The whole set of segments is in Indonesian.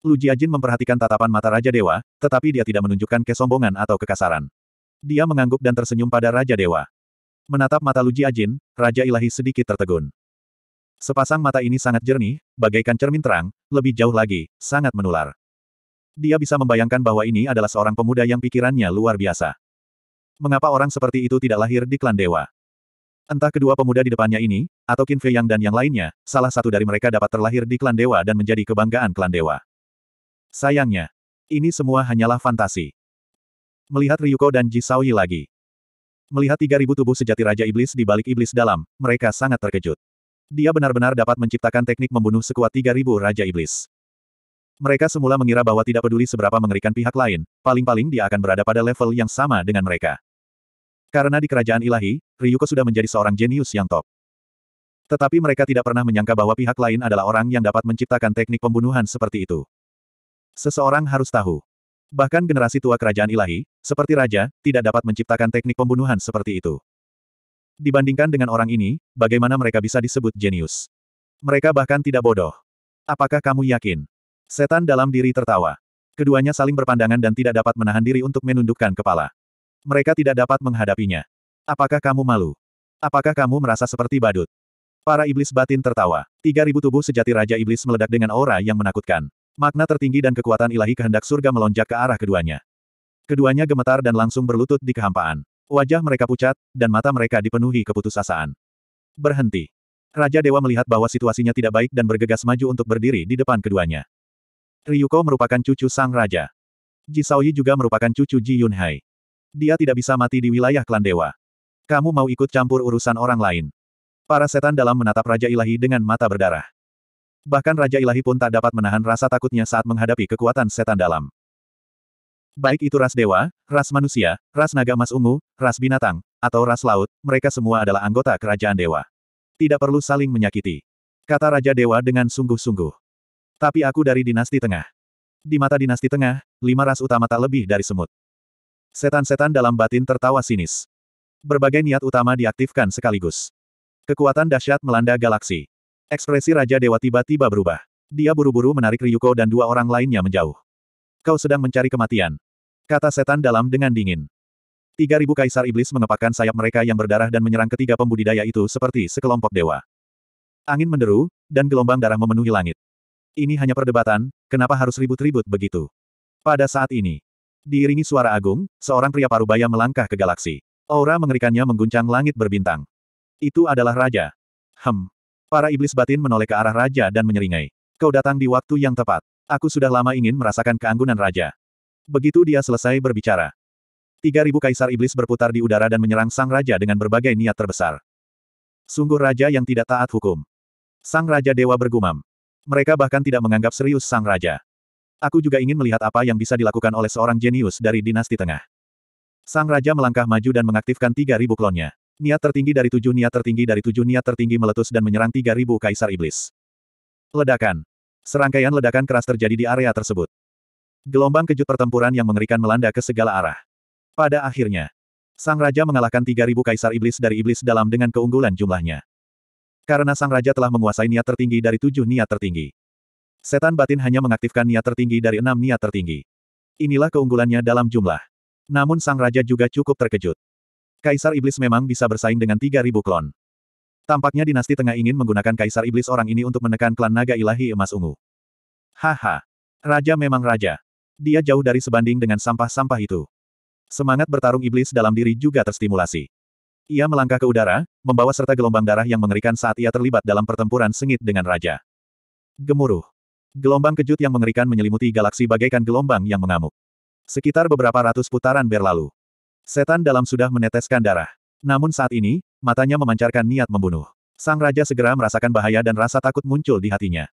Lu Jiajin memperhatikan tatapan mata Raja Dewa, tetapi dia tidak menunjukkan kesombongan atau kekasaran. Dia mengangguk dan tersenyum pada Raja Dewa. Menatap mata Lu Jiajin, Raja Ilahi sedikit tertegun. Sepasang mata ini sangat jernih, bagaikan cermin terang, lebih jauh lagi, sangat menular. Dia bisa membayangkan bahwa ini adalah seorang pemuda yang pikirannya luar biasa. Mengapa orang seperti itu tidak lahir di klan dewa? Entah kedua pemuda di depannya ini, atau Qin Fei Yang dan yang lainnya, salah satu dari mereka dapat terlahir di klan dewa dan menjadi kebanggaan klan dewa. Sayangnya, ini semua hanyalah fantasi. Melihat Ryuko dan Ji Saoyi lagi. Melihat 3000 tubuh sejati Raja Iblis di balik Iblis dalam, mereka sangat terkejut. Dia benar-benar dapat menciptakan teknik membunuh sekuat 3000 Raja Iblis. Mereka semula mengira bahwa tidak peduli seberapa mengerikan pihak lain, paling-paling dia akan berada pada level yang sama dengan mereka. Karena di kerajaan ilahi, Ryuko sudah menjadi seorang jenius yang top. Tetapi mereka tidak pernah menyangka bahwa pihak lain adalah orang yang dapat menciptakan teknik pembunuhan seperti itu. Seseorang harus tahu. Bahkan generasi tua kerajaan ilahi, seperti raja, tidak dapat menciptakan teknik pembunuhan seperti itu. Dibandingkan dengan orang ini, bagaimana mereka bisa disebut jenius? Mereka bahkan tidak bodoh. Apakah kamu yakin? Setan dalam diri tertawa. Keduanya saling berpandangan dan tidak dapat menahan diri untuk menundukkan kepala. Mereka tidak dapat menghadapinya. Apakah kamu malu? Apakah kamu merasa seperti badut? Para iblis batin tertawa. Tiga ribu tubuh sejati Raja Iblis meledak dengan aura yang menakutkan. Makna tertinggi dan kekuatan ilahi kehendak surga melonjak ke arah keduanya. Keduanya gemetar dan langsung berlutut di kehampaan. Wajah mereka pucat, dan mata mereka dipenuhi keputusasaan. Berhenti. Raja Dewa melihat bahwa situasinya tidak baik dan bergegas maju untuk berdiri di depan keduanya. Ryuko merupakan cucu sang raja. Ji Saoyi juga merupakan cucu Ji Yunhai. Dia tidak bisa mati di wilayah klan dewa. Kamu mau ikut campur urusan orang lain. Para setan dalam menatap Raja Ilahi dengan mata berdarah. Bahkan Raja Ilahi pun tak dapat menahan rasa takutnya saat menghadapi kekuatan setan dalam. Baik itu ras dewa, ras manusia, ras naga emas ungu, ras binatang, atau ras laut, mereka semua adalah anggota kerajaan dewa. Tidak perlu saling menyakiti. Kata Raja Dewa dengan sungguh-sungguh. Tapi aku dari dinasti tengah. Di mata dinasti tengah, lima ras utama tak lebih dari semut. Setan-setan dalam batin tertawa sinis. Berbagai niat utama diaktifkan sekaligus. Kekuatan dahsyat melanda galaksi. Ekspresi Raja Dewa tiba-tiba berubah. Dia buru-buru menarik Ryuko dan dua orang lainnya menjauh. Kau sedang mencari kematian. Kata setan dalam dengan dingin. Tiga ribu kaisar iblis mengepakkan sayap mereka yang berdarah dan menyerang ketiga pembudidaya itu seperti sekelompok dewa. Angin menderu, dan gelombang darah memenuhi langit. Ini hanya perdebatan, kenapa harus ribut-ribut begitu? Pada saat ini, diiringi suara agung, seorang pria parubaya melangkah ke galaksi. Aura mengerikannya mengguncang langit berbintang. Itu adalah raja. Hem, Para iblis batin menoleh ke arah raja dan menyeringai. Kau datang di waktu yang tepat. Aku sudah lama ingin merasakan keanggunan raja. Begitu dia selesai berbicara. tiga ribu kaisar iblis berputar di udara dan menyerang sang raja dengan berbagai niat terbesar. Sungguh raja yang tidak taat hukum. Sang raja dewa bergumam. Mereka bahkan tidak menganggap serius sang raja. Aku juga ingin melihat apa yang bisa dilakukan oleh seorang jenius dari dinasti tengah. Sang raja melangkah maju dan mengaktifkan tiga ribu klonnya. Niat tertinggi dari tujuh niat tertinggi dari tujuh niat tertinggi meletus dan menyerang tiga ribu kaisar iblis. Ledakan. Serangkaian ledakan keras terjadi di area tersebut. Gelombang kejut pertempuran yang mengerikan melanda ke segala arah. Pada akhirnya, sang raja mengalahkan tiga ribu kaisar iblis dari iblis dalam dengan keunggulan jumlahnya. Karena sang raja telah menguasai niat tertinggi dari tujuh niat tertinggi. Setan batin hanya mengaktifkan niat tertinggi dari enam niat tertinggi. Inilah keunggulannya dalam jumlah. Namun sang raja juga cukup terkejut. Kaisar Iblis memang bisa bersaing dengan 3.000 klon. Tampaknya dinasti tengah ingin menggunakan Kaisar Iblis orang ini untuk menekan klan naga ilahi emas ungu. Haha. Raja memang raja. Dia jauh dari sebanding dengan sampah-sampah itu. Semangat bertarung iblis dalam diri juga terstimulasi. Ia melangkah ke udara, membawa serta gelombang darah yang mengerikan saat ia terlibat dalam pertempuran sengit dengan raja. Gemuruh. Gelombang kejut yang mengerikan menyelimuti galaksi bagaikan gelombang yang mengamuk. Sekitar beberapa ratus putaran berlalu. Setan dalam sudah meneteskan darah. Namun saat ini, matanya memancarkan niat membunuh. Sang raja segera merasakan bahaya dan rasa takut muncul di hatinya.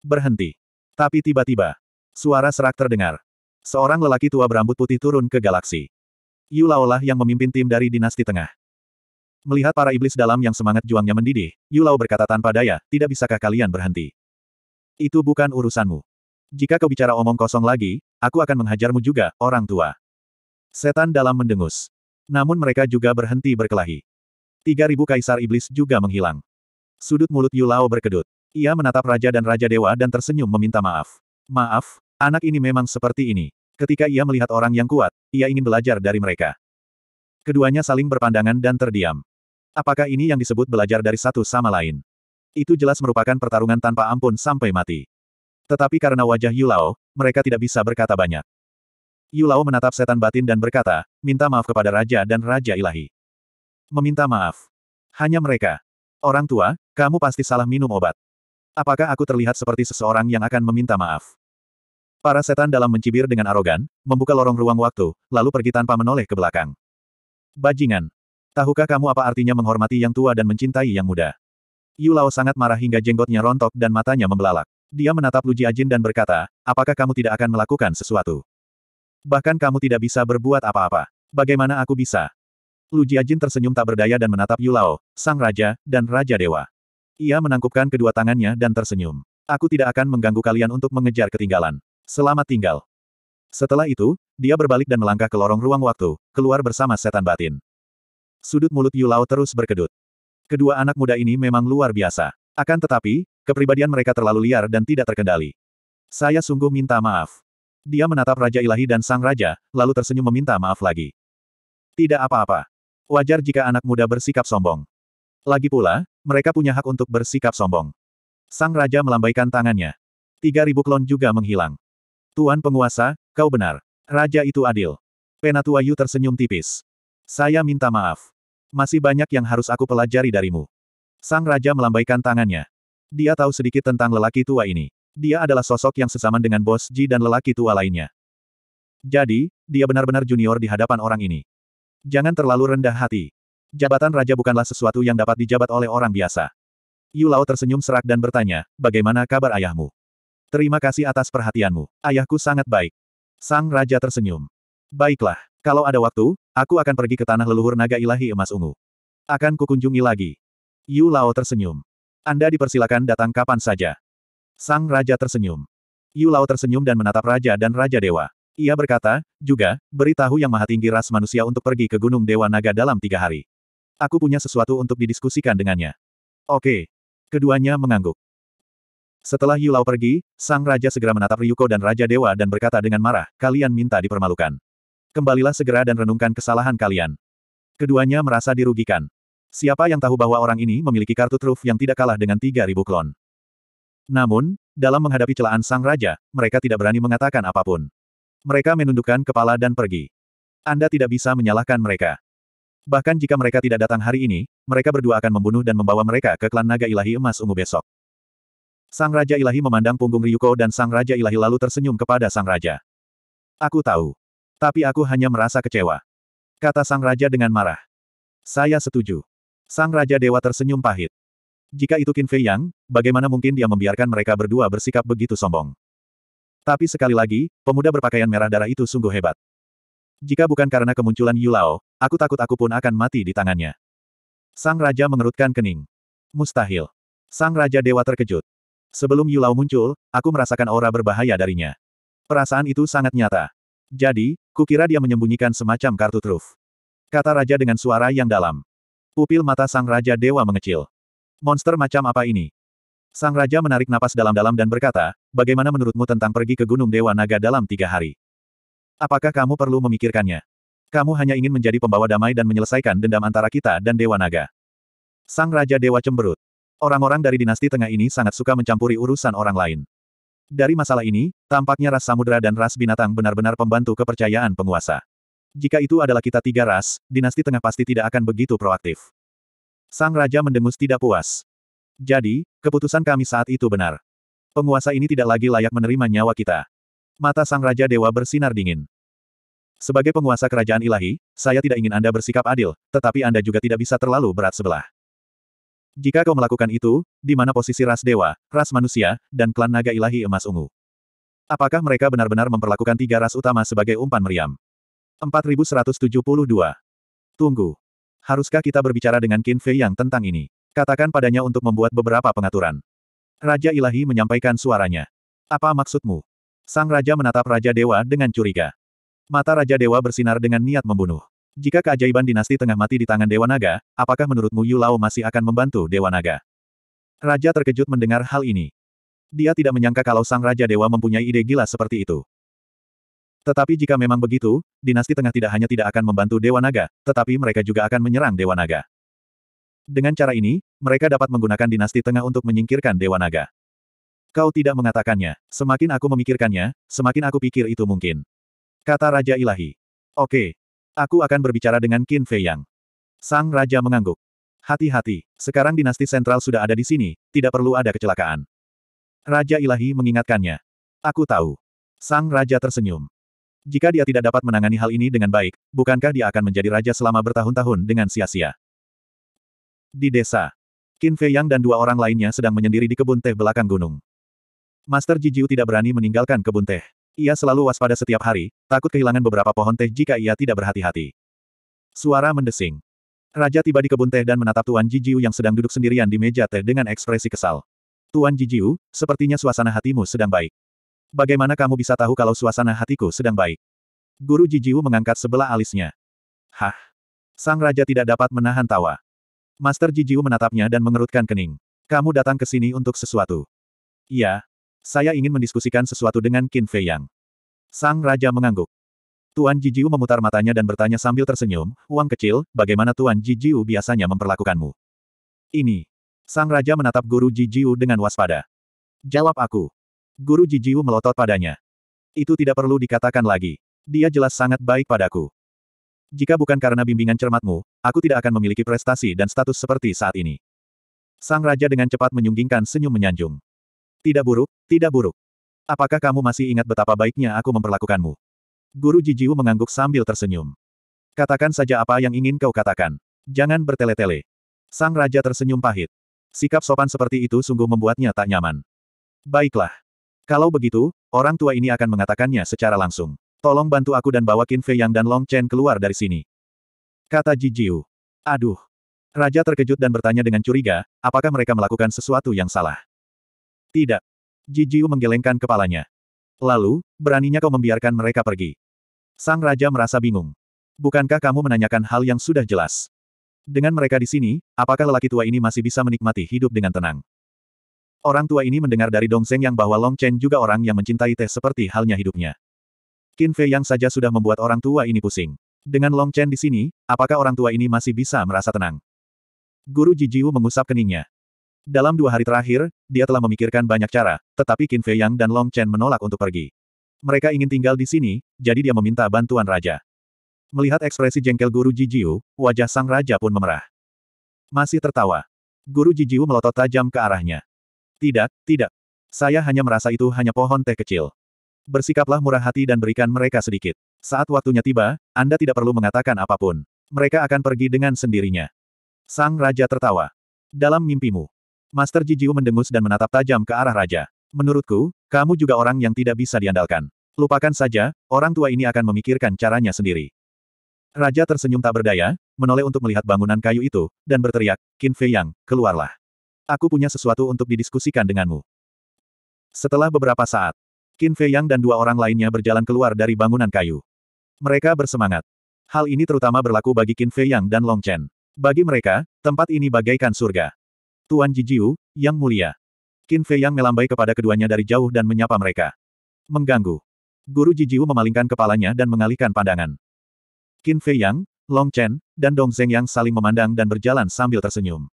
Berhenti. Tapi tiba-tiba, suara serak terdengar. Seorang lelaki tua berambut putih turun ke galaksi. Yu Laolah yang memimpin tim dari dinasti tengah. Melihat para iblis dalam yang semangat juangnya mendidih, Yu Lao berkata tanpa daya, tidak bisakah kalian berhenti? Itu bukan urusanmu. Jika kau bicara omong kosong lagi, aku akan menghajarmu juga, orang tua. Setan dalam mendengus. Namun mereka juga berhenti berkelahi. Tiga ribu kaisar iblis juga menghilang. Sudut mulut Yulao berkedut. Ia menatap raja dan raja dewa dan tersenyum meminta maaf. Maaf, anak ini memang seperti ini. Ketika ia melihat orang yang kuat, ia ingin belajar dari mereka. Keduanya saling berpandangan dan terdiam. Apakah ini yang disebut belajar dari satu sama lain? Itu jelas merupakan pertarungan tanpa ampun sampai mati. Tetapi karena wajah Yulao, mereka tidak bisa berkata banyak. Yulao menatap setan batin dan berkata, minta maaf kepada Raja dan Raja Ilahi. Meminta maaf. Hanya mereka. Orang tua, kamu pasti salah minum obat. Apakah aku terlihat seperti seseorang yang akan meminta maaf? Para setan dalam mencibir dengan arogan, membuka lorong ruang waktu, lalu pergi tanpa menoleh ke belakang. Bajingan. Tahukah kamu apa artinya menghormati yang tua dan mencintai yang muda? Yulao sangat marah hingga jenggotnya rontok dan matanya membelalak. Dia menatap Luji Ajin dan berkata, apakah kamu tidak akan melakukan sesuatu? Bahkan kamu tidak bisa berbuat apa-apa. Bagaimana aku bisa? Lu Jiajin tersenyum tak berdaya dan menatap Yulao, sang raja, dan raja dewa. Ia menangkupkan kedua tangannya dan tersenyum. Aku tidak akan mengganggu kalian untuk mengejar ketinggalan. Selamat tinggal. Setelah itu, dia berbalik dan melangkah ke lorong ruang waktu, keluar bersama setan batin. Sudut mulut Yulao terus berkedut. Kedua anak muda ini memang luar biasa. Akan tetapi, kepribadian mereka terlalu liar dan tidak terkendali. Saya sungguh minta maaf. Dia menatap Raja Ilahi dan Sang Raja, lalu tersenyum meminta maaf lagi. Tidak apa-apa. Wajar jika anak muda bersikap sombong. Lagi pula, mereka punya hak untuk bersikap sombong. Sang Raja melambaikan tangannya. Tiga ribu klon juga menghilang. Tuan penguasa, kau benar. Raja itu adil. Penatua Yu tersenyum tipis. Saya minta maaf. Masih banyak yang harus aku pelajari darimu. Sang Raja melambaikan tangannya. Dia tahu sedikit tentang lelaki tua ini. Dia adalah sosok yang sesaman dengan bos Ji dan lelaki tua lainnya. Jadi, dia benar-benar junior di hadapan orang ini. Jangan terlalu rendah hati. Jabatan raja bukanlah sesuatu yang dapat dijabat oleh orang biasa. Yu Lao tersenyum serak dan bertanya, bagaimana kabar ayahmu? Terima kasih atas perhatianmu. Ayahku sangat baik. Sang raja tersenyum. Baiklah, kalau ada waktu, aku akan pergi ke tanah leluhur naga ilahi emas ungu. Akan kukunjungi lagi. Yu Lao tersenyum. Anda dipersilakan datang kapan saja. Sang Raja tersenyum. Yu Lao tersenyum dan menatap Raja dan Raja Dewa. Ia berkata, juga, beritahu yang maha tinggi ras manusia untuk pergi ke Gunung Dewa Naga dalam tiga hari. Aku punya sesuatu untuk didiskusikan dengannya. Oke. Keduanya mengangguk. Setelah Yu Lao pergi, Sang Raja segera menatap Ryuko dan Raja Dewa dan berkata dengan marah, kalian minta dipermalukan. Kembalilah segera dan renungkan kesalahan kalian. Keduanya merasa dirugikan. Siapa yang tahu bahwa orang ini memiliki kartu truf yang tidak kalah dengan 3.000 klon. Namun, dalam menghadapi celaan sang raja, mereka tidak berani mengatakan apapun. Mereka menundukkan kepala dan pergi. Anda tidak bisa menyalahkan mereka. Bahkan jika mereka tidak datang hari ini, mereka berdua akan membunuh dan membawa mereka ke klan naga ilahi emas ungu besok. Sang Raja Ilahi memandang punggung Ryuko dan Sang Raja Ilahi lalu tersenyum kepada Sang Raja. Aku tahu. Tapi aku hanya merasa kecewa. Kata Sang Raja dengan marah. Saya setuju. Sang Raja Dewa tersenyum pahit. Jika itu Qin Fei Yang, bagaimana mungkin dia membiarkan mereka berdua bersikap begitu sombong? Tapi sekali lagi, pemuda berpakaian merah darah itu sungguh hebat. Jika bukan karena kemunculan Yulao, aku takut aku pun akan mati di tangannya. Sang Raja mengerutkan kening. Mustahil. Sang Raja Dewa terkejut. Sebelum Yulao muncul, aku merasakan aura berbahaya darinya. Perasaan itu sangat nyata. Jadi, kukira dia menyembunyikan semacam kartu truf. Kata Raja dengan suara yang dalam. Pupil mata Sang Raja Dewa mengecil. Monster macam apa ini? Sang Raja menarik napas dalam-dalam dan berkata, bagaimana menurutmu tentang pergi ke Gunung Dewa Naga dalam tiga hari? Apakah kamu perlu memikirkannya? Kamu hanya ingin menjadi pembawa damai dan menyelesaikan dendam antara kita dan Dewa Naga. Sang Raja Dewa cemberut. Orang-orang dari dinasti tengah ini sangat suka mencampuri urusan orang lain. Dari masalah ini, tampaknya ras samudera dan ras binatang benar-benar pembantu kepercayaan penguasa. Jika itu adalah kita tiga ras, dinasti tengah pasti tidak akan begitu proaktif. Sang Raja mendengus tidak puas. Jadi, keputusan kami saat itu benar. Penguasa ini tidak lagi layak menerima nyawa kita. Mata Sang Raja Dewa bersinar dingin. Sebagai penguasa kerajaan ilahi, saya tidak ingin Anda bersikap adil, tetapi Anda juga tidak bisa terlalu berat sebelah. Jika kau melakukan itu, di mana posisi ras dewa, ras manusia, dan klan naga ilahi emas ungu? Apakah mereka benar-benar memperlakukan tiga ras utama sebagai umpan meriam? 4172. Tunggu. Haruskah kita berbicara dengan Qin Fei yang tentang ini? Katakan padanya untuk membuat beberapa pengaturan. Raja Ilahi menyampaikan suaranya. Apa maksudmu? Sang Raja menatap Raja Dewa dengan curiga. Mata Raja Dewa bersinar dengan niat membunuh. Jika keajaiban dinasti tengah mati di tangan Dewa Naga, apakah menurutmu Yu Lao masih akan membantu Dewa Naga? Raja terkejut mendengar hal ini. Dia tidak menyangka kalau sang Raja Dewa mempunyai ide gila seperti itu. Tetapi jika memang begitu, dinasti tengah tidak hanya tidak akan membantu Dewa Naga, tetapi mereka juga akan menyerang Dewa Naga. Dengan cara ini, mereka dapat menggunakan dinasti tengah untuk menyingkirkan Dewa Naga. Kau tidak mengatakannya. Semakin aku memikirkannya, semakin aku pikir itu mungkin. Kata Raja Ilahi. Oke. Aku akan berbicara dengan Qin Fei Yang. Sang Raja mengangguk. Hati-hati, sekarang dinasti sentral sudah ada di sini, tidak perlu ada kecelakaan. Raja Ilahi mengingatkannya. Aku tahu. Sang Raja tersenyum. Jika dia tidak dapat menangani hal ini dengan baik, bukankah dia akan menjadi raja selama bertahun-tahun dengan sia-sia? Di desa, Qin Fei Yang dan dua orang lainnya sedang menyendiri di kebun teh belakang gunung. Master Ji Jiu tidak berani meninggalkan kebun teh. Ia selalu waspada setiap hari, takut kehilangan beberapa pohon teh jika ia tidak berhati-hati. Suara mendesing. Raja tiba di kebun teh dan menatap Tuan Ji Jiu yang sedang duduk sendirian di meja teh dengan ekspresi kesal. Tuan Ji Jiu, sepertinya suasana hatimu sedang baik. Bagaimana kamu bisa tahu kalau suasana hatiku sedang baik? Guru Jijiu mengangkat sebelah alisnya. Hah? Sang Raja tidak dapat menahan tawa. Master Jijiu menatapnya dan mengerutkan kening. Kamu datang ke sini untuk sesuatu. Iya. Saya ingin mendiskusikan sesuatu dengan Qin Fei Yang. Sang Raja mengangguk. Tuan Jijiu memutar matanya dan bertanya sambil tersenyum, uang kecil, bagaimana Tuan Jijiu biasanya memperlakukanmu? Ini. Sang Raja menatap guru Jijiu dengan waspada. Jawab aku. Guru Jijiu melotot padanya. Itu tidak perlu dikatakan lagi. Dia jelas sangat baik padaku. Jika bukan karena bimbingan cermatmu, aku tidak akan memiliki prestasi dan status seperti saat ini. Sang Raja dengan cepat menyunggingkan senyum menyanjung. Tidak buruk, tidak buruk. Apakah kamu masih ingat betapa baiknya aku memperlakukanmu? Guru Jijiu mengangguk sambil tersenyum. Katakan saja apa yang ingin kau katakan. Jangan bertele-tele. Sang Raja tersenyum pahit. Sikap sopan seperti itu sungguh membuatnya tak nyaman. Baiklah. Kalau begitu, orang tua ini akan mengatakannya secara langsung. Tolong bantu aku dan bawa Qin Fei Yang dan Long Chen keluar dari sini. Kata Ji Jiu. Aduh. Raja terkejut dan bertanya dengan curiga, apakah mereka melakukan sesuatu yang salah? Tidak. Ji Jiu menggelengkan kepalanya. Lalu, beraninya kau membiarkan mereka pergi. Sang Raja merasa bingung. Bukankah kamu menanyakan hal yang sudah jelas? Dengan mereka di sini, apakah lelaki tua ini masih bisa menikmati hidup dengan tenang? Orang tua ini mendengar dari Dong Zeng yang bahwa Long Chen juga orang yang mencintai teh seperti halnya hidupnya. Qin Fei yang saja sudah membuat orang tua ini pusing. Dengan Long Chen di sini, apakah orang tua ini masih bisa merasa tenang? Guru Ji Jiu mengusap keningnya. Dalam dua hari terakhir, dia telah memikirkan banyak cara, tetapi Qin Fei Yang dan Long Chen menolak untuk pergi. Mereka ingin tinggal di sini, jadi dia meminta bantuan raja. Melihat ekspresi jengkel Guru Ji Jiu, wajah sang raja pun memerah. Masih tertawa. Guru Ji Jiu melotot tajam ke arahnya. Tidak, tidak. Saya hanya merasa itu hanya pohon teh kecil. Bersikaplah murah hati dan berikan mereka sedikit. Saat waktunya tiba, Anda tidak perlu mengatakan apapun. Mereka akan pergi dengan sendirinya. Sang Raja tertawa. Dalam mimpimu. Master Jijiu mendengus dan menatap tajam ke arah Raja. Menurutku, kamu juga orang yang tidak bisa diandalkan. Lupakan saja, orang tua ini akan memikirkan caranya sendiri. Raja tersenyum tak berdaya, menoleh untuk melihat bangunan kayu itu, dan berteriak, Qin Fei Yang, keluarlah. Aku punya sesuatu untuk didiskusikan denganmu. Setelah beberapa saat, Qin Fei Yang dan dua orang lainnya berjalan keluar dari bangunan kayu. Mereka bersemangat. Hal ini terutama berlaku bagi Qin Fei Yang dan Long Chen. Bagi mereka, tempat ini bagaikan surga. Tuan Jijiu, Yang Mulia. Qin Fei Yang melambai kepada keduanya dari jauh dan menyapa mereka. Mengganggu. Guru Jijiu memalingkan kepalanya dan mengalihkan pandangan. Qin Fei Yang, Long Chen, dan Dong Zeng Yang saling memandang dan berjalan sambil tersenyum.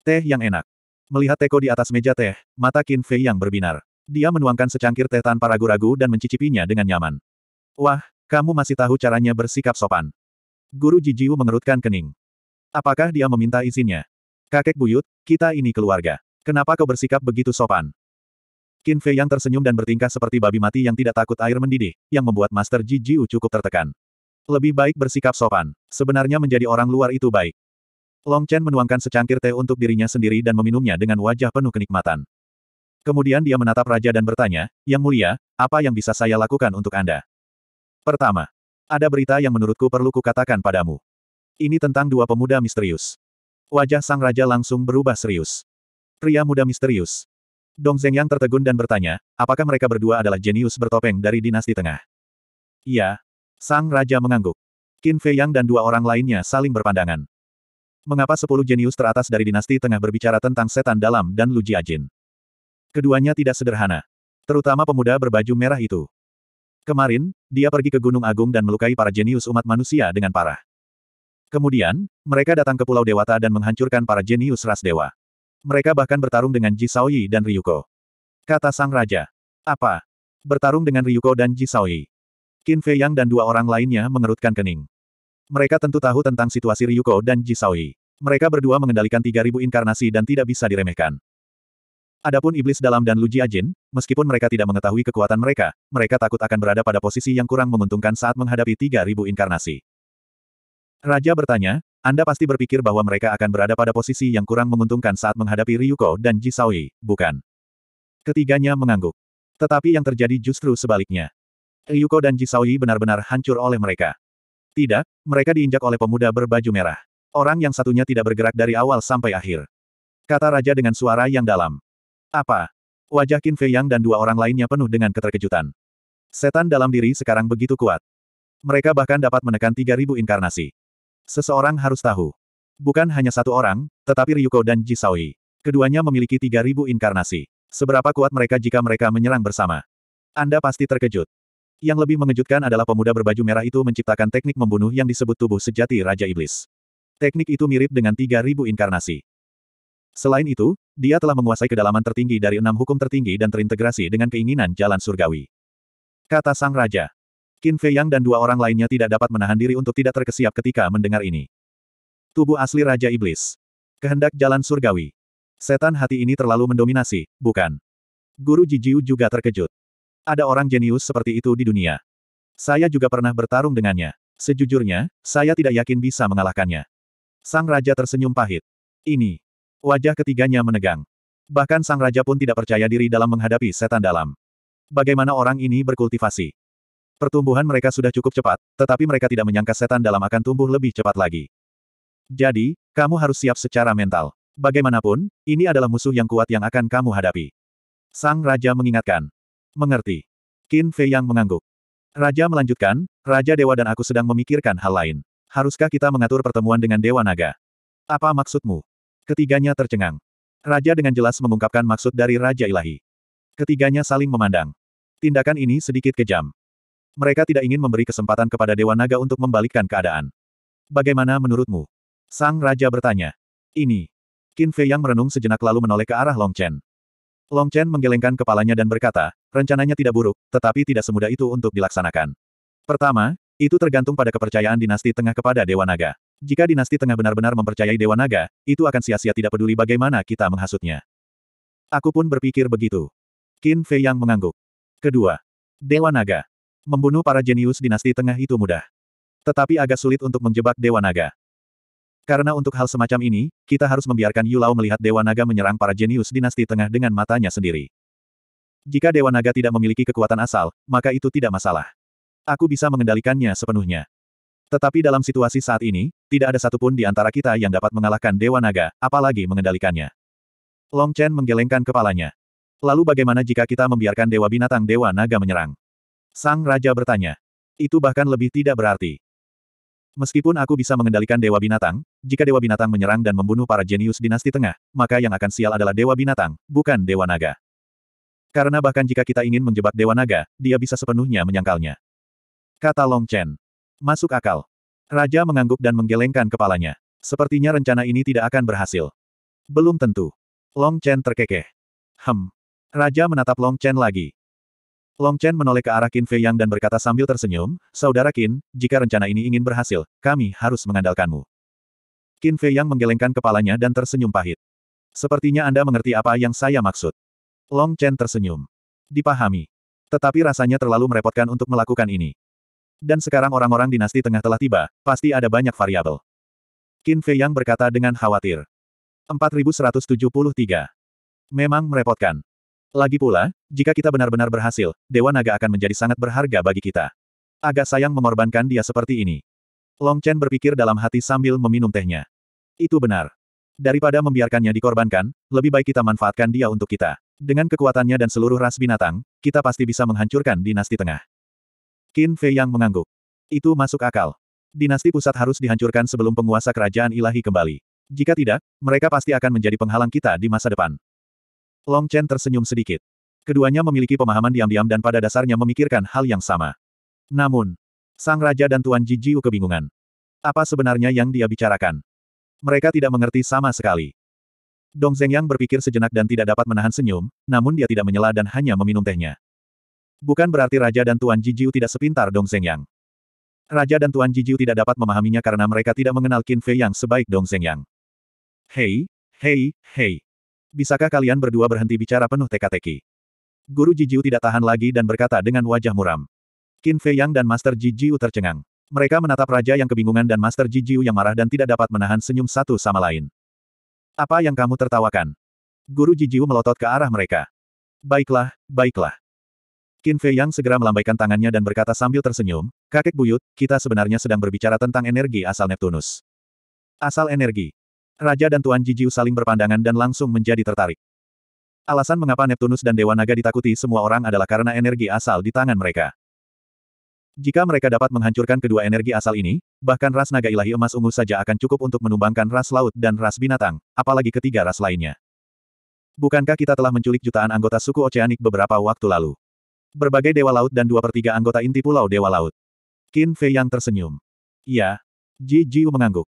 Teh yang enak. Melihat teko di atas meja teh, mata Qin Fei yang berbinar. Dia menuangkan secangkir teh tanpa ragu-ragu dan mencicipinya dengan nyaman. Wah, kamu masih tahu caranya bersikap sopan. Guru Jijiu mengerutkan kening. Apakah dia meminta izinnya? Kakek buyut, kita ini keluarga. Kenapa kau bersikap begitu sopan? Qin Fei yang tersenyum dan bertingkah seperti babi mati yang tidak takut air mendidih, yang membuat Master Ji Jiu cukup tertekan. Lebih baik bersikap sopan. Sebenarnya menjadi orang luar itu baik. Long Chen menuangkan secangkir teh untuk dirinya sendiri dan meminumnya dengan wajah penuh kenikmatan. Kemudian dia menatap raja dan bertanya, Yang mulia, apa yang bisa saya lakukan untuk Anda? Pertama, ada berita yang menurutku perlu kukatakan padamu. Ini tentang dua pemuda misterius. Wajah sang raja langsung berubah serius. Pria muda misterius. Dong yang tertegun dan bertanya, apakah mereka berdua adalah jenius bertopeng dari dinasti tengah? Iya. Sang raja mengangguk. Qin Fei Yang dan dua orang lainnya saling berpandangan. Mengapa sepuluh jenius teratas dari dinasti tengah berbicara tentang setan dalam dan Lu Jiajin? Keduanya tidak sederhana. Terutama pemuda berbaju merah itu. Kemarin, dia pergi ke Gunung Agung dan melukai para jenius umat manusia dengan parah. Kemudian, mereka datang ke Pulau Dewata dan menghancurkan para jenius ras dewa. Mereka bahkan bertarung dengan Ji Saoyi dan Ryuko. Kata sang raja. Apa? Bertarung dengan Ryuko dan Ji Saoyi. Qin Fei Yang dan dua orang lainnya mengerutkan kening. Mereka tentu tahu tentang situasi Ryuko dan Jisaui. Mereka berdua mengendalikan 3000 inkarnasi dan tidak bisa diremehkan. Adapun iblis dalam dan Luji Ajin, meskipun mereka tidak mengetahui kekuatan mereka, mereka takut akan berada pada posisi yang kurang menguntungkan saat menghadapi 3000 inkarnasi. Raja bertanya, Anda pasti berpikir bahwa mereka akan berada pada posisi yang kurang menguntungkan saat menghadapi Ryuko dan Jisaui, bukan? Ketiganya mengangguk. Tetapi yang terjadi justru sebaliknya. Ryuko dan Jisaui benar-benar hancur oleh mereka. Tidak, mereka diinjak oleh pemuda berbaju merah. Orang yang satunya tidak bergerak dari awal sampai akhir. Kata raja dengan suara yang dalam. Apa? Wajah Qin Fei Yang dan dua orang lainnya penuh dengan keterkejutan. Setan dalam diri sekarang begitu kuat. Mereka bahkan dapat menekan 3000 inkarnasi. Seseorang harus tahu. Bukan hanya satu orang, tetapi Ryuko dan Jisaoi. Keduanya memiliki 3000 inkarnasi. Seberapa kuat mereka jika mereka menyerang bersama? Anda pasti terkejut. Yang lebih mengejutkan adalah pemuda berbaju merah itu menciptakan teknik membunuh yang disebut tubuh sejati Raja Iblis. Teknik itu mirip dengan 3000 inkarnasi. Selain itu, dia telah menguasai kedalaman tertinggi dari enam hukum tertinggi dan terintegrasi dengan keinginan jalan surgawi. Kata sang raja. Qin Fei Yang dan dua orang lainnya tidak dapat menahan diri untuk tidak terkesiap ketika mendengar ini. Tubuh asli Raja Iblis. Kehendak jalan surgawi. Setan hati ini terlalu mendominasi, bukan? Guru Jijiu juga terkejut ada orang jenius seperti itu di dunia. Saya juga pernah bertarung dengannya. Sejujurnya, saya tidak yakin bisa mengalahkannya. Sang Raja tersenyum pahit. Ini. Wajah ketiganya menegang. Bahkan Sang Raja pun tidak percaya diri dalam menghadapi setan dalam. Bagaimana orang ini berkultivasi? Pertumbuhan mereka sudah cukup cepat, tetapi mereka tidak menyangka setan dalam akan tumbuh lebih cepat lagi. Jadi, kamu harus siap secara mental. Bagaimanapun, ini adalah musuh yang kuat yang akan kamu hadapi. Sang Raja mengingatkan. Mengerti. Qin Fei yang mengangguk. Raja melanjutkan, Raja Dewa dan aku sedang memikirkan hal lain. Haruskah kita mengatur pertemuan dengan Dewa Naga? Apa maksudmu? Ketiganya tercengang. Raja dengan jelas mengungkapkan maksud dari Raja Ilahi. Ketiganya saling memandang. Tindakan ini sedikit kejam. Mereka tidak ingin memberi kesempatan kepada Dewa Naga untuk membalikkan keadaan. Bagaimana menurutmu? Sang Raja bertanya. Ini. Qin Fei yang merenung sejenak lalu menoleh ke arah Long Chen. Long Chen menggelengkan kepalanya dan berkata, Rencananya tidak buruk, tetapi tidak semudah itu untuk dilaksanakan. Pertama, itu tergantung pada kepercayaan dinasti tengah kepada Dewa Naga. Jika dinasti tengah benar-benar mempercayai Dewa Naga, itu akan sia-sia tidak peduli bagaimana kita menghasutnya. Aku pun berpikir begitu. Qin Fei yang mengangguk. Kedua, Dewa Naga. Membunuh para jenius dinasti tengah itu mudah. Tetapi agak sulit untuk menjebak Dewa Naga. Karena untuk hal semacam ini, kita harus membiarkan Yulau melihat Dewa Naga menyerang para jenius dinasti tengah dengan matanya sendiri. Jika Dewa Naga tidak memiliki kekuatan asal, maka itu tidak masalah. Aku bisa mengendalikannya sepenuhnya. Tetapi dalam situasi saat ini, tidak ada satupun di antara kita yang dapat mengalahkan Dewa Naga, apalagi mengendalikannya. Long Chen menggelengkan kepalanya. Lalu bagaimana jika kita membiarkan Dewa Binatang Dewa Naga menyerang? Sang Raja bertanya. Itu bahkan lebih tidak berarti. Meskipun aku bisa mengendalikan Dewa Binatang, jika Dewa Binatang menyerang dan membunuh para jenius dinasti tengah, maka yang akan sial adalah Dewa Binatang, bukan Dewa Naga. Karena bahkan jika kita ingin menjebak Dewa Naga, dia bisa sepenuhnya menyangkalnya. Kata Long Chen. Masuk akal. Raja mengangguk dan menggelengkan kepalanya. Sepertinya rencana ini tidak akan berhasil. Belum tentu. Long Chen terkekeh. Hem. Raja menatap Long Chen lagi. Long Chen menoleh ke arah Qin Fei Yang dan berkata sambil tersenyum, Saudara Qin, jika rencana ini ingin berhasil, kami harus mengandalkanmu. Qin Fei Yang menggelengkan kepalanya dan tersenyum pahit. Sepertinya Anda mengerti apa yang saya maksud. Long Chen tersenyum. Dipahami. Tetapi rasanya terlalu merepotkan untuk melakukan ini. Dan sekarang orang-orang dinasti tengah telah tiba, pasti ada banyak variabel. Qin Fei Yang berkata dengan khawatir. 4173. Memang merepotkan. Lagi pula, jika kita benar-benar berhasil, Dewa Naga akan menjadi sangat berharga bagi kita. Agak sayang mengorbankan dia seperti ini. Long Chen berpikir dalam hati sambil meminum tehnya. Itu benar. Daripada membiarkannya dikorbankan, lebih baik kita manfaatkan dia untuk kita. Dengan kekuatannya dan seluruh ras binatang, kita pasti bisa menghancurkan dinasti tengah. Qin Fei yang mengangguk. Itu masuk akal. Dinasti pusat harus dihancurkan sebelum penguasa kerajaan ilahi kembali. Jika tidak, mereka pasti akan menjadi penghalang kita di masa depan. Long Chen tersenyum sedikit. Keduanya memiliki pemahaman diam-diam dan pada dasarnya memikirkan hal yang sama. Namun, Sang Raja dan Tuan Ji Jiu kebingungan. Apa sebenarnya yang dia bicarakan? Mereka tidak mengerti sama sekali. Dong Zhengyang berpikir sejenak dan tidak dapat menahan senyum, namun dia tidak menyela dan hanya meminum tehnya. Bukan berarti Raja dan Tuan Jiu tidak sepintar Dong Zhengyang. Raja dan Tuan Jiu tidak dapat memahaminya karena mereka tidak mengenal Qin Fei yang sebaik Dong Zhengyang. Hei, hei, hei. Bisakah kalian berdua berhenti bicara penuh teka-teki? Guru Jiu tidak tahan lagi dan berkata dengan wajah muram. Qin Fei Yang dan Master Jiu tercengang. Mereka menatap Raja yang kebingungan dan Master Jiu yang marah dan tidak dapat menahan senyum satu sama lain. Apa yang kamu tertawakan? Guru Jijiu melotot ke arah mereka. Baiklah, baiklah. Qin Fei Yang segera melambaikan tangannya dan berkata sambil tersenyum, Kakek Buyut, kita sebenarnya sedang berbicara tentang energi asal Neptunus. Asal energi. Raja dan Tuan Jijiu saling berpandangan dan langsung menjadi tertarik. Alasan mengapa Neptunus dan Dewa Naga ditakuti semua orang adalah karena energi asal di tangan mereka. Jika mereka dapat menghancurkan kedua energi asal ini, bahkan ras naga ilahi emas ungu saja akan cukup untuk menumbangkan ras laut dan ras binatang, apalagi ketiga ras lainnya. Bukankah kita telah menculik jutaan anggota suku oceanik beberapa waktu lalu? Berbagai dewa laut dan dua per tiga anggota inti pulau dewa laut. Qin Fei Yang tersenyum. Iya. Ji Jiu mengangguk.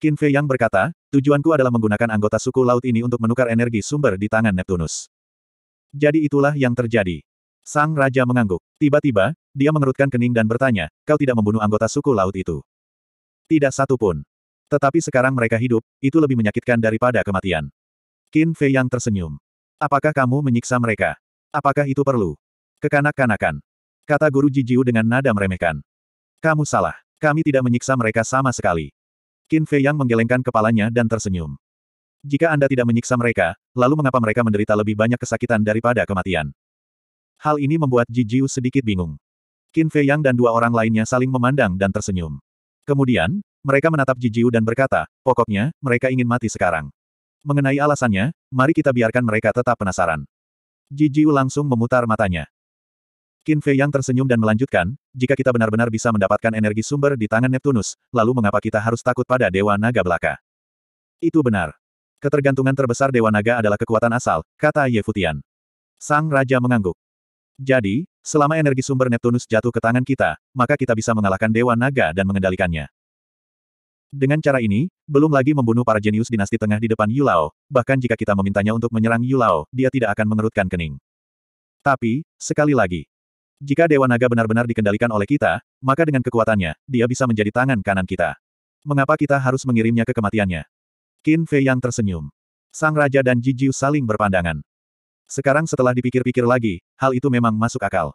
Qin Fei Yang berkata, tujuanku adalah menggunakan anggota suku laut ini untuk menukar energi sumber di tangan Neptunus. Jadi itulah yang terjadi. Sang Raja mengangguk. Tiba-tiba, dia mengerutkan kening dan bertanya, kau tidak membunuh anggota suku laut itu? Tidak satu pun. Tetapi sekarang mereka hidup, itu lebih menyakitkan daripada kematian. Qin Fei yang tersenyum. Apakah kamu menyiksa mereka? Apakah itu perlu? Kekanak-kanakan. Kata Guru Jijiu dengan nada meremehkan. Kamu salah. Kami tidak menyiksa mereka sama sekali. Qin Fei yang menggelengkan kepalanya dan tersenyum. Jika Anda tidak menyiksa mereka, lalu mengapa mereka menderita lebih banyak kesakitan daripada kematian? Hal ini membuat Ji Jiu sedikit bingung. Qin Fei Yang dan dua orang lainnya saling memandang dan tersenyum. Kemudian, mereka menatap Ji Jiu dan berkata, pokoknya, mereka ingin mati sekarang. Mengenai alasannya, mari kita biarkan mereka tetap penasaran. Ji Jiu langsung memutar matanya. Qin Fei Yang tersenyum dan melanjutkan, jika kita benar-benar bisa mendapatkan energi sumber di tangan Neptunus, lalu mengapa kita harus takut pada Dewa Naga Belaka? Itu benar. Ketergantungan terbesar Dewa Naga adalah kekuatan asal, kata Ye Futian. Sang Raja mengangguk. Jadi, selama energi sumber Neptunus jatuh ke tangan kita, maka kita bisa mengalahkan Dewa Naga dan mengendalikannya. Dengan cara ini, belum lagi membunuh para jenius dinasti tengah di depan Yulao, bahkan jika kita memintanya untuk menyerang Yulao, dia tidak akan mengerutkan kening. Tapi, sekali lagi, jika Dewa Naga benar-benar dikendalikan oleh kita, maka dengan kekuatannya, dia bisa menjadi tangan kanan kita. Mengapa kita harus mengirimnya ke kematiannya? Qin Fei yang tersenyum. Sang Raja dan Jijiu saling berpandangan. Sekarang setelah dipikir-pikir lagi, hal itu memang masuk akal.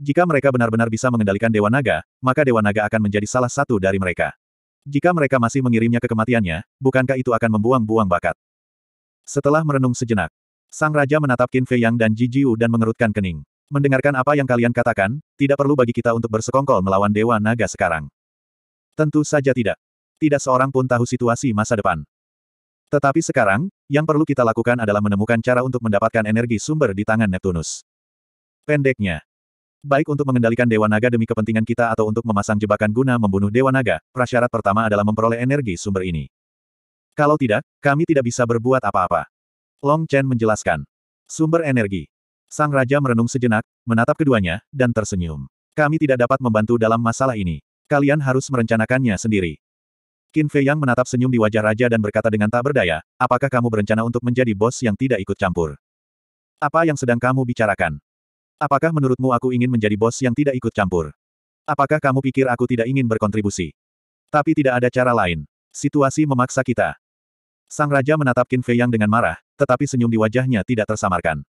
Jika mereka benar-benar bisa mengendalikan Dewa Naga, maka Dewa Naga akan menjadi salah satu dari mereka. Jika mereka masih mengirimnya ke kematiannya, bukankah itu akan membuang-buang bakat? Setelah merenung sejenak, Sang Raja menatap Qin Fei Yang dan Ji Jiu dan mengerutkan kening. Mendengarkan apa yang kalian katakan, tidak perlu bagi kita untuk bersekongkol melawan Dewa Naga sekarang. Tentu saja tidak. Tidak seorang pun tahu situasi masa depan. Tetapi sekarang, yang perlu kita lakukan adalah menemukan cara untuk mendapatkan energi sumber di tangan Neptunus. Pendeknya, baik untuk mengendalikan Dewa Naga demi kepentingan kita atau untuk memasang jebakan guna membunuh Dewa Naga, prasyarat pertama adalah memperoleh energi sumber ini. Kalau tidak, kami tidak bisa berbuat apa-apa. Long Chen menjelaskan. Sumber energi. Sang Raja merenung sejenak, menatap keduanya, dan tersenyum. Kami tidak dapat membantu dalam masalah ini. Kalian harus merencanakannya sendiri. Qin Fei Yang menatap senyum di wajah raja dan berkata dengan tak berdaya, apakah kamu berencana untuk menjadi bos yang tidak ikut campur? Apa yang sedang kamu bicarakan? Apakah menurutmu aku ingin menjadi bos yang tidak ikut campur? Apakah kamu pikir aku tidak ingin berkontribusi? Tapi tidak ada cara lain. Situasi memaksa kita. Sang Raja menatap Qin Fei Yang dengan marah, tetapi senyum di wajahnya tidak tersamarkan.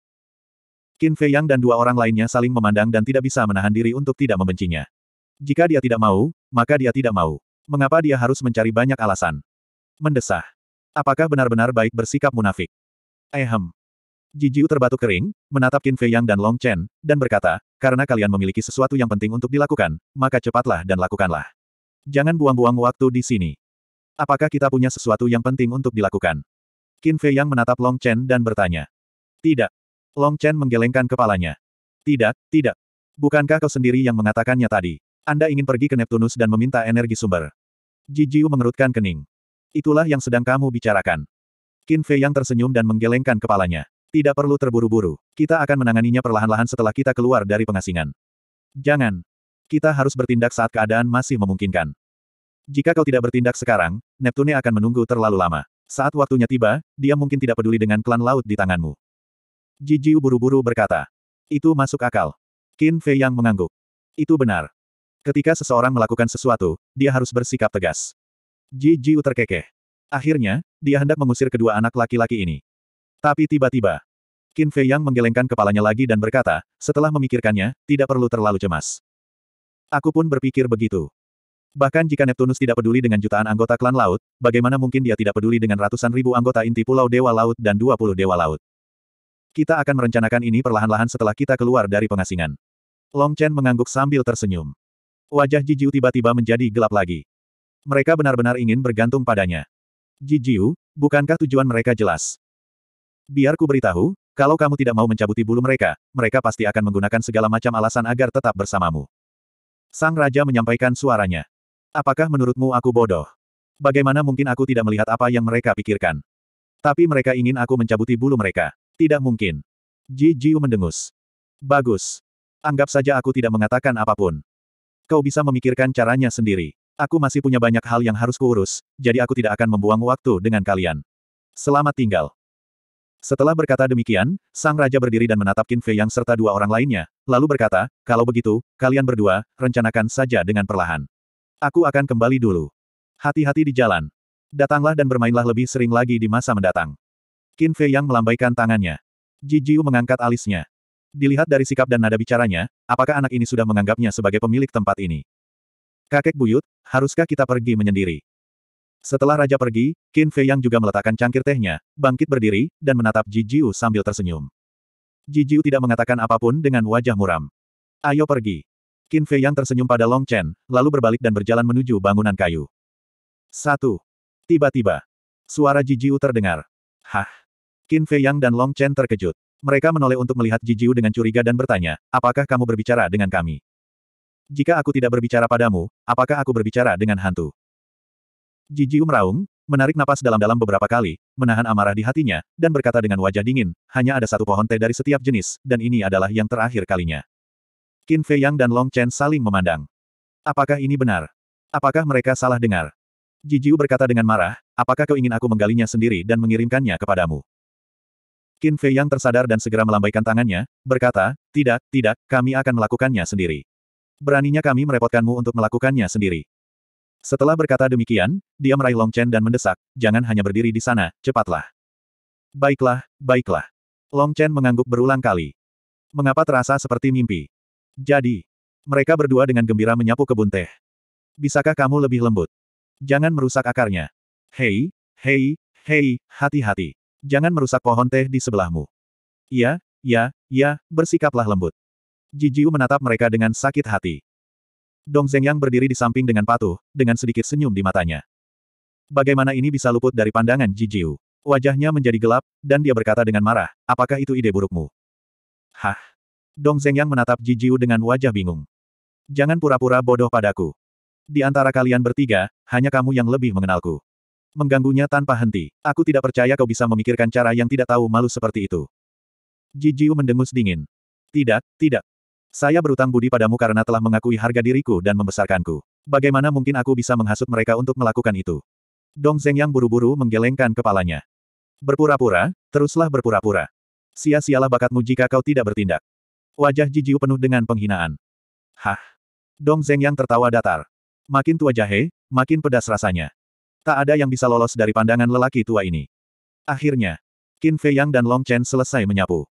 Qin Fei Yang dan dua orang lainnya saling memandang dan tidak bisa menahan diri untuk tidak membencinya. Jika dia tidak mau, maka dia tidak mau. Mengapa dia harus mencari banyak alasan? Mendesah. Apakah benar-benar baik bersikap munafik? Ehem. Jiu terbatuk kering, menatap Qin Fei Yang dan Long Chen, dan berkata, karena kalian memiliki sesuatu yang penting untuk dilakukan, maka cepatlah dan lakukanlah. Jangan buang-buang waktu di sini. Apakah kita punya sesuatu yang penting untuk dilakukan? Qin Fei Yang menatap Long Chen dan bertanya. Tidak. Long Chen menggelengkan kepalanya. Tidak, tidak. Bukankah kau sendiri yang mengatakannya tadi? Anda ingin pergi ke Neptunus dan meminta energi sumber. Jijiu mengerutkan kening. Itulah yang sedang kamu bicarakan. Qin Fei yang tersenyum dan menggelengkan kepalanya. Tidak perlu terburu-buru. Kita akan menanganinya perlahan-lahan setelah kita keluar dari pengasingan. Jangan. Kita harus bertindak saat keadaan masih memungkinkan. Jika kau tidak bertindak sekarang, Neptune akan menunggu terlalu lama. Saat waktunya tiba, dia mungkin tidak peduli dengan klan laut di tanganmu. Jijiu buru-buru berkata. Itu masuk akal. Qin Fei yang mengangguk. Itu benar. Ketika seseorang melakukan sesuatu, dia harus bersikap tegas. Ji Jiu terkekeh. Akhirnya, dia hendak mengusir kedua anak laki-laki ini. Tapi tiba-tiba, Qin Fei Yang menggelengkan kepalanya lagi dan berkata, setelah memikirkannya, tidak perlu terlalu cemas. Aku pun berpikir begitu. Bahkan jika Neptunus tidak peduli dengan jutaan anggota klan laut, bagaimana mungkin dia tidak peduli dengan ratusan ribu anggota inti Pulau Dewa Laut dan 20 Dewa Laut. Kita akan merencanakan ini perlahan-lahan setelah kita keluar dari pengasingan. Long Chen mengangguk sambil tersenyum. Wajah Jijiu tiba-tiba menjadi gelap lagi. Mereka benar-benar ingin bergantung padanya. Jijiu, bukankah tujuan mereka jelas? Biar ku beritahu, kalau kamu tidak mau mencabuti bulu mereka, mereka pasti akan menggunakan segala macam alasan agar tetap bersamamu. Sang Raja menyampaikan suaranya. Apakah menurutmu aku bodoh? Bagaimana mungkin aku tidak melihat apa yang mereka pikirkan? Tapi mereka ingin aku mencabuti bulu mereka. Tidak mungkin. Ji Jiu mendengus. Bagus. Anggap saja aku tidak mengatakan apapun. Kau bisa memikirkan caranya sendiri. Aku masih punya banyak hal yang harus kuurus, jadi aku tidak akan membuang waktu dengan kalian. Selamat tinggal. Setelah berkata demikian, sang raja berdiri dan menatap Qin Fei Yang serta dua orang lainnya, lalu berkata, kalau begitu, kalian berdua, rencanakan saja dengan perlahan. Aku akan kembali dulu. Hati-hati di jalan. Datanglah dan bermainlah lebih sering lagi di masa mendatang. Qin Fei Yang melambaikan tangannya. Ji Jiu mengangkat alisnya. Dilihat dari sikap dan nada bicaranya, apakah anak ini sudah menganggapnya sebagai pemilik tempat ini? Kakek buyut, haruskah kita pergi menyendiri? Setelah raja pergi, Qin Fei yang juga meletakkan cangkir tehnya, bangkit berdiri, dan menatap Ji Jiu sambil tersenyum. Ji Jiu tidak mengatakan apapun dengan wajah muram. Ayo pergi. Qin Fei yang tersenyum pada Long Chen, lalu berbalik dan berjalan menuju bangunan kayu. Satu. Tiba-tiba. Suara Ji Jiu terdengar. Hah. Qin Fei yang dan Long Chen terkejut. Mereka menoleh untuk melihat Jijiu dengan curiga dan bertanya, apakah kamu berbicara dengan kami? Jika aku tidak berbicara padamu, apakah aku berbicara dengan hantu? Jijiu meraung, menarik napas dalam-dalam beberapa kali, menahan amarah di hatinya, dan berkata dengan wajah dingin, hanya ada satu pohon teh dari setiap jenis, dan ini adalah yang terakhir kalinya. Qin Fei Yang dan Long Chen saling memandang. Apakah ini benar? Apakah mereka salah dengar? Jijiu berkata dengan marah, apakah kau ingin aku menggalinya sendiri dan mengirimkannya kepadamu? Qin Fei yang tersadar dan segera melambaikan tangannya, berkata, tidak, tidak, kami akan melakukannya sendiri. Beraninya kami merepotkanmu untuk melakukannya sendiri. Setelah berkata demikian, dia meraih Long Chen dan mendesak, jangan hanya berdiri di sana, cepatlah. Baiklah, baiklah. Long Chen mengangguk berulang kali. Mengapa terasa seperti mimpi? Jadi, mereka berdua dengan gembira menyapu kebun teh. Bisakah kamu lebih lembut? Jangan merusak akarnya. Hei, hei, hei, hati-hati jangan merusak pohon teh di sebelahmu. Ya, ya, ya, bersikaplah lembut. Jijiu menatap mereka dengan sakit hati. Dong Zeng Yang berdiri di samping dengan patuh, dengan sedikit senyum di matanya. Bagaimana ini bisa luput dari pandangan Jijiu? Wajahnya menjadi gelap, dan dia berkata dengan marah, apakah itu ide burukmu? Hah? Dong Zeng Yang menatap Jijiu dengan wajah bingung. Jangan pura-pura bodoh padaku. Di antara kalian bertiga, hanya kamu yang lebih mengenalku mengganggunya tanpa henti. Aku tidak percaya kau bisa memikirkan cara yang tidak tahu malu seperti itu. Ji Jiu mendengus dingin. Tidak, tidak. Saya berutang budi padamu karena telah mengakui harga diriku dan membesarkanku. Bagaimana mungkin aku bisa menghasut mereka untuk melakukan itu? Dong Zeng yang buru-buru menggelengkan kepalanya. Berpura-pura, teruslah berpura-pura. Sia-sialah bakatmu jika kau tidak bertindak. Wajah Ji Jiu penuh dengan penghinaan. Hah? Dong Zeng yang tertawa datar. Makin tua jahe, makin pedas rasanya. Tak ada yang bisa lolos dari pandangan lelaki tua ini. Akhirnya, Qin Fei Yang dan Long Chen selesai menyapu.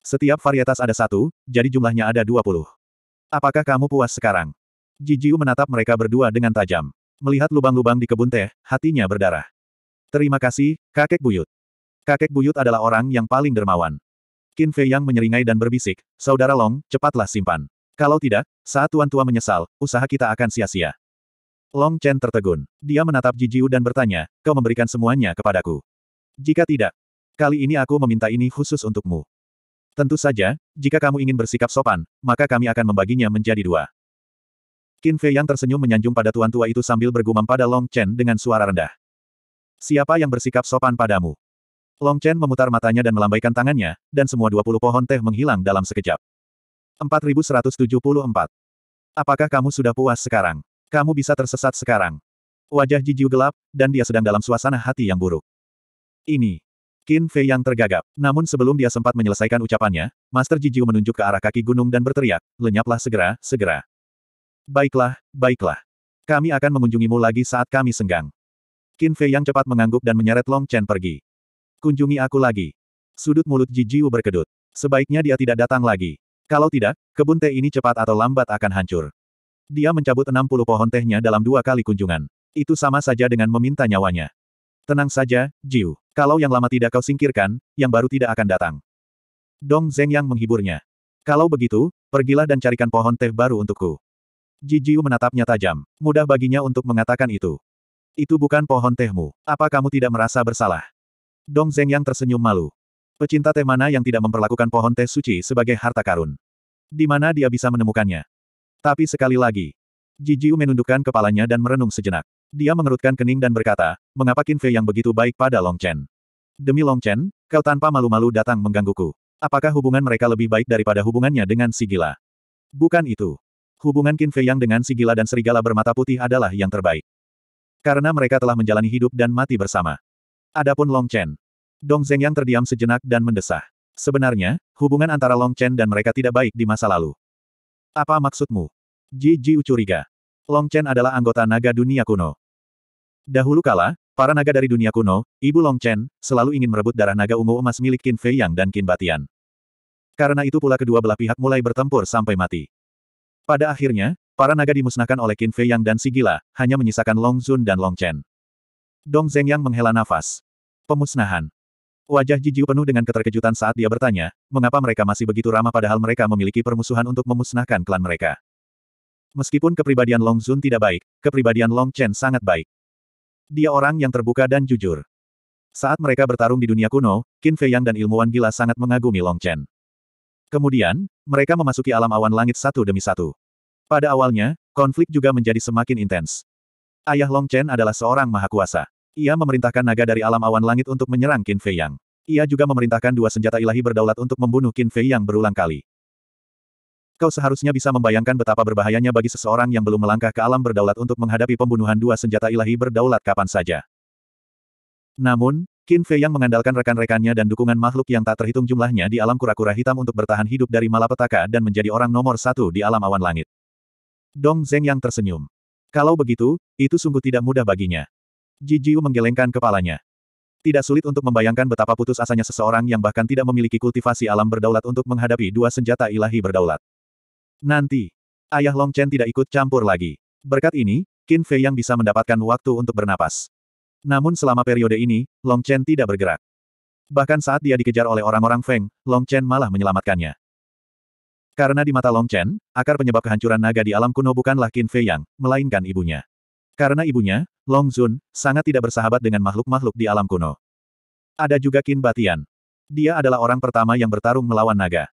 Setiap varietas ada satu, jadi jumlahnya ada dua puluh. Apakah kamu puas sekarang? Ji Yu menatap mereka berdua dengan tajam. Melihat lubang-lubang di kebun teh, hatinya berdarah. Terima kasih, kakek buyut. Kakek buyut adalah orang yang paling dermawan. Qin Fei Yang menyeringai dan berbisik, Saudara Long, cepatlah simpan. Kalau tidak, saat tuan tua menyesal, usaha kita akan sia-sia. Long Chen tertegun. Dia menatap Ji Jijiu dan bertanya, kau memberikan semuanya kepadaku. Jika tidak, kali ini aku meminta ini khusus untukmu. Tentu saja, jika kamu ingin bersikap sopan, maka kami akan membaginya menjadi dua. Qin Fei yang tersenyum menyanjung pada tuan tua itu sambil bergumam pada Long Chen dengan suara rendah. Siapa yang bersikap sopan padamu? Long Chen memutar matanya dan melambaikan tangannya, dan semua 20 pohon teh menghilang dalam sekejap. 4174. Apakah kamu sudah puas sekarang? Kamu bisa tersesat sekarang. Wajah Jijiu gelap, dan dia sedang dalam suasana hati yang buruk. Ini. Qin Fei yang tergagap. Namun sebelum dia sempat menyelesaikan ucapannya, Master Jijiu menunjuk ke arah kaki gunung dan berteriak, lenyaplah segera, segera. Baiklah, baiklah. Kami akan mengunjungimu lagi saat kami senggang. Qin Fei yang cepat mengangguk dan menyeret Long Chen pergi. Kunjungi aku lagi. Sudut mulut Jijiu berkedut. Sebaiknya dia tidak datang lagi. Kalau tidak, kebun teh ini cepat atau lambat akan hancur. Dia mencabut 60 pohon tehnya dalam dua kali kunjungan. Itu sama saja dengan meminta nyawanya. Tenang saja, Jiu. Kalau yang lama tidak kau singkirkan, yang baru tidak akan datang. Dong Zeng yang menghiburnya. Kalau begitu, pergilah dan carikan pohon teh baru untukku. Ji Jiu menatapnya tajam. Mudah baginya untuk mengatakan itu. Itu bukan pohon tehmu. Apa kamu tidak merasa bersalah? Dong Zeng yang tersenyum malu. Pecinta teh mana yang tidak memperlakukan pohon teh suci sebagai harta karun? Di mana dia bisa menemukannya? Tapi sekali lagi, Ji Jijiu menundukkan kepalanya dan merenung sejenak. Dia mengerutkan kening dan berkata, mengapa Qin Fei yang begitu baik pada Long Chen? Demi Long Chen, kau tanpa malu-malu datang menggangguku. Apakah hubungan mereka lebih baik daripada hubungannya dengan Sigila? Bukan itu. Hubungan Qin Fei yang dengan Sigila dan serigala bermata putih adalah yang terbaik. Karena mereka telah menjalani hidup dan mati bersama. Adapun Long Chen. Dong Zeng yang terdiam sejenak dan mendesah. Sebenarnya, hubungan antara Long Chen dan mereka tidak baik di masa lalu. Apa maksudmu? Ji Jiu curiga. Chen adalah anggota naga dunia kuno. Dahulu kala, para naga dari dunia kuno, ibu Long Chen, selalu ingin merebut darah naga ungu emas milik Qin Fei Yang dan Qin Batian. Karena itu pula kedua belah pihak mulai bertempur sampai mati. Pada akhirnya, para naga dimusnahkan oleh Qin Fei Yang dan Sigila, hanya menyisakan Long Zun dan Long Chen. Dong Zeng Yang menghela nafas. Pemusnahan. Wajah Jijiu penuh dengan keterkejutan saat dia bertanya, mengapa mereka masih begitu ramah padahal mereka memiliki permusuhan untuk memusnahkan klan mereka. Meskipun kepribadian Long Zun tidak baik, kepribadian Long Chen sangat baik. Dia orang yang terbuka dan jujur. Saat mereka bertarung di dunia kuno, Qin Fei Yang dan ilmuwan gila sangat mengagumi Long Chen. Kemudian, mereka memasuki alam awan langit satu demi satu. Pada awalnya, konflik juga menjadi semakin intens. Ayah Long Chen adalah seorang maha kuasa. Ia memerintahkan naga dari alam awan langit untuk menyerang Qin Fei Yang. Ia juga memerintahkan dua senjata ilahi berdaulat untuk membunuh Qin Fei Yang berulang kali. Kau seharusnya bisa membayangkan betapa berbahayanya bagi seseorang yang belum melangkah ke alam berdaulat untuk menghadapi pembunuhan dua senjata ilahi berdaulat kapan saja. Namun, Qin Fei yang mengandalkan rekan-rekannya dan dukungan makhluk yang tak terhitung jumlahnya di alam kura-kura hitam untuk bertahan hidup dari malapetaka dan menjadi orang nomor satu di alam awan langit. Dong Zeng yang tersenyum. Kalau begitu, itu sungguh tidak mudah baginya. Jijiu menggelengkan kepalanya. Tidak sulit untuk membayangkan betapa putus asanya seseorang yang bahkan tidak memiliki kultivasi alam berdaulat untuk menghadapi dua senjata ilahi berdaulat. Nanti, ayah Long Chen tidak ikut campur lagi. Berkat ini, Qin Fei yang bisa mendapatkan waktu untuk bernapas. Namun selama periode ini, Long Chen tidak bergerak. Bahkan saat dia dikejar oleh orang-orang Feng, Long Chen malah menyelamatkannya. Karena di mata Long Chen, akar penyebab kehancuran naga di alam kuno bukanlah Qin Fei Yang, melainkan ibunya. Karena ibunya, Long Zun, sangat tidak bersahabat dengan makhluk-makhluk di alam kuno. Ada juga Qin Batian. Dia adalah orang pertama yang bertarung melawan naga.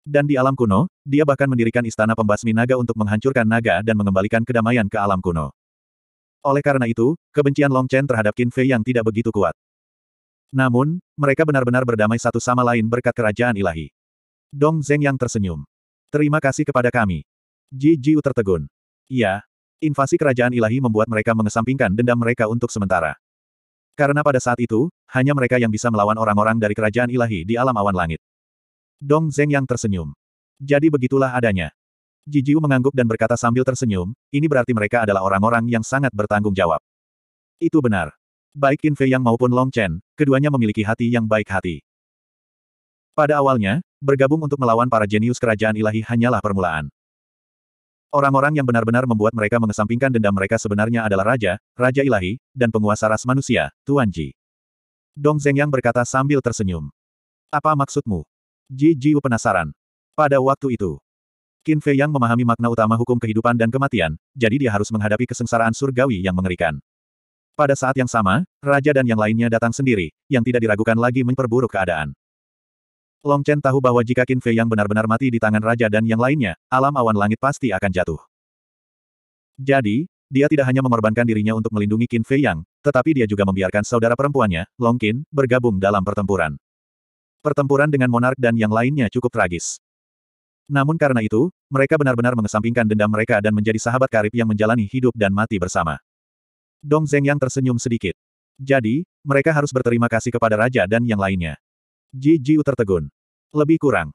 Dan di alam kuno, dia bahkan mendirikan istana pembasmi naga untuk menghancurkan naga dan mengembalikan kedamaian ke alam kuno. Oleh karena itu, kebencian Long Chen terhadap Qin Fei yang tidak begitu kuat. Namun, mereka benar-benar berdamai satu sama lain berkat kerajaan ilahi. Dong Zeng yang tersenyum. Terima kasih kepada kami. Ji Jiu tertegun. Iya, Invasi kerajaan ilahi membuat mereka mengesampingkan dendam mereka untuk sementara. Karena pada saat itu, hanya mereka yang bisa melawan orang-orang dari kerajaan ilahi di alam awan langit. Dong Zeng yang tersenyum. Jadi begitulah adanya. Ji Jijiu mengangguk dan berkata sambil tersenyum, ini berarti mereka adalah orang-orang yang sangat bertanggung jawab. Itu benar. Baik Qin Fei Yang maupun Long Chen, keduanya memiliki hati yang baik hati. Pada awalnya, bergabung untuk melawan para jenius kerajaan ilahi hanyalah permulaan. Orang-orang yang benar-benar membuat mereka mengesampingkan dendam mereka sebenarnya adalah Raja, Raja Ilahi, dan penguasa ras manusia, Tuan Ji. Dong Zhengyang berkata sambil tersenyum. Apa maksudmu? Ji Jiu penasaran. Pada waktu itu, Qin Fei yang memahami makna utama hukum kehidupan dan kematian, jadi dia harus menghadapi kesengsaraan surgawi yang mengerikan. Pada saat yang sama, raja dan yang lainnya datang sendiri, yang tidak diragukan lagi memperburuk keadaan. Long Chen tahu bahwa jika Qin Fei yang benar-benar mati di tangan raja dan yang lainnya, alam awan langit pasti akan jatuh. Jadi, dia tidak hanya mengorbankan dirinya untuk melindungi Qin Fei yang, tetapi dia juga membiarkan saudara perempuannya, Long Qin, bergabung dalam pertempuran. Pertempuran dengan monark dan yang lainnya cukup tragis. Namun karena itu, mereka benar-benar mengesampingkan dendam mereka dan menjadi sahabat karib yang menjalani hidup dan mati bersama. Dong Zeng yang tersenyum sedikit. Jadi, mereka harus berterima kasih kepada raja dan yang lainnya. Ji Jiu tertegun. Lebih kurang.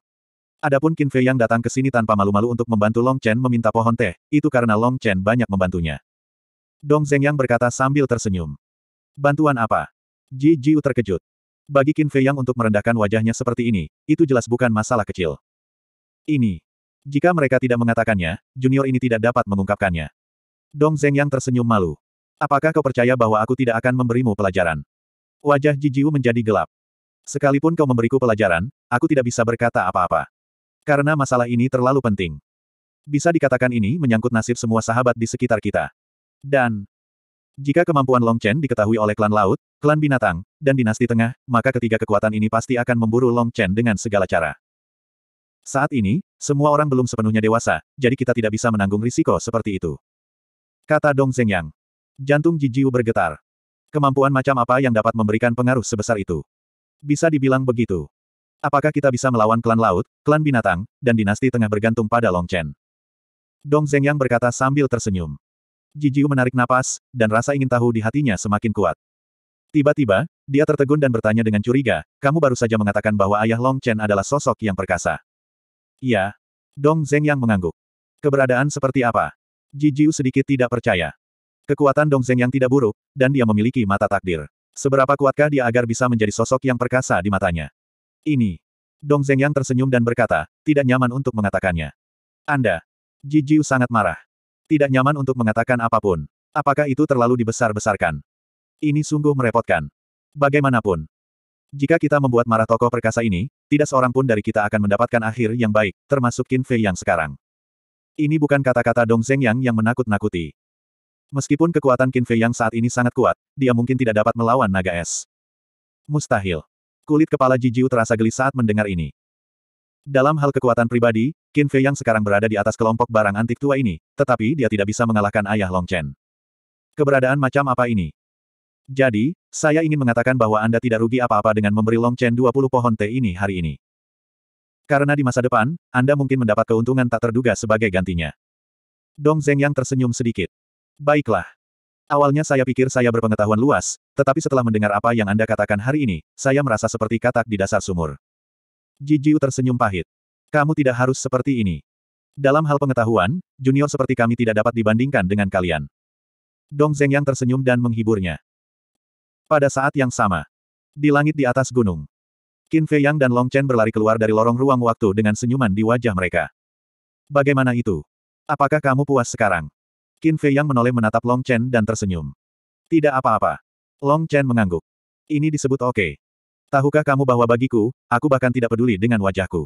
Adapun Qin Fei yang datang ke sini tanpa malu-malu untuk membantu Long Chen meminta pohon teh, itu karena Long Chen banyak membantunya. Dong Zhengyang berkata sambil tersenyum. Bantuan apa? Ji Jiu terkejut. Bagi Qin Fei yang untuk merendahkan wajahnya seperti ini, itu jelas bukan masalah kecil. Ini. Jika mereka tidak mengatakannya, junior ini tidak dapat mengungkapkannya. Dong Zhengyang tersenyum malu. Apakah kau percaya bahwa aku tidak akan memberimu pelajaran? Wajah Ji Jiu menjadi gelap. Sekalipun kau memberiku pelajaran, aku tidak bisa berkata apa-apa. Karena masalah ini terlalu penting. Bisa dikatakan ini menyangkut nasib semua sahabat di sekitar kita. Dan, jika kemampuan Long Chen diketahui oleh klan laut, klan binatang, dan dinasti tengah, maka ketiga kekuatan ini pasti akan memburu Long Chen dengan segala cara. Saat ini, semua orang belum sepenuhnya dewasa, jadi kita tidak bisa menanggung risiko seperti itu. Kata Dong Zhengyang. Jantung Jiu bergetar. Kemampuan macam apa yang dapat memberikan pengaruh sebesar itu? Bisa dibilang begitu. Apakah kita bisa melawan klan laut, klan binatang, dan dinasti tengah bergantung pada Long Chen? Dong Zhengyang berkata sambil tersenyum. Jijiu menarik napas, dan rasa ingin tahu di hatinya semakin kuat. Tiba-tiba, dia tertegun dan bertanya dengan curiga, kamu baru saja mengatakan bahwa ayah Long Chen adalah sosok yang perkasa. Iya. Dong Zhengyang mengangguk. Keberadaan seperti apa? Jijiu sedikit tidak percaya. Kekuatan Dong Zhengyang tidak buruk, dan dia memiliki mata takdir. Seberapa kuatkah dia agar bisa menjadi sosok yang perkasa di matanya? Ini. Dong Zhengyang tersenyum dan berkata, tidak nyaman untuk mengatakannya. Anda. Ji Jiu sangat marah. Tidak nyaman untuk mengatakan apapun. Apakah itu terlalu dibesar-besarkan? Ini sungguh merepotkan. Bagaimanapun. Jika kita membuat marah tokoh perkasa ini, tidak seorang pun dari kita akan mendapatkan akhir yang baik, termasuk Qin Fei yang sekarang. Ini bukan kata-kata Dong Zhengyang yang menakut-nakuti. Meskipun kekuatan Qin Fei yang saat ini sangat kuat, dia mungkin tidak dapat melawan naga es. Mustahil. Kulit kepala Jijiu terasa geli saat mendengar ini. Dalam hal kekuatan pribadi, Qin Fei yang sekarang berada di atas kelompok barang antik tua ini, tetapi dia tidak bisa mengalahkan ayah Long Chen. Keberadaan macam apa ini? Jadi, saya ingin mengatakan bahwa Anda tidak rugi apa-apa dengan memberi Long Chen 20 pohon teh ini hari ini. Karena di masa depan, Anda mungkin mendapat keuntungan tak terduga sebagai gantinya. Dong Zeng yang tersenyum sedikit. Baiklah. Awalnya saya pikir saya berpengetahuan luas, tetapi setelah mendengar apa yang Anda katakan hari ini, saya merasa seperti katak di dasar sumur. Jijiu tersenyum pahit. Kamu tidak harus seperti ini. Dalam hal pengetahuan, junior seperti kami tidak dapat dibandingkan dengan kalian. Dong yang tersenyum dan menghiburnya. Pada saat yang sama, di langit di atas gunung, Qin Fei Yang dan Long Chen berlari keluar dari lorong ruang waktu dengan senyuman di wajah mereka. Bagaimana itu? Apakah kamu puas sekarang? Qin Fei yang menoleh menatap Long Chen dan tersenyum. Tidak apa-apa. Long Chen mengangguk. Ini disebut oke. Okay. Tahukah kamu bahwa bagiku, aku bahkan tidak peduli dengan wajahku.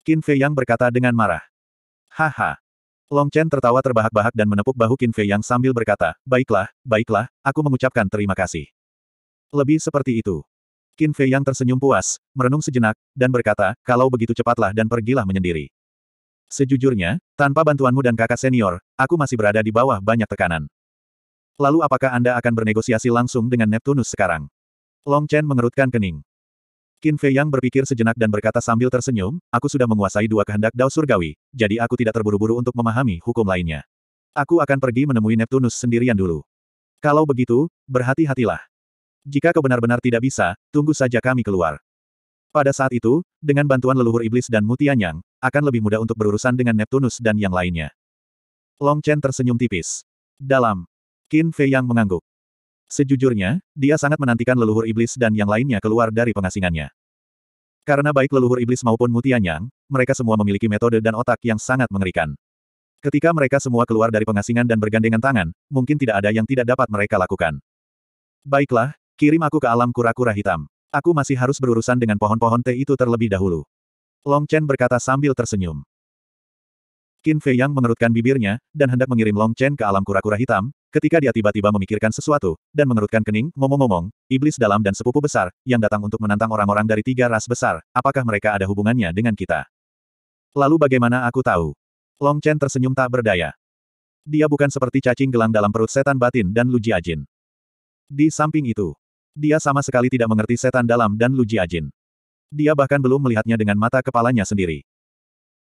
Qin Fei yang berkata dengan marah. Haha. Long Chen tertawa terbahak-bahak dan menepuk bahu Qin Fei yang sambil berkata, Baiklah, baiklah, aku mengucapkan terima kasih. Lebih seperti itu. Qin Fei yang tersenyum puas, merenung sejenak, dan berkata, kalau begitu cepatlah dan pergilah menyendiri. Sejujurnya, tanpa bantuanmu dan kakak senior, aku masih berada di bawah banyak tekanan. Lalu apakah Anda akan bernegosiasi langsung dengan Neptunus sekarang? Long Chen mengerutkan kening. Qin Fei Yang berpikir sejenak dan berkata sambil tersenyum, aku sudah menguasai dua kehendak Dao Surgawi, jadi aku tidak terburu-buru untuk memahami hukum lainnya. Aku akan pergi menemui Neptunus sendirian dulu. Kalau begitu, berhati-hatilah. Jika kau benar-benar tidak bisa, tunggu saja kami keluar. Pada saat itu, dengan bantuan leluhur iblis dan mutianyang, akan lebih mudah untuk berurusan dengan Neptunus dan yang lainnya. Long Chen tersenyum tipis. Dalam. Qin Fei yang mengangguk. Sejujurnya, dia sangat menantikan leluhur iblis dan yang lainnya keluar dari pengasingannya. Karena baik leluhur iblis maupun mutianyang, mereka semua memiliki metode dan otak yang sangat mengerikan. Ketika mereka semua keluar dari pengasingan dan bergandengan tangan, mungkin tidak ada yang tidak dapat mereka lakukan. Baiklah, kirim aku ke alam kura-kura hitam. Aku masih harus berurusan dengan pohon-pohon teh itu terlebih dahulu. Long Chen berkata sambil tersenyum. Qin Fei Yang mengerutkan bibirnya, dan hendak mengirim Long Chen ke alam kura-kura hitam, ketika dia tiba-tiba memikirkan sesuatu, dan mengerutkan kening, ngomong-ngomong, iblis dalam dan sepupu besar, yang datang untuk menantang orang-orang dari tiga ras besar, apakah mereka ada hubungannya dengan kita? Lalu bagaimana aku tahu? Long Chen tersenyum tak berdaya. Dia bukan seperti cacing gelang dalam perut setan batin dan Lu Jiajin. Di samping itu, dia sama sekali tidak mengerti setan dalam dan Lu Jiajin. Dia bahkan belum melihatnya dengan mata kepalanya sendiri.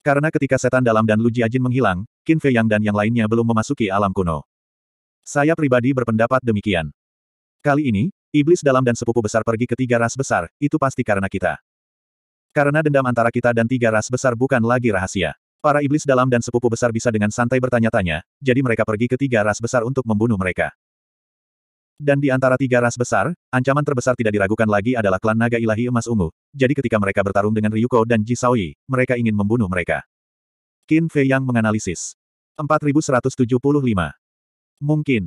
Karena ketika setan dalam dan Lu Jiajin menghilang, Qin Fei Yang dan yang lainnya belum memasuki alam kuno. Saya pribadi berpendapat demikian. Kali ini, iblis dalam dan sepupu besar pergi ke tiga ras besar, itu pasti karena kita. Karena dendam antara kita dan tiga ras besar bukan lagi rahasia. Para iblis dalam dan sepupu besar bisa dengan santai bertanya-tanya, jadi mereka pergi ke tiga ras besar untuk membunuh mereka. Dan di antara tiga ras besar, ancaman terbesar tidak diragukan lagi adalah klan naga ilahi emas ungu. Jadi ketika mereka bertarung dengan Ryuko dan Ji mereka ingin membunuh mereka. Qin Fei Yang menganalisis. 4175. Mungkin.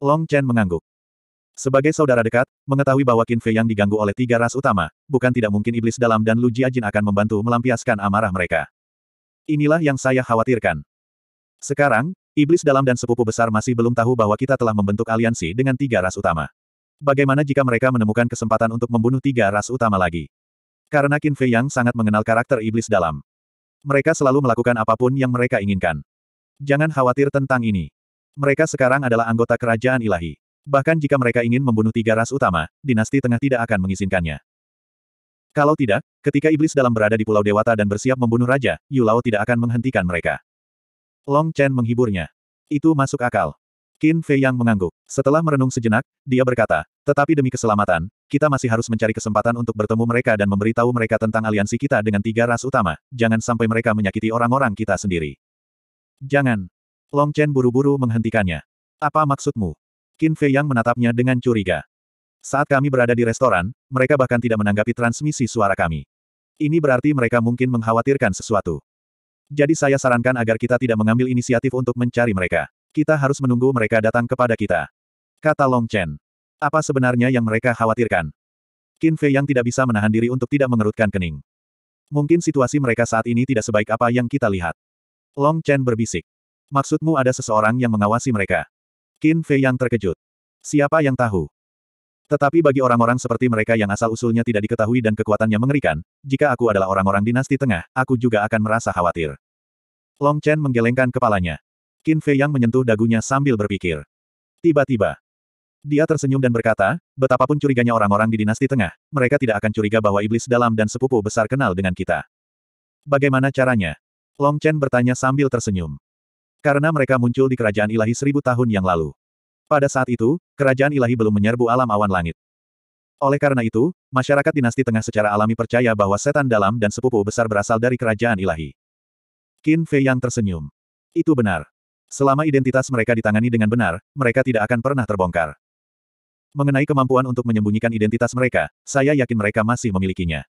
Long Chen mengangguk. Sebagai saudara dekat, mengetahui bahwa Qin Fei Yang diganggu oleh tiga ras utama, bukan tidak mungkin iblis dalam dan Lu Jiajin akan membantu melampiaskan amarah mereka. Inilah yang saya khawatirkan. Sekarang, Iblis dalam dan sepupu besar masih belum tahu bahwa kita telah membentuk aliansi dengan tiga ras utama. Bagaimana jika mereka menemukan kesempatan untuk membunuh tiga ras utama lagi? Karena Qin Fei Yang sangat mengenal karakter iblis dalam. Mereka selalu melakukan apapun yang mereka inginkan. Jangan khawatir tentang ini. Mereka sekarang adalah anggota kerajaan ilahi. Bahkan jika mereka ingin membunuh tiga ras utama, dinasti tengah tidak akan mengizinkannya. Kalau tidak, ketika iblis dalam berada di Pulau Dewata dan bersiap membunuh raja, Yulao tidak akan menghentikan mereka. Long Chen menghiburnya. Itu masuk akal. Qin Fei yang mengangguk. Setelah merenung sejenak, dia berkata, tetapi demi keselamatan, kita masih harus mencari kesempatan untuk bertemu mereka dan memberitahu mereka tentang aliansi kita dengan tiga ras utama, jangan sampai mereka menyakiti orang-orang kita sendiri. Jangan. Long Chen buru-buru menghentikannya. Apa maksudmu? Qin Fei yang menatapnya dengan curiga. Saat kami berada di restoran, mereka bahkan tidak menanggapi transmisi suara kami. Ini berarti mereka mungkin mengkhawatirkan sesuatu. Jadi saya sarankan agar kita tidak mengambil inisiatif untuk mencari mereka. Kita harus menunggu mereka datang kepada kita. Kata Long Chen. Apa sebenarnya yang mereka khawatirkan? Qin Fei yang tidak bisa menahan diri untuk tidak mengerutkan kening. Mungkin situasi mereka saat ini tidak sebaik apa yang kita lihat. Long Chen berbisik. Maksudmu ada seseorang yang mengawasi mereka? Qin Fei yang terkejut. Siapa yang tahu? Tetapi bagi orang-orang seperti mereka yang asal-usulnya tidak diketahui dan kekuatannya mengerikan, jika aku adalah orang-orang dinasti tengah, aku juga akan merasa khawatir. Long Chen menggelengkan kepalanya. Qin Fei Yang menyentuh dagunya sambil berpikir. Tiba-tiba, dia tersenyum dan berkata, betapapun curiganya orang-orang di dinasti tengah, mereka tidak akan curiga bahwa iblis dalam dan sepupu besar kenal dengan kita. Bagaimana caranya? Long Chen bertanya sambil tersenyum. Karena mereka muncul di kerajaan ilahi seribu tahun yang lalu. Pada saat itu, kerajaan ilahi belum menyerbu alam awan langit. Oleh karena itu, masyarakat dinasti tengah secara alami percaya bahwa setan dalam dan sepupu besar berasal dari kerajaan ilahi. Qin Fei yang tersenyum. Itu benar. Selama identitas mereka ditangani dengan benar, mereka tidak akan pernah terbongkar. Mengenai kemampuan untuk menyembunyikan identitas mereka, saya yakin mereka masih memilikinya.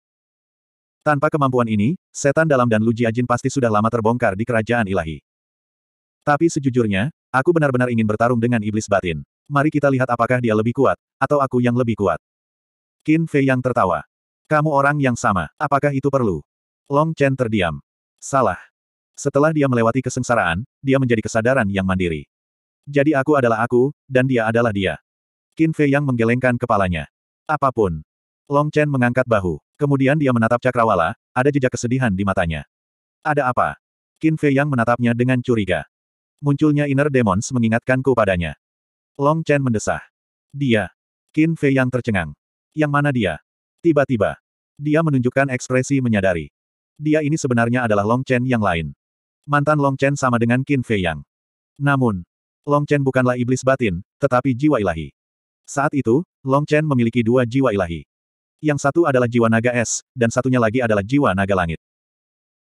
Tanpa kemampuan ini, setan dalam dan Lu Jiajin pasti sudah lama terbongkar di kerajaan ilahi. Tapi sejujurnya, aku benar-benar ingin bertarung dengan iblis batin. Mari kita lihat apakah dia lebih kuat, atau aku yang lebih kuat. Qin Fei yang tertawa. Kamu orang yang sama, apakah itu perlu? Long Chen terdiam. Salah. Setelah dia melewati kesengsaraan, dia menjadi kesadaran yang mandiri. Jadi aku adalah aku, dan dia adalah dia. Qin Fei yang menggelengkan kepalanya. Apapun. Long Chen mengangkat bahu. Kemudian dia menatap cakrawala, ada jejak kesedihan di matanya. Ada apa? Qin Fei yang menatapnya dengan curiga. Munculnya inner demons mengingatkanku padanya. Long Chen mendesah. Dia. Qin Fei yang tercengang. Yang mana dia? Tiba-tiba. Dia menunjukkan ekspresi menyadari. Dia ini sebenarnya adalah Long Chen yang lain. Mantan Long Chen sama dengan Qin Fei yang. Namun, Long Chen bukanlah iblis batin, tetapi jiwa ilahi. Saat itu, Long Chen memiliki dua jiwa ilahi. Yang satu adalah jiwa naga es, dan satunya lagi adalah jiwa naga langit.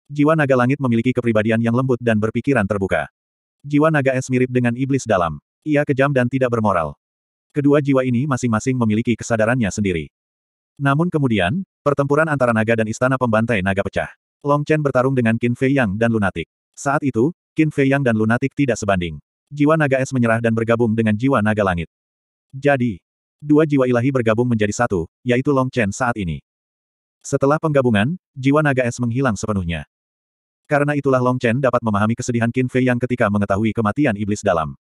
Jiwa naga langit memiliki kepribadian yang lembut dan berpikiran terbuka. Jiwa naga es mirip dengan iblis dalam. Ia kejam dan tidak bermoral. Kedua jiwa ini masing-masing memiliki kesadarannya sendiri. Namun kemudian, pertempuran antara naga dan istana pembantai naga pecah. Long Chen bertarung dengan Qin Fei Yang dan Lunatic. Saat itu, Qin Fei Yang dan Lunatic tidak sebanding. Jiwa naga es menyerah dan bergabung dengan jiwa naga langit. Jadi, dua jiwa ilahi bergabung menjadi satu, yaitu Long Chen saat ini. Setelah penggabungan, jiwa naga es menghilang sepenuhnya. Karena itulah Long Chen dapat memahami kesedihan Qin Fei Yang ketika mengetahui kematian iblis dalam.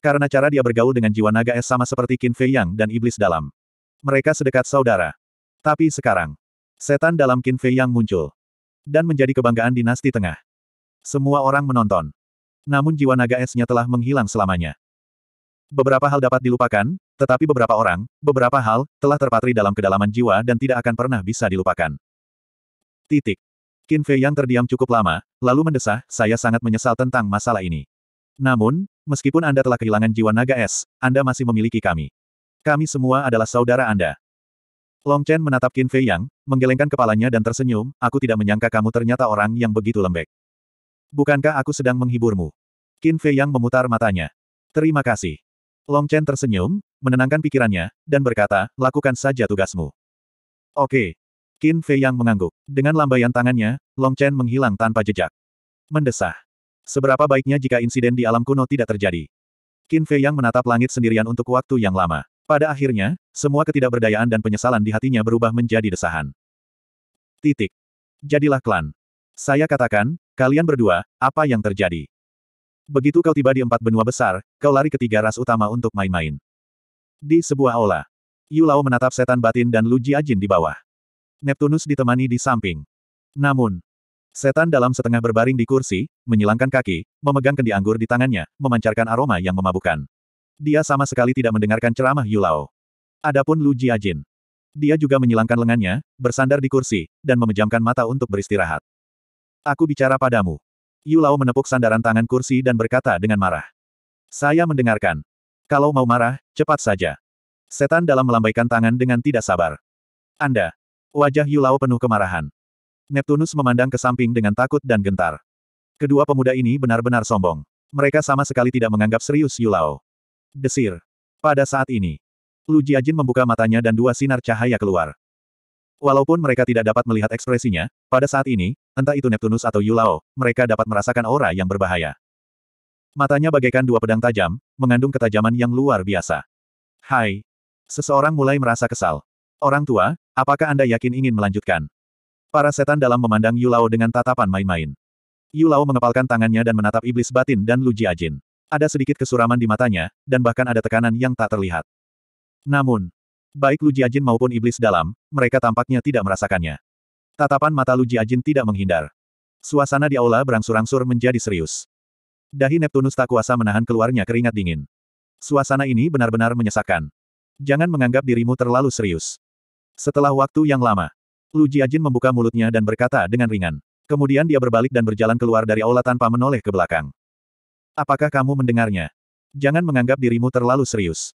Karena cara dia bergaul dengan jiwa naga es sama seperti Qin Fei Yang dan iblis dalam. Mereka sedekat saudara. Tapi sekarang, setan dalam Qin Fei Yang muncul. Dan menjadi kebanggaan dinasti tengah. Semua orang menonton. Namun jiwa naga esnya telah menghilang selamanya. Beberapa hal dapat dilupakan, tetapi beberapa orang, beberapa hal, telah terpatri dalam kedalaman jiwa dan tidak akan pernah bisa dilupakan. Titik. Qin Fei Yang terdiam cukup lama, lalu mendesah, saya sangat menyesal tentang masalah ini. Namun, meskipun Anda telah kehilangan jiwa naga es, Anda masih memiliki kami. Kami semua adalah saudara Anda. Long Chen menatap Qin Fei Yang, menggelengkan kepalanya dan tersenyum, aku tidak menyangka kamu ternyata orang yang begitu lembek. Bukankah aku sedang menghiburmu? Qin Fei Yang memutar matanya. Terima kasih. Long Chen tersenyum, menenangkan pikirannya, dan berkata, lakukan saja tugasmu. Oke, Qin Fei yang mengangguk. Dengan lambaian tangannya, Long Chen menghilang tanpa jejak. Mendesah. Seberapa baiknya jika insiden di alam kuno tidak terjadi. Qin Fei yang menatap langit sendirian untuk waktu yang lama. Pada akhirnya, semua ketidakberdayaan dan penyesalan di hatinya berubah menjadi desahan. Titik. Jadilah klan. Saya katakan, kalian berdua, apa yang terjadi? Begitu kau tiba di empat benua besar, kau lari ke tiga ras utama untuk main-main. Di sebuah aula, Yu Lao menatap setan batin dan Lu Jiajin di bawah. Neptunus ditemani di samping. Namun, setan dalam setengah berbaring di kursi, menyilangkan kaki, memegang kendi anggur di tangannya, memancarkan aroma yang memabukkan. Dia sama sekali tidak mendengarkan ceramah Yulao. Adapun Lu Jiajin. Dia juga menyilangkan lengannya, bersandar di kursi, dan memejamkan mata untuk beristirahat. Aku bicara padamu. Yulao menepuk sandaran tangan kursi dan berkata dengan marah. Saya mendengarkan. Kalau mau marah, cepat saja. Setan dalam melambaikan tangan dengan tidak sabar. Anda, Wajah Yulao penuh kemarahan. Neptunus memandang ke samping dengan takut dan gentar. Kedua pemuda ini benar-benar sombong. Mereka sama sekali tidak menganggap serius Yulao. Desir. Pada saat ini, Lu Jiajin membuka matanya dan dua sinar cahaya keluar. Walaupun mereka tidak dapat melihat ekspresinya, pada saat ini, entah itu Neptunus atau Yulao, mereka dapat merasakan aura yang berbahaya. Matanya bagaikan dua pedang tajam, mengandung ketajaman yang luar biasa. Hai. Seseorang mulai merasa kesal. Orang tua, Apakah Anda yakin ingin melanjutkan? Para setan dalam memandang Yulao dengan tatapan main-main. Yulao mengepalkan tangannya dan menatap iblis batin dan Luji Ajin. Ada sedikit kesuraman di matanya, dan bahkan ada tekanan yang tak terlihat. Namun, baik Luji Ajin maupun iblis dalam, mereka tampaknya tidak merasakannya. Tatapan mata Luji Ajin tidak menghindar. Suasana di aula berangsur-angsur menjadi serius. Dahi Neptunus tak kuasa menahan keluarnya keringat dingin. Suasana ini benar-benar menyesakkan. Jangan menganggap dirimu terlalu serius. Setelah waktu yang lama, Lu Jiajin membuka mulutnya dan berkata dengan ringan. Kemudian dia berbalik dan berjalan keluar dari aula tanpa menoleh ke belakang. Apakah kamu mendengarnya? Jangan menganggap dirimu terlalu serius.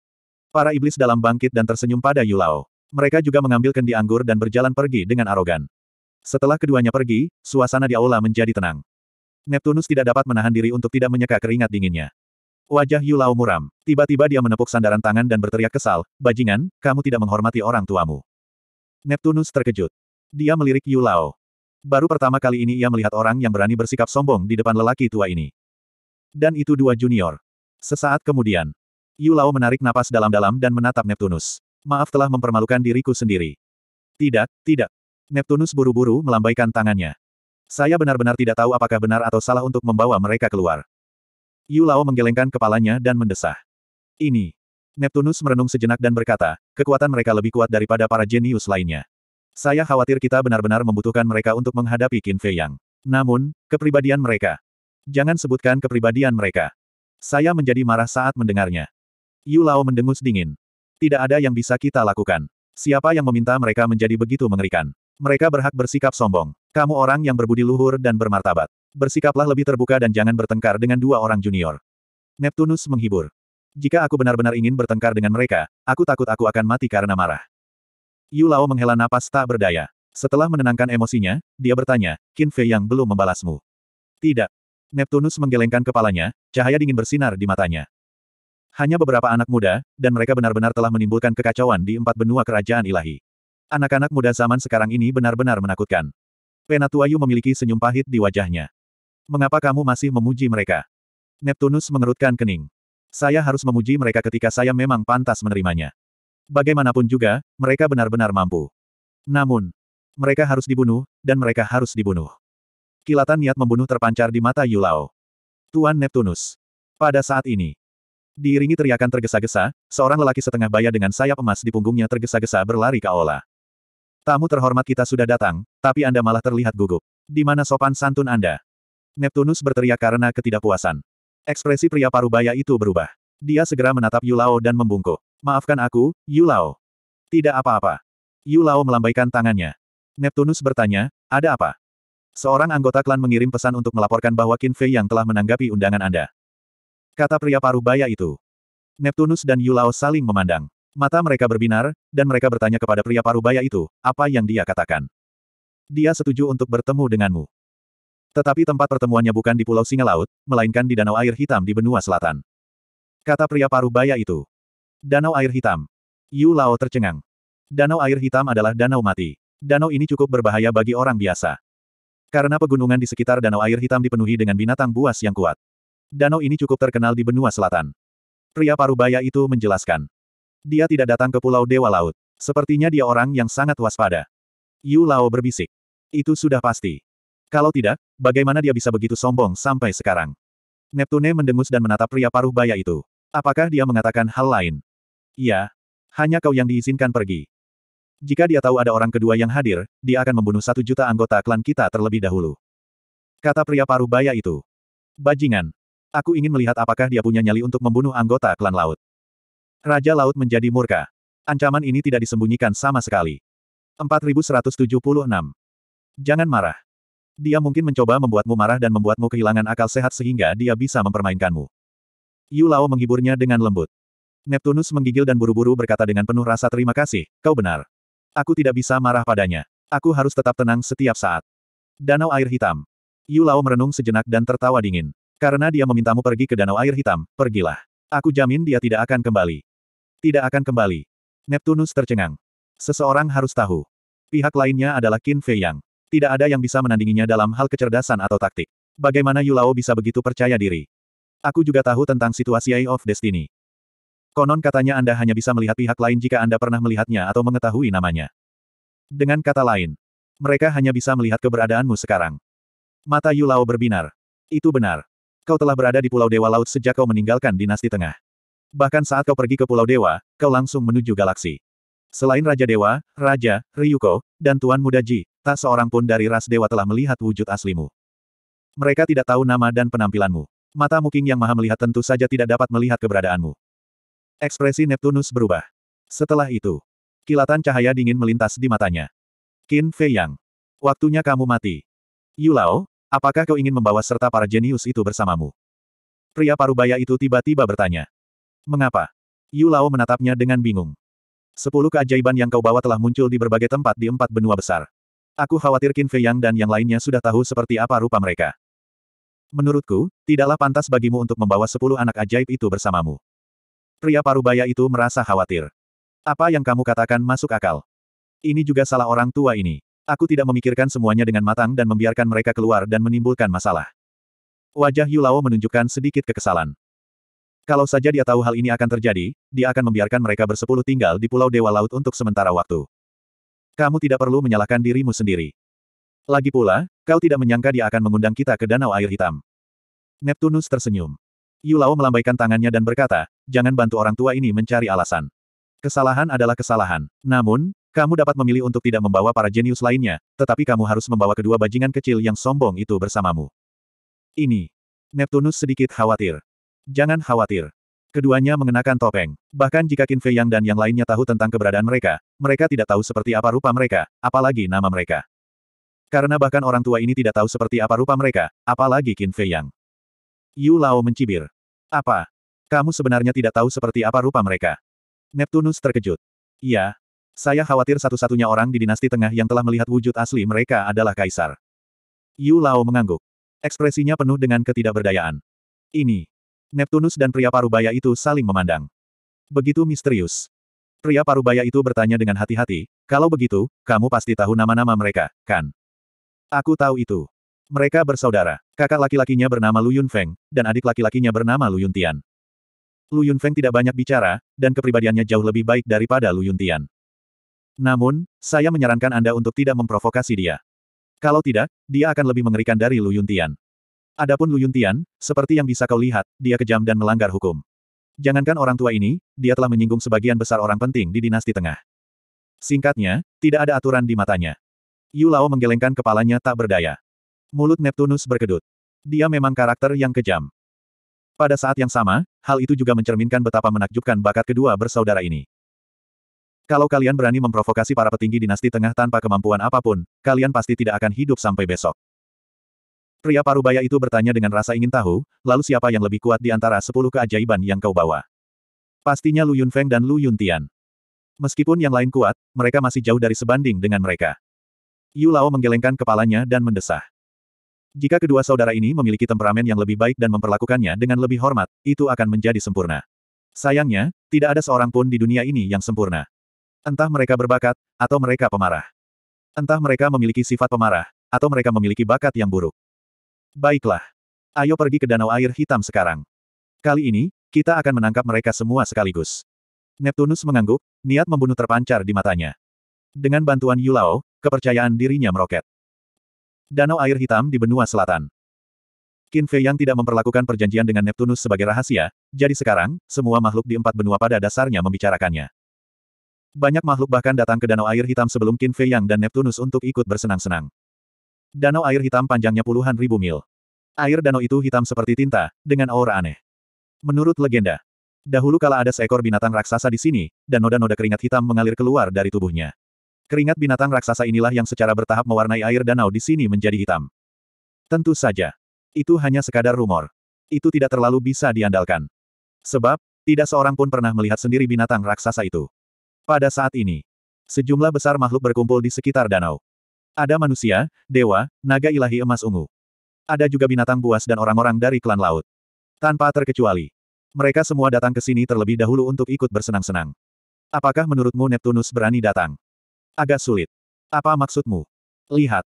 Para iblis dalam bangkit dan tersenyum pada Yulao. Mereka juga mengambil kendi anggur dan berjalan pergi dengan arogan. Setelah keduanya pergi, suasana di aula menjadi tenang. Neptunus tidak dapat menahan diri untuk tidak menyeka keringat dinginnya. Wajah Yulao muram. Tiba-tiba dia menepuk sandaran tangan dan berteriak kesal, Bajingan, kamu tidak menghormati orang tuamu. Neptunus terkejut. Dia melirik Yu Lao. Baru pertama kali ini ia melihat orang yang berani bersikap sombong di depan lelaki tua ini. Dan itu dua junior. Sesaat kemudian, Yu Lao menarik napas dalam-dalam dan menatap Neptunus. Maaf telah mempermalukan diriku sendiri. Tidak, tidak. Neptunus buru-buru melambaikan tangannya. Saya benar-benar tidak tahu apakah benar atau salah untuk membawa mereka keluar. Yu Lao menggelengkan kepalanya dan mendesah. Ini, Neptunus merenung sejenak dan berkata, kekuatan mereka lebih kuat daripada para jenius lainnya. Saya khawatir kita benar-benar membutuhkan mereka untuk menghadapi Qin Fei Yang. Namun, kepribadian mereka. Jangan sebutkan kepribadian mereka. Saya menjadi marah saat mendengarnya. Yu Lao mendengus dingin. Tidak ada yang bisa kita lakukan. Siapa yang meminta mereka menjadi begitu mengerikan? Mereka berhak bersikap sombong. Kamu orang yang berbudi luhur dan bermartabat. Bersikaplah lebih terbuka dan jangan bertengkar dengan dua orang junior. Neptunus menghibur. Jika aku benar-benar ingin bertengkar dengan mereka, aku takut aku akan mati karena marah. Yu Lao menghela napas tak berdaya. Setelah menenangkan emosinya, dia bertanya, Qin Fei yang belum membalasmu. Tidak. Neptunus menggelengkan kepalanya, cahaya dingin bersinar di matanya. Hanya beberapa anak muda, dan mereka benar-benar telah menimbulkan kekacauan di empat benua kerajaan ilahi. Anak-anak muda zaman sekarang ini benar-benar menakutkan. Penatua Yu memiliki senyum pahit di wajahnya. Mengapa kamu masih memuji mereka? Neptunus mengerutkan kening. Saya harus memuji mereka ketika saya memang pantas menerimanya. Bagaimanapun juga, mereka benar-benar mampu. Namun, mereka harus dibunuh, dan mereka harus dibunuh. Kilatan niat membunuh terpancar di mata Yulao. Tuan Neptunus. Pada saat ini, diiringi teriakan tergesa-gesa, seorang lelaki setengah baya dengan sayap emas di punggungnya tergesa-gesa berlari ke aula. Tamu terhormat kita sudah datang, tapi Anda malah terlihat gugup. Di mana sopan santun Anda? Neptunus berteriak karena ketidakpuasan. Ekspresi pria parubaya itu berubah. Dia segera menatap Yulao dan membungkuk. Maafkan aku, Yulao. Tidak apa-apa. Yulao melambaikan tangannya. Neptunus bertanya, ada apa? Seorang anggota klan mengirim pesan untuk melaporkan bahwa Qin Fei yang telah menanggapi undangan Anda. Kata pria parubaya itu. Neptunus dan Yulao saling memandang. Mata mereka berbinar, dan mereka bertanya kepada pria parubaya itu, apa yang dia katakan. Dia setuju untuk bertemu denganmu. Tetapi tempat pertemuannya bukan di Pulau Singa Laut, melainkan di Danau Air Hitam di benua selatan. Kata pria paruh baya itu. Danau Air Hitam. Yu Lao tercengang. Danau Air Hitam adalah danau mati. Danau ini cukup berbahaya bagi orang biasa. Karena pegunungan di sekitar Danau Air Hitam dipenuhi dengan binatang buas yang kuat. Danau ini cukup terkenal di benua selatan. Pria paruh baya itu menjelaskan. Dia tidak datang ke Pulau Dewa Laut. Sepertinya dia orang yang sangat waspada. Yu Lao berbisik. Itu sudah pasti. Kalau tidak, bagaimana dia bisa begitu sombong sampai sekarang? Neptune mendengus dan menatap pria paruh baya itu. Apakah dia mengatakan hal lain? Iya. Hanya kau yang diizinkan pergi. Jika dia tahu ada orang kedua yang hadir, dia akan membunuh satu juta anggota klan kita terlebih dahulu. Kata pria paruh baya itu. Bajingan. Aku ingin melihat apakah dia punya nyali untuk membunuh anggota klan laut. Raja laut menjadi murka. Ancaman ini tidak disembunyikan sama sekali. 4176. Jangan marah. Dia mungkin mencoba membuatmu marah dan membuatmu kehilangan akal sehat sehingga dia bisa mempermainkanmu. Yu Lao menghiburnya dengan lembut. Neptunus menggigil dan buru-buru berkata dengan penuh rasa terima kasih, kau benar. Aku tidak bisa marah padanya. Aku harus tetap tenang setiap saat. Danau air hitam. Yu Lao merenung sejenak dan tertawa dingin. Karena dia memintamu pergi ke danau air hitam, pergilah. Aku jamin dia tidak akan kembali. Tidak akan kembali. Neptunus tercengang. Seseorang harus tahu. Pihak lainnya adalah Qin Fei Yang. Tidak ada yang bisa menandinginya dalam hal kecerdasan atau taktik. Bagaimana Yulao bisa begitu percaya diri? Aku juga tahu tentang situasi Eye of Destiny. Konon katanya Anda hanya bisa melihat pihak lain jika Anda pernah melihatnya atau mengetahui namanya. Dengan kata lain, mereka hanya bisa melihat keberadaanmu sekarang. Mata Yulao berbinar. Itu benar. Kau telah berada di Pulau Dewa Laut sejak kau meninggalkan dinasti tengah. Bahkan saat kau pergi ke Pulau Dewa, kau langsung menuju galaksi. Selain Raja Dewa, Raja, Ryuko, dan Tuan Muda Ji, Tak seorang pun dari ras dewa telah melihat wujud aslimu. Mereka tidak tahu nama dan penampilanmu. Mata muking yang maha melihat tentu saja tidak dapat melihat keberadaanmu. Ekspresi Neptunus berubah. Setelah itu, kilatan cahaya dingin melintas di matanya. Qin Fei Yang. Waktunya kamu mati. Yu Lao, apakah kau ingin membawa serta para jenius itu bersamamu? Pria parubaya itu tiba-tiba bertanya. Mengapa? Yu Lao menatapnya dengan bingung. Sepuluh keajaiban yang kau bawa telah muncul di berbagai tempat di empat benua besar. Aku khawatir Qin Fei Yang dan yang lainnya sudah tahu seperti apa rupa mereka. Menurutku, tidaklah pantas bagimu untuk membawa sepuluh anak ajaib itu bersamamu. Pria parubaya itu merasa khawatir. Apa yang kamu katakan masuk akal. Ini juga salah orang tua ini. Aku tidak memikirkan semuanya dengan matang dan membiarkan mereka keluar dan menimbulkan masalah. Wajah Yulao menunjukkan sedikit kekesalan. Kalau saja dia tahu hal ini akan terjadi, dia akan membiarkan mereka bersepuluh tinggal di Pulau Dewa Laut untuk sementara waktu. Kamu tidak perlu menyalahkan dirimu sendiri. Lagi pula, kau tidak menyangka dia akan mengundang kita ke danau air hitam. Neptunus tersenyum. Yulao melambaikan tangannya dan berkata, jangan bantu orang tua ini mencari alasan. Kesalahan adalah kesalahan. Namun, kamu dapat memilih untuk tidak membawa para jenius lainnya, tetapi kamu harus membawa kedua bajingan kecil yang sombong itu bersamamu. Ini. Neptunus sedikit khawatir. Jangan khawatir. Keduanya mengenakan topeng. Bahkan jika Qin Fei Yang dan yang lainnya tahu tentang keberadaan mereka, mereka tidak tahu seperti apa rupa mereka, apalagi nama mereka. Karena bahkan orang tua ini tidak tahu seperti apa rupa mereka, apalagi Qin Fei Yang. Yu Lao mencibir. Apa? Kamu sebenarnya tidak tahu seperti apa rupa mereka. Neptunus terkejut. Iya. Saya khawatir satu-satunya orang di dinasti tengah yang telah melihat wujud asli mereka adalah Kaisar. Yu Lao mengangguk. Ekspresinya penuh dengan ketidakberdayaan. Ini, Neptunus dan pria parubaya itu saling memandang. Begitu misterius. Pria parubaya itu bertanya dengan hati-hati, kalau begitu, kamu pasti tahu nama-nama mereka, kan? Aku tahu itu. Mereka bersaudara. Kakak laki-lakinya bernama Lu Yunfeng, dan adik laki-lakinya bernama Lu Yuntian. Lu Yunfeng tidak banyak bicara, dan kepribadiannya jauh lebih baik daripada Lu Yuntian. Namun, saya menyarankan Anda untuk tidak memprovokasi dia. Kalau tidak, dia akan lebih mengerikan dari Lu Yuntian. Adapun Lu Yuntian, seperti yang bisa kau lihat, dia kejam dan melanggar hukum. Jangankan orang tua ini, dia telah menyinggung sebagian besar orang penting di dinasti tengah. Singkatnya, tidak ada aturan di matanya. Yu Lao menggelengkan kepalanya tak berdaya. Mulut Neptunus berkedut. Dia memang karakter yang kejam. Pada saat yang sama, hal itu juga mencerminkan betapa menakjubkan bakat kedua bersaudara ini. Kalau kalian berani memprovokasi para petinggi dinasti tengah tanpa kemampuan apapun, kalian pasti tidak akan hidup sampai besok. Pria parubaya itu bertanya dengan rasa ingin tahu, lalu siapa yang lebih kuat di antara sepuluh keajaiban yang kau bawa? Pastinya Lu Yunfeng dan Lu Yuntian. Meskipun yang lain kuat, mereka masih jauh dari sebanding dengan mereka. Yu Lao menggelengkan kepalanya dan mendesah. Jika kedua saudara ini memiliki temperamen yang lebih baik dan memperlakukannya dengan lebih hormat, itu akan menjadi sempurna. Sayangnya, tidak ada seorang pun di dunia ini yang sempurna. Entah mereka berbakat, atau mereka pemarah. Entah mereka memiliki sifat pemarah, atau mereka memiliki bakat yang buruk. Baiklah. Ayo pergi ke danau air hitam sekarang. Kali ini, kita akan menangkap mereka semua sekaligus. Neptunus mengangguk, niat membunuh terpancar di matanya. Dengan bantuan Yulao, kepercayaan dirinya meroket. Danau air hitam di benua selatan. Qin Fei yang tidak memperlakukan perjanjian dengan Neptunus sebagai rahasia, jadi sekarang, semua makhluk di empat benua pada dasarnya membicarakannya. Banyak makhluk bahkan datang ke danau air hitam sebelum Qin Fei Yang dan Neptunus untuk ikut bersenang-senang. Danau air hitam panjangnya puluhan ribu mil. Air danau itu hitam seperti tinta, dengan aura aneh. Menurut legenda, dahulu kala ada seekor binatang raksasa di sini, dan noda-noda keringat hitam mengalir keluar dari tubuhnya. Keringat binatang raksasa inilah yang secara bertahap mewarnai air danau di sini menjadi hitam. Tentu saja. Itu hanya sekadar rumor. Itu tidak terlalu bisa diandalkan. Sebab, tidak seorang pun pernah melihat sendiri binatang raksasa itu. Pada saat ini, sejumlah besar makhluk berkumpul di sekitar danau. Ada manusia, dewa, naga ilahi emas ungu. Ada juga binatang buas dan orang-orang dari klan laut. Tanpa terkecuali. Mereka semua datang ke sini terlebih dahulu untuk ikut bersenang-senang. Apakah menurutmu Neptunus berani datang? Agak sulit. Apa maksudmu? Lihat.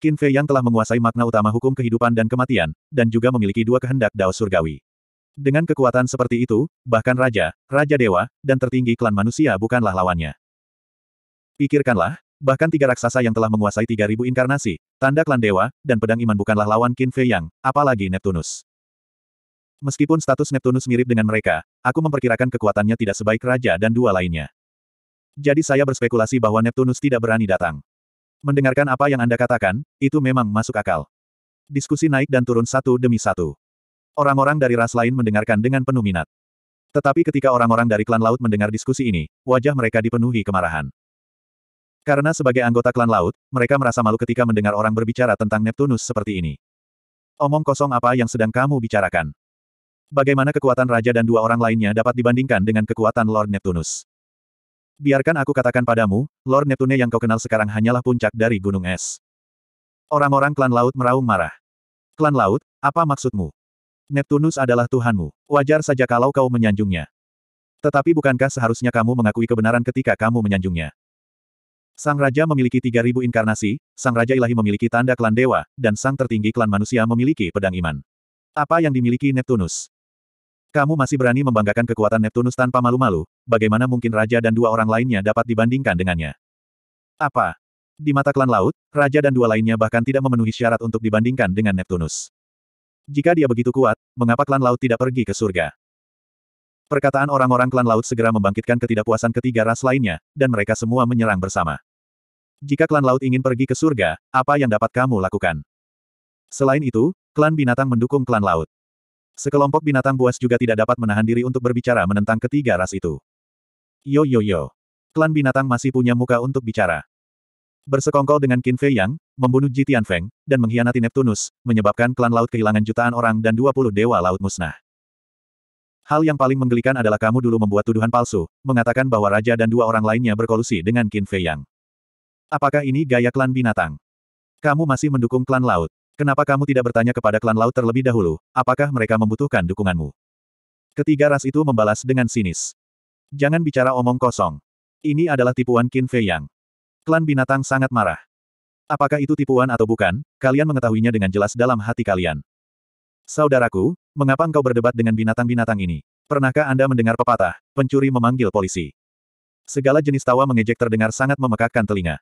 Qin Fei yang telah menguasai makna utama hukum kehidupan dan kematian, dan juga memiliki dua kehendak Dao Surgawi. Dengan kekuatan seperti itu, bahkan raja, raja dewa, dan tertinggi klan manusia bukanlah lawannya. Pikirkanlah, Bahkan tiga raksasa yang telah menguasai tiga ribu inkarnasi, tanda klan dewa, dan pedang iman bukanlah lawan Qin Fei Yang, apalagi Neptunus. Meskipun status Neptunus mirip dengan mereka, aku memperkirakan kekuatannya tidak sebaik raja dan dua lainnya. Jadi saya berspekulasi bahwa Neptunus tidak berani datang. Mendengarkan apa yang Anda katakan, itu memang masuk akal. Diskusi naik dan turun satu demi satu. Orang-orang dari ras lain mendengarkan dengan penuh minat. Tetapi ketika orang-orang dari klan laut mendengar diskusi ini, wajah mereka dipenuhi kemarahan. Karena sebagai anggota klan laut, mereka merasa malu ketika mendengar orang berbicara tentang Neptunus seperti ini. Omong kosong apa yang sedang kamu bicarakan? Bagaimana kekuatan raja dan dua orang lainnya dapat dibandingkan dengan kekuatan Lord Neptunus? Biarkan aku katakan padamu, Lord Neptune yang kau kenal sekarang hanyalah puncak dari gunung es. Orang-orang klan laut meraung marah. Klan laut, apa maksudmu? Neptunus adalah Tuhanmu. Wajar saja kalau kau menyanjungnya. Tetapi bukankah seharusnya kamu mengakui kebenaran ketika kamu menyanjungnya? Sang Raja memiliki 3.000 inkarnasi, Sang Raja Ilahi memiliki tanda klan dewa, dan Sang Tertinggi Klan Manusia memiliki pedang iman. Apa yang dimiliki Neptunus? Kamu masih berani membanggakan kekuatan Neptunus tanpa malu-malu, bagaimana mungkin Raja dan dua orang lainnya dapat dibandingkan dengannya? Apa? Di mata klan laut, Raja dan dua lainnya bahkan tidak memenuhi syarat untuk dibandingkan dengan Neptunus. Jika dia begitu kuat, mengapa klan laut tidak pergi ke surga? Perkataan orang-orang klan laut segera membangkitkan ketidakpuasan ketiga ras lainnya, dan mereka semua menyerang bersama. Jika klan laut ingin pergi ke surga, apa yang dapat kamu lakukan? Selain itu, klan binatang mendukung klan laut. Sekelompok binatang buas juga tidak dapat menahan diri untuk berbicara menentang ketiga ras itu. Yo yo yo. Klan binatang masih punya muka untuk bicara. Bersekongkol dengan Qin Fei Yang, membunuh Jitian Feng, dan mengkhianati Neptunus, menyebabkan klan laut kehilangan jutaan orang dan 20 dewa laut musnah. Hal yang paling menggelikan adalah kamu dulu membuat tuduhan palsu, mengatakan bahwa raja dan dua orang lainnya berkolusi dengan Qin Fei Yang. Apakah ini gaya klan binatang? Kamu masih mendukung klan laut. Kenapa kamu tidak bertanya kepada klan laut terlebih dahulu, apakah mereka membutuhkan dukunganmu? Ketiga ras itu membalas dengan sinis. Jangan bicara omong kosong. Ini adalah tipuan Qin Fei Yang. Klan binatang sangat marah. Apakah itu tipuan atau bukan, kalian mengetahuinya dengan jelas dalam hati kalian. Saudaraku, mengapa engkau berdebat dengan binatang-binatang ini? Pernahkah Anda mendengar pepatah, pencuri memanggil polisi? Segala jenis tawa mengejek terdengar sangat memekakkan telinga.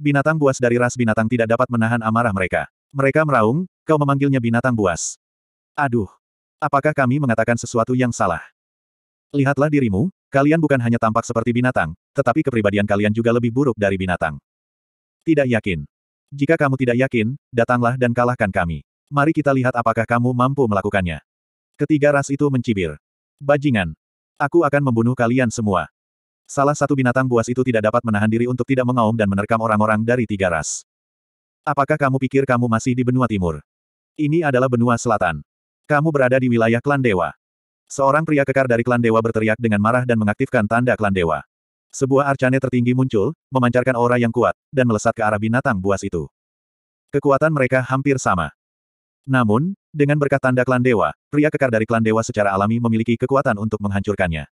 Binatang buas dari ras binatang tidak dapat menahan amarah mereka. Mereka meraung, kau memanggilnya binatang buas. Aduh. Apakah kami mengatakan sesuatu yang salah? Lihatlah dirimu, kalian bukan hanya tampak seperti binatang, tetapi kepribadian kalian juga lebih buruk dari binatang. Tidak yakin. Jika kamu tidak yakin, datanglah dan kalahkan kami. Mari kita lihat apakah kamu mampu melakukannya. Ketiga ras itu mencibir. Bajingan. Aku akan membunuh kalian semua. Salah satu binatang buas itu tidak dapat menahan diri untuk tidak mengaum dan menerkam orang-orang dari tiga ras. Apakah kamu pikir kamu masih di benua timur? Ini adalah benua selatan. Kamu berada di wilayah klan dewa. Seorang pria kekar dari klan dewa berteriak dengan marah dan mengaktifkan tanda klan dewa. Sebuah arcane tertinggi muncul, memancarkan aura yang kuat, dan melesat ke arah binatang buas itu. Kekuatan mereka hampir sama. Namun, dengan berkat tanda klan dewa, pria kekar dari klan dewa secara alami memiliki kekuatan untuk menghancurkannya.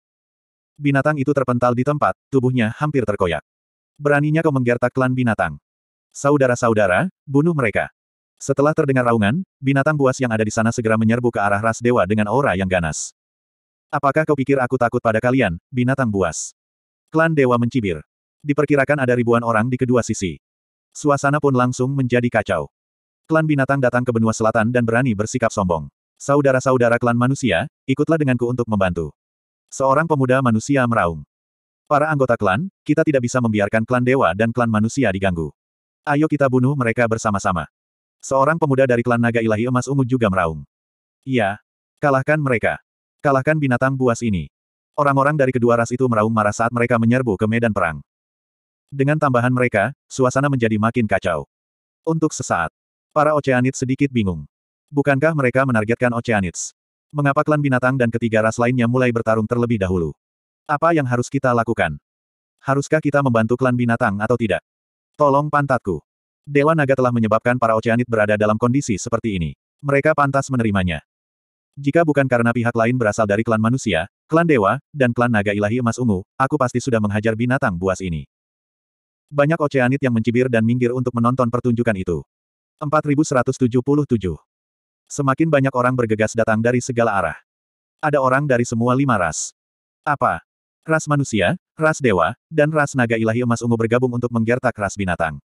Binatang itu terpental di tempat, tubuhnya hampir terkoyak. Beraninya kau menggertak klan binatang. Saudara-saudara, bunuh mereka. Setelah terdengar raungan, binatang buas yang ada di sana segera menyerbu ke arah ras dewa dengan aura yang ganas. Apakah kau pikir aku takut pada kalian, binatang buas? Klan dewa mencibir. Diperkirakan ada ribuan orang di kedua sisi. Suasana pun langsung menjadi kacau. Klan binatang datang ke benua selatan dan berani bersikap sombong. Saudara-saudara klan manusia, ikutlah denganku untuk membantu. Seorang pemuda manusia meraung. Para anggota klan, kita tidak bisa membiarkan klan dewa dan klan manusia diganggu. Ayo kita bunuh mereka bersama-sama. Seorang pemuda dari klan naga ilahi emas ungu juga meraung. Iya. Kalahkan mereka. Kalahkan binatang buas ini. Orang-orang dari kedua ras itu meraung marah saat mereka menyerbu ke medan perang. Dengan tambahan mereka, suasana menjadi makin kacau. Untuk sesaat, Para Oceanids sedikit bingung. Bukankah mereka menargetkan Oceanids? Mengapa klan binatang dan ketiga ras lainnya mulai bertarung terlebih dahulu? Apa yang harus kita lakukan? Haruskah kita membantu klan binatang atau tidak? Tolong pantatku. Dewa Naga telah menyebabkan para Oceanid berada dalam kondisi seperti ini. Mereka pantas menerimanya. Jika bukan karena pihak lain berasal dari klan manusia, klan dewa, dan klan naga ilahi emas ungu, aku pasti sudah menghajar binatang buas ini. Banyak Oceanid yang mencibir dan minggir untuk menonton pertunjukan itu. 4177. Semakin banyak orang bergegas datang dari segala arah. Ada orang dari semua lima ras. Apa? Ras manusia, ras dewa, dan ras naga ilahi emas ungu bergabung untuk menggertak ras binatang.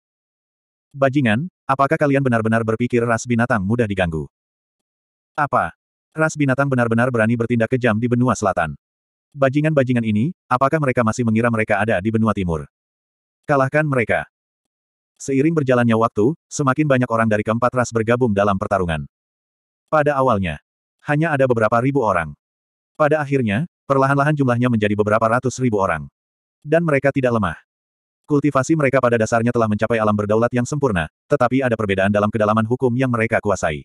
Bajingan, apakah kalian benar-benar berpikir ras binatang mudah diganggu? Apa? Ras binatang benar-benar berani bertindak kejam di benua selatan. Bajingan-bajingan ini, apakah mereka masih mengira mereka ada di benua timur? Kalahkan mereka. Seiring berjalannya waktu, semakin banyak orang dari keempat ras bergabung dalam pertarungan. Pada awalnya, hanya ada beberapa ribu orang. Pada akhirnya, perlahan-lahan jumlahnya menjadi beberapa ratus ribu orang. Dan mereka tidak lemah. Kultivasi mereka pada dasarnya telah mencapai alam berdaulat yang sempurna, tetapi ada perbedaan dalam kedalaman hukum yang mereka kuasai.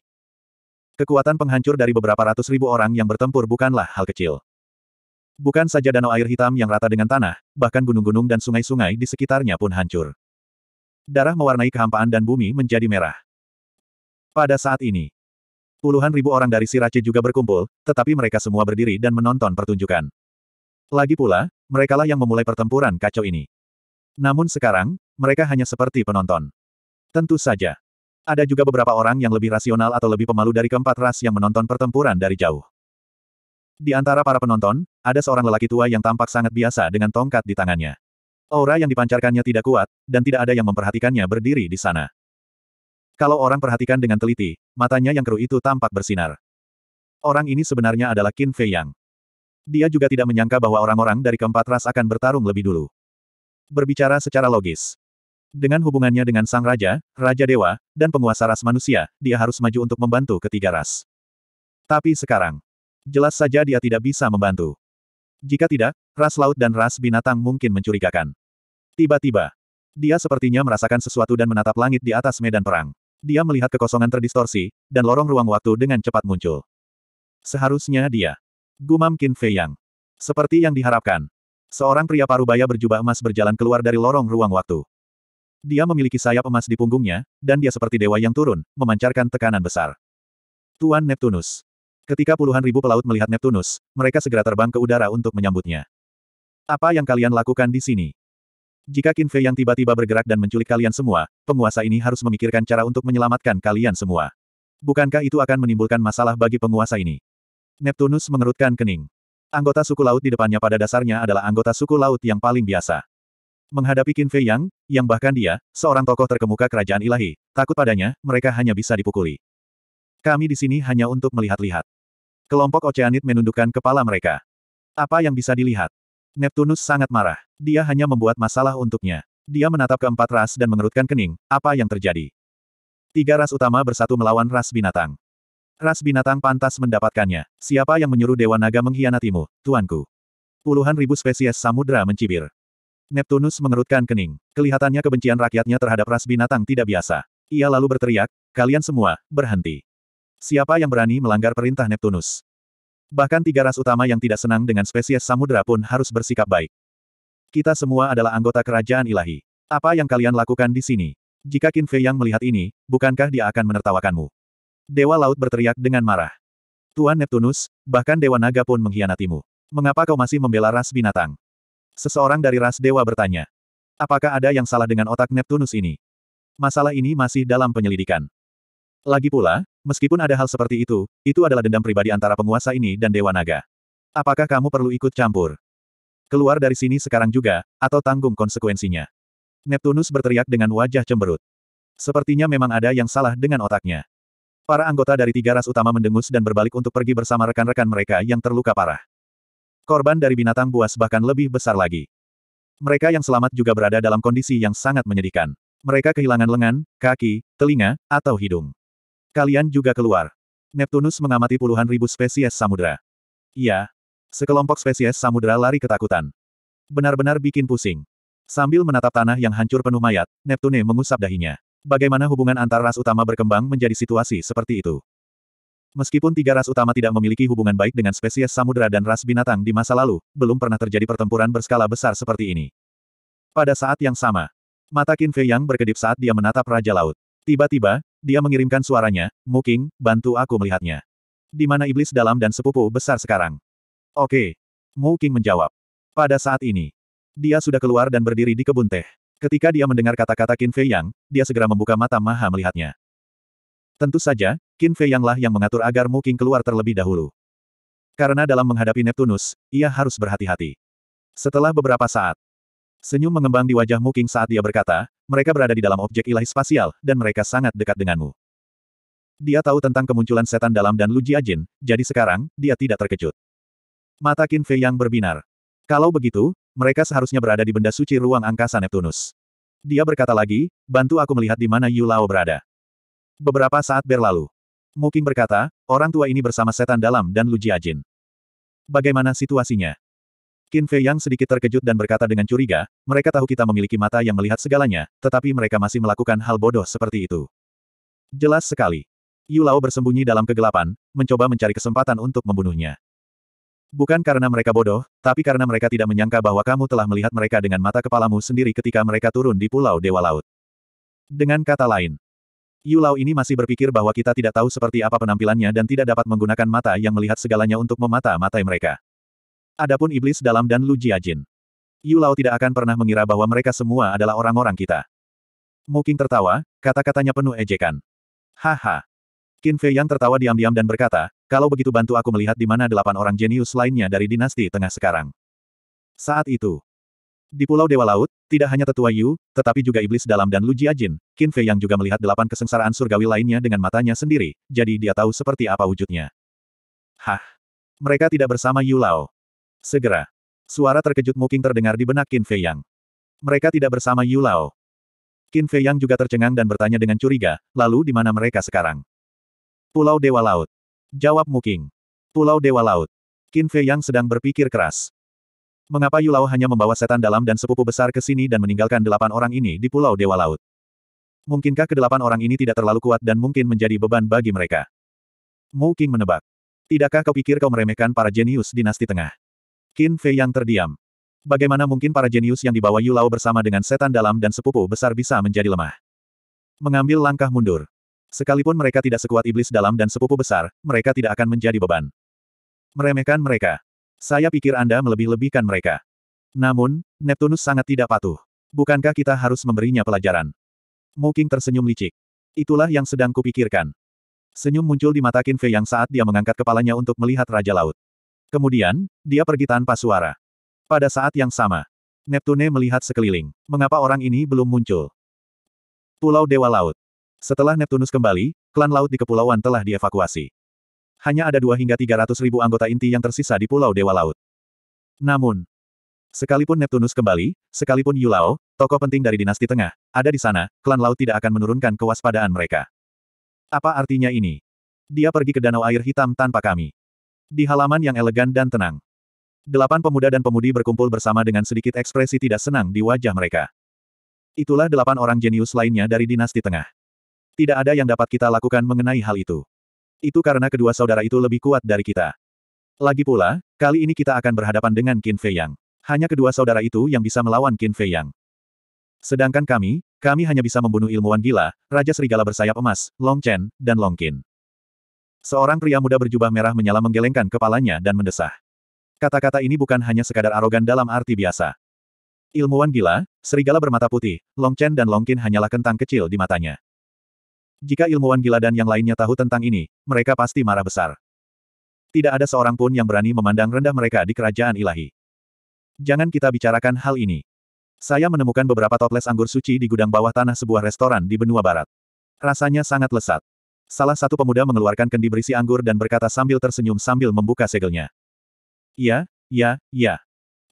Kekuatan penghancur dari beberapa ratus ribu orang yang bertempur bukanlah hal kecil. Bukan saja danau air hitam yang rata dengan tanah, bahkan gunung-gunung dan sungai-sungai di sekitarnya pun hancur. Darah mewarnai kehampaan dan bumi menjadi merah. Pada saat ini, puluhan ribu orang dari Sirace juga berkumpul, tetapi mereka semua berdiri dan menonton pertunjukan. Lagi pula, merekalah yang memulai pertempuran kacau ini. Namun sekarang, mereka hanya seperti penonton. Tentu saja. Ada juga beberapa orang yang lebih rasional atau lebih pemalu dari keempat ras yang menonton pertempuran dari jauh. Di antara para penonton, ada seorang lelaki tua yang tampak sangat biasa dengan tongkat di tangannya. Aura yang dipancarkannya tidak kuat, dan tidak ada yang memperhatikannya berdiri di sana. Kalau orang perhatikan dengan teliti, matanya yang keruh itu tampak bersinar. Orang ini sebenarnya adalah Qin Fei Yang. Dia juga tidak menyangka bahwa orang-orang dari keempat ras akan bertarung lebih dulu. Berbicara secara logis. Dengan hubungannya dengan Sang Raja, Raja Dewa, dan penguasa ras manusia, dia harus maju untuk membantu ketiga ras. Tapi sekarang, jelas saja dia tidak bisa membantu. Jika tidak, ras laut dan ras binatang mungkin mencurigakan. Tiba-tiba, dia sepertinya merasakan sesuatu dan menatap langit di atas medan perang. Dia melihat kekosongan terdistorsi, dan lorong ruang waktu dengan cepat muncul. Seharusnya dia. Gumam Qin Fei Yang. Seperti yang diharapkan. Seorang pria parubaya berjubah emas berjalan keluar dari lorong ruang waktu. Dia memiliki sayap emas di punggungnya, dan dia seperti dewa yang turun, memancarkan tekanan besar. Tuan Neptunus. Ketika puluhan ribu pelaut melihat Neptunus, mereka segera terbang ke udara untuk menyambutnya. Apa yang kalian lakukan di sini? Jika Kinfe yang tiba-tiba bergerak dan menculik kalian semua, penguasa ini harus memikirkan cara untuk menyelamatkan kalian semua. Bukankah itu akan menimbulkan masalah bagi penguasa ini? Neptunus mengerutkan kening. Anggota suku laut di depannya pada dasarnya adalah anggota suku laut yang paling biasa. Menghadapi Qin Fei Yang, yang bahkan dia, seorang tokoh terkemuka kerajaan ilahi, takut padanya, mereka hanya bisa dipukuli. Kami di sini hanya untuk melihat-lihat. Kelompok oceanit menundukkan kepala mereka. Apa yang bisa dilihat? Neptunus sangat marah. Dia hanya membuat masalah untuknya. Dia menatap keempat ras dan mengerutkan kening. Apa yang terjadi? Tiga ras utama bersatu melawan ras binatang. Ras binatang pantas mendapatkannya. Siapa yang menyuruh Dewa Naga mengkhianatimu, tuanku? Puluhan ribu spesies samudra mencibir. Neptunus mengerutkan kening. Kelihatannya kebencian rakyatnya terhadap ras binatang tidak biasa. Ia lalu berteriak, kalian semua, berhenti. Siapa yang berani melanggar perintah Neptunus? Bahkan tiga ras utama yang tidak senang dengan spesies samudera pun harus bersikap baik. Kita semua adalah anggota kerajaan ilahi. Apa yang kalian lakukan di sini? Jika Qin Fei yang melihat ini, bukankah dia akan menertawakanmu? Dewa Laut berteriak dengan marah. Tuan Neptunus, bahkan Dewa Naga pun mengkhianatimu. Mengapa kau masih membela ras binatang? Seseorang dari ras dewa bertanya. Apakah ada yang salah dengan otak Neptunus ini? Masalah ini masih dalam penyelidikan. Lagi pula, Meskipun ada hal seperti itu, itu adalah dendam pribadi antara penguasa ini dan Dewa Naga. Apakah kamu perlu ikut campur? Keluar dari sini sekarang juga, atau tanggung konsekuensinya. Neptunus berteriak dengan wajah cemberut. Sepertinya memang ada yang salah dengan otaknya. Para anggota dari tiga ras utama mendengus dan berbalik untuk pergi bersama rekan-rekan mereka yang terluka parah. Korban dari binatang buas bahkan lebih besar lagi. Mereka yang selamat juga berada dalam kondisi yang sangat menyedihkan. Mereka kehilangan lengan, kaki, telinga, atau hidung. Kalian juga keluar. Neptunus mengamati puluhan ribu spesies samudera. Iya. Sekelompok spesies samudera lari ketakutan. Benar-benar bikin pusing. Sambil menatap tanah yang hancur penuh mayat, Neptune mengusap dahinya. Bagaimana hubungan antar ras utama berkembang menjadi situasi seperti itu? Meskipun tiga ras utama tidak memiliki hubungan baik dengan spesies samudera dan ras binatang di masa lalu, belum pernah terjadi pertempuran berskala besar seperti ini. Pada saat yang sama, mata Qin Fei Yang berkedip saat dia menatap Raja Laut. Tiba-tiba, dia mengirimkan suaranya, Muking, bantu aku melihatnya. Di mana iblis dalam dan sepupu besar sekarang? Oke. Muking menjawab. Pada saat ini, dia sudah keluar dan berdiri di kebun teh. Ketika dia mendengar kata-kata Qin Fei Yang, dia segera membuka mata maha melihatnya. Tentu saja, Qin Fei Yang lah yang mengatur agar Muking keluar terlebih dahulu. Karena dalam menghadapi Neptunus, ia harus berhati-hati. Setelah beberapa saat, Senyum mengembang di wajah Muking saat dia berkata, mereka berada di dalam objek ilahi spasial, dan mereka sangat dekat denganmu. Dia tahu tentang kemunculan setan dalam dan Lu Ajin, jadi sekarang, dia tidak terkejut. Mata Qin Fei yang berbinar. Kalau begitu, mereka seharusnya berada di benda suci ruang angkasa Neptunus. Dia berkata lagi, bantu aku melihat di mana Yu Lao berada. Beberapa saat berlalu. Muking berkata, orang tua ini bersama setan dalam dan Lu Ajin. Bagaimana situasinya? Qin Fei Yang sedikit terkejut dan berkata dengan curiga, mereka tahu kita memiliki mata yang melihat segalanya, tetapi mereka masih melakukan hal bodoh seperti itu. Jelas sekali. Yu Lao bersembunyi dalam kegelapan, mencoba mencari kesempatan untuk membunuhnya. Bukan karena mereka bodoh, tapi karena mereka tidak menyangka bahwa kamu telah melihat mereka dengan mata kepalamu sendiri ketika mereka turun di Pulau Dewa Laut. Dengan kata lain, Yu Lao ini masih berpikir bahwa kita tidak tahu seperti apa penampilannya dan tidak dapat menggunakan mata yang melihat segalanya untuk memata-matai mereka. Adapun iblis dalam dan Lu Jiajin. Yu Lao tidak akan pernah mengira bahwa mereka semua adalah orang-orang kita. Muking tertawa, kata-katanya penuh ejekan. Haha. Qin Fei Yang tertawa diam-diam dan berkata, kalau begitu bantu aku melihat di mana delapan orang jenius lainnya dari dinasti tengah sekarang. Saat itu, di Pulau Dewa Laut, tidak hanya tetua Yu, tetapi juga iblis dalam dan Lu Jiajin, Qin Fei Yang juga melihat delapan kesengsaraan surgawi lainnya dengan matanya sendiri, jadi dia tahu seperti apa wujudnya. Hah? Mereka tidak bersama Yu Lao. Segera. Suara terkejut mungkin terdengar di benak Qin Fei Yang. Mereka tidak bersama Yu Lao. Qin Fei Yang juga tercengang dan bertanya dengan curiga, lalu di mana mereka sekarang? Pulau Dewa Laut. Jawab Muking. Pulau Dewa Laut. Qin Fei Yang sedang berpikir keras. Mengapa Yu Lao hanya membawa setan dalam dan sepupu besar ke sini dan meninggalkan delapan orang ini di Pulau Dewa Laut? Mungkinkah kedelapan orang ini tidak terlalu kuat dan mungkin menjadi beban bagi mereka? Mu Qing menebak. Tidakkah kau pikir kau meremehkan para jenius dinasti tengah? Qin Fei yang terdiam. Bagaimana mungkin para jenius yang dibawa Yu Lao bersama dengan setan dalam dan sepupu besar bisa menjadi lemah? Mengambil langkah mundur. Sekalipun mereka tidak sekuat iblis dalam dan sepupu besar, mereka tidak akan menjadi beban. Meremehkan mereka. Saya pikir Anda melebih-lebihkan mereka. Namun, Neptunus sangat tidak patuh. Bukankah kita harus memberinya pelajaran? Muking tersenyum licik. Itulah yang sedang kupikirkan. Senyum muncul di mata Qin Fei yang saat dia mengangkat kepalanya untuk melihat Raja Laut. Kemudian, dia pergi tanpa suara. Pada saat yang sama, Neptune melihat sekeliling. Mengapa orang ini belum muncul? Pulau Dewa Laut. Setelah Neptunus kembali, klan laut di kepulauan telah dievakuasi. Hanya ada dua hingga tiga ratus ribu anggota inti yang tersisa di Pulau Dewa Laut. Namun, Sekalipun Neptunus kembali, sekalipun Yulao, tokoh penting dari dinasti tengah, ada di sana, klan laut tidak akan menurunkan kewaspadaan mereka. Apa artinya ini? Dia pergi ke danau air hitam tanpa kami. Di halaman yang elegan dan tenang. Delapan pemuda dan pemudi berkumpul bersama dengan sedikit ekspresi tidak senang di wajah mereka. Itulah delapan orang jenius lainnya dari dinasti tengah. Tidak ada yang dapat kita lakukan mengenai hal itu. Itu karena kedua saudara itu lebih kuat dari kita. Lagi pula, kali ini kita akan berhadapan dengan Qin Fei Yang. Hanya kedua saudara itu yang bisa melawan Qin Fei Yang. Sedangkan kami, kami hanya bisa membunuh ilmuwan gila, Raja Serigala Bersayap Emas, Long Chen, dan Long Qin. Seorang pria muda berjubah merah menyala menggelengkan kepalanya dan mendesah. Kata-kata ini bukan hanya sekadar arogan dalam arti biasa. Ilmuwan gila, serigala bermata putih, Long Chen dan Long Qin hanyalah kentang kecil di matanya. Jika ilmuwan gila dan yang lainnya tahu tentang ini, mereka pasti marah besar. Tidak ada seorang pun yang berani memandang rendah mereka di kerajaan ilahi. Jangan kita bicarakan hal ini. Saya menemukan beberapa toples anggur suci di gudang bawah tanah sebuah restoran di benua barat. Rasanya sangat lesat. Salah satu pemuda mengeluarkan kendi berisi anggur dan berkata sambil tersenyum sambil membuka segelnya. Ya, ya, ya.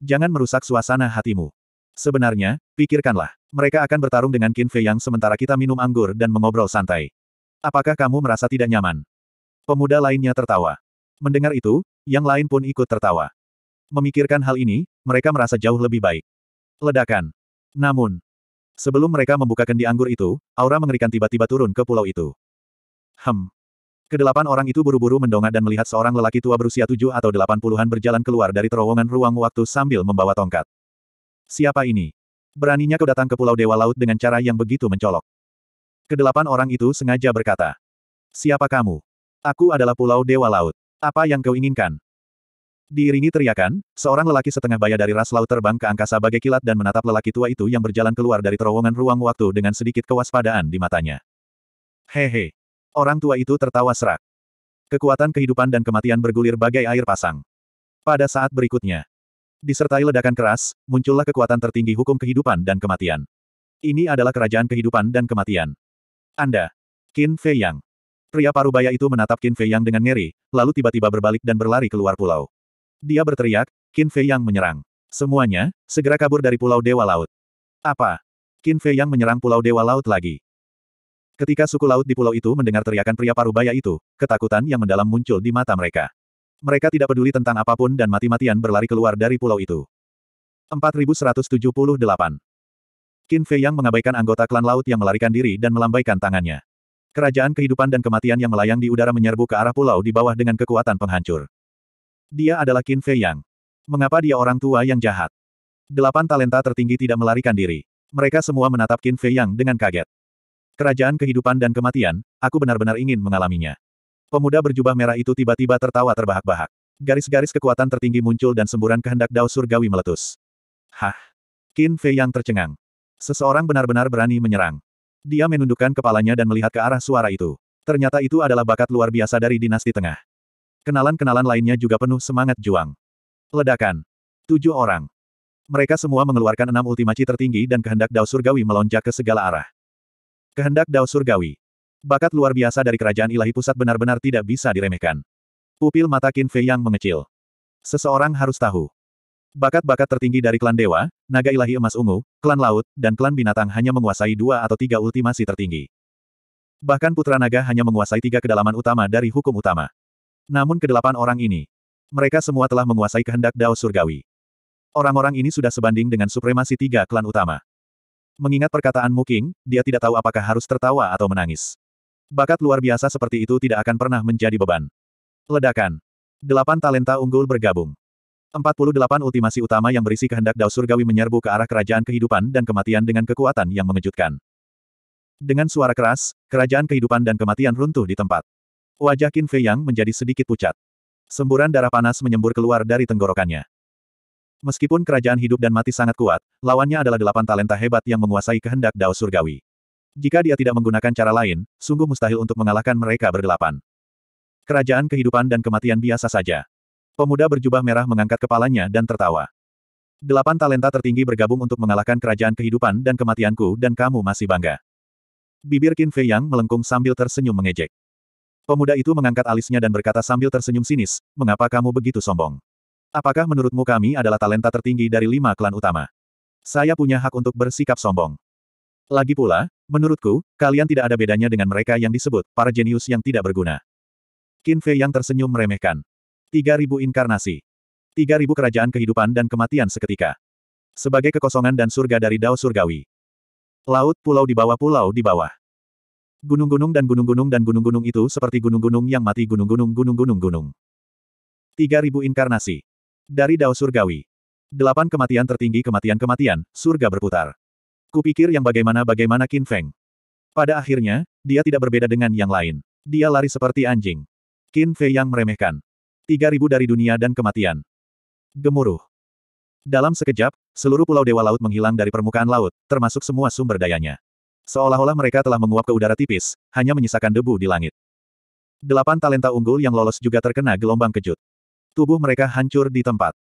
Jangan merusak suasana hatimu. Sebenarnya, pikirkanlah. Mereka akan bertarung dengan Qin Fei Yang sementara kita minum anggur dan mengobrol santai. Apakah kamu merasa tidak nyaman? Pemuda lainnya tertawa. Mendengar itu, yang lain pun ikut tertawa. Memikirkan hal ini, mereka merasa jauh lebih baik. Ledakan. Namun, sebelum mereka membuka kendi anggur itu, aura mengerikan tiba-tiba turun ke pulau itu. Hem. Kedelapan orang itu buru-buru mendongak dan melihat seorang lelaki tua berusia tujuh atau delapan puluhan berjalan keluar dari terowongan ruang waktu sambil membawa tongkat. Siapa ini? Beraninya kau datang ke Pulau Dewa Laut dengan cara yang begitu mencolok. Kedelapan orang itu sengaja berkata. Siapa kamu? Aku adalah Pulau Dewa Laut. Apa yang kau inginkan? Diiringi teriakan, seorang lelaki setengah baya dari ras laut terbang ke angkasa bagai kilat dan menatap lelaki tua itu yang berjalan keluar dari terowongan ruang waktu dengan sedikit kewaspadaan di matanya. Hehe, Orang tua itu tertawa serak. Kekuatan kehidupan dan kematian bergulir bagai air pasang. Pada saat berikutnya, disertai ledakan keras, muncullah kekuatan tertinggi hukum kehidupan dan kematian. Ini adalah kerajaan kehidupan dan kematian. Anda, Qin Fei Yang. Pria parubaya itu menatap Qin Fei Yang dengan ngeri, lalu tiba-tiba berbalik dan berlari keluar pulau. Dia berteriak, Qin Fei Yang menyerang. Semuanya, segera kabur dari Pulau Dewa Laut. Apa? Qin Fei Yang menyerang Pulau Dewa Laut lagi. Ketika suku laut di pulau itu mendengar teriakan pria parubaya itu, ketakutan yang mendalam muncul di mata mereka. Mereka tidak peduli tentang apapun dan mati-matian berlari keluar dari pulau itu. 4178. Qin Fei Yang mengabaikan anggota klan laut yang melarikan diri dan melambaikan tangannya. Kerajaan kehidupan dan kematian yang melayang di udara menyerbu ke arah pulau di bawah dengan kekuatan penghancur. Dia adalah Qin Fei Yang. Mengapa dia orang tua yang jahat? Delapan talenta tertinggi tidak melarikan diri. Mereka semua menatap Qin Fei Yang dengan kaget. Kerajaan kehidupan dan kematian, aku benar-benar ingin mengalaminya. Pemuda berjubah merah itu tiba-tiba tertawa terbahak-bahak. Garis-garis kekuatan tertinggi muncul dan semburan kehendak Dao Surgawi meletus. Hah! Qin Fei yang tercengang. Seseorang benar-benar berani menyerang. Dia menundukkan kepalanya dan melihat ke arah suara itu. Ternyata itu adalah bakat luar biasa dari dinasti tengah. Kenalan-kenalan lainnya juga penuh semangat juang. Ledakan. Tujuh orang. Mereka semua mengeluarkan enam ultimaci tertinggi dan kehendak Dao Surgawi melonjak ke segala arah. Kehendak Dao Surgawi. Bakat luar biasa dari kerajaan ilahi pusat benar-benar tidak bisa diremehkan. Pupil mata Qin Fei yang mengecil. Seseorang harus tahu. Bakat-bakat tertinggi dari klan dewa, naga ilahi emas ungu, klan laut, dan klan binatang hanya menguasai dua atau tiga ultimasi tertinggi. Bahkan putra naga hanya menguasai tiga kedalaman utama dari hukum utama. Namun kedelapan orang ini, mereka semua telah menguasai kehendak Dao Surgawi. Orang-orang ini sudah sebanding dengan supremasi tiga klan utama. Mengingat perkataan Muking, dia tidak tahu apakah harus tertawa atau menangis. Bakat luar biasa seperti itu tidak akan pernah menjadi beban. Ledakan. Delapan talenta unggul bergabung. 48 ultimasi utama yang berisi kehendak Dao Surgawi menyerbu ke arah kerajaan kehidupan dan kematian dengan kekuatan yang mengejutkan. Dengan suara keras, kerajaan kehidupan dan kematian runtuh di tempat. Wajah Qin Fei Yang menjadi sedikit pucat. Semburan darah panas menyembur keluar dari tenggorokannya. Meskipun kerajaan hidup dan mati sangat kuat, lawannya adalah delapan talenta hebat yang menguasai kehendak Dao Surgawi. Jika dia tidak menggunakan cara lain, sungguh mustahil untuk mengalahkan mereka berdelapan. Kerajaan kehidupan dan kematian biasa saja. Pemuda berjubah merah mengangkat kepalanya dan tertawa. Delapan talenta tertinggi bergabung untuk mengalahkan kerajaan kehidupan dan kematianku dan kamu masih bangga. Bibir Qin Fei Yang melengkung sambil tersenyum mengejek. Pemuda itu mengangkat alisnya dan berkata sambil tersenyum sinis, mengapa kamu begitu sombong? Apakah menurutmu kami adalah talenta tertinggi dari lima klan utama? Saya punya hak untuk bersikap sombong. Lagi pula, menurutku, kalian tidak ada bedanya dengan mereka yang disebut para jenius yang tidak berguna. Qin Fei yang tersenyum meremehkan. 3000 inkarnasi. 3000 kerajaan kehidupan dan kematian seketika. Sebagai kekosongan dan surga dari dao surgawi. Laut, pulau di bawah pulau di bawah. Gunung-gunung dan gunung-gunung dan gunung-gunung itu seperti gunung-gunung yang mati gunung-gunung gunung-gunung gunung. 3000 inkarnasi. Dari Dao Surgawi. Delapan kematian tertinggi kematian-kematian, surga berputar. Kupikir yang bagaimana-bagaimana Qin Feng. Pada akhirnya, dia tidak berbeda dengan yang lain. Dia lari seperti anjing. Qin Fei yang meremehkan. Tiga ribu dari dunia dan kematian. Gemuruh. Dalam sekejap, seluruh pulau Dewa Laut menghilang dari permukaan laut, termasuk semua sumber dayanya. Seolah-olah mereka telah menguap ke udara tipis, hanya menyisakan debu di langit. Delapan talenta unggul yang lolos juga terkena gelombang kejut. Tubuh mereka hancur di tempat.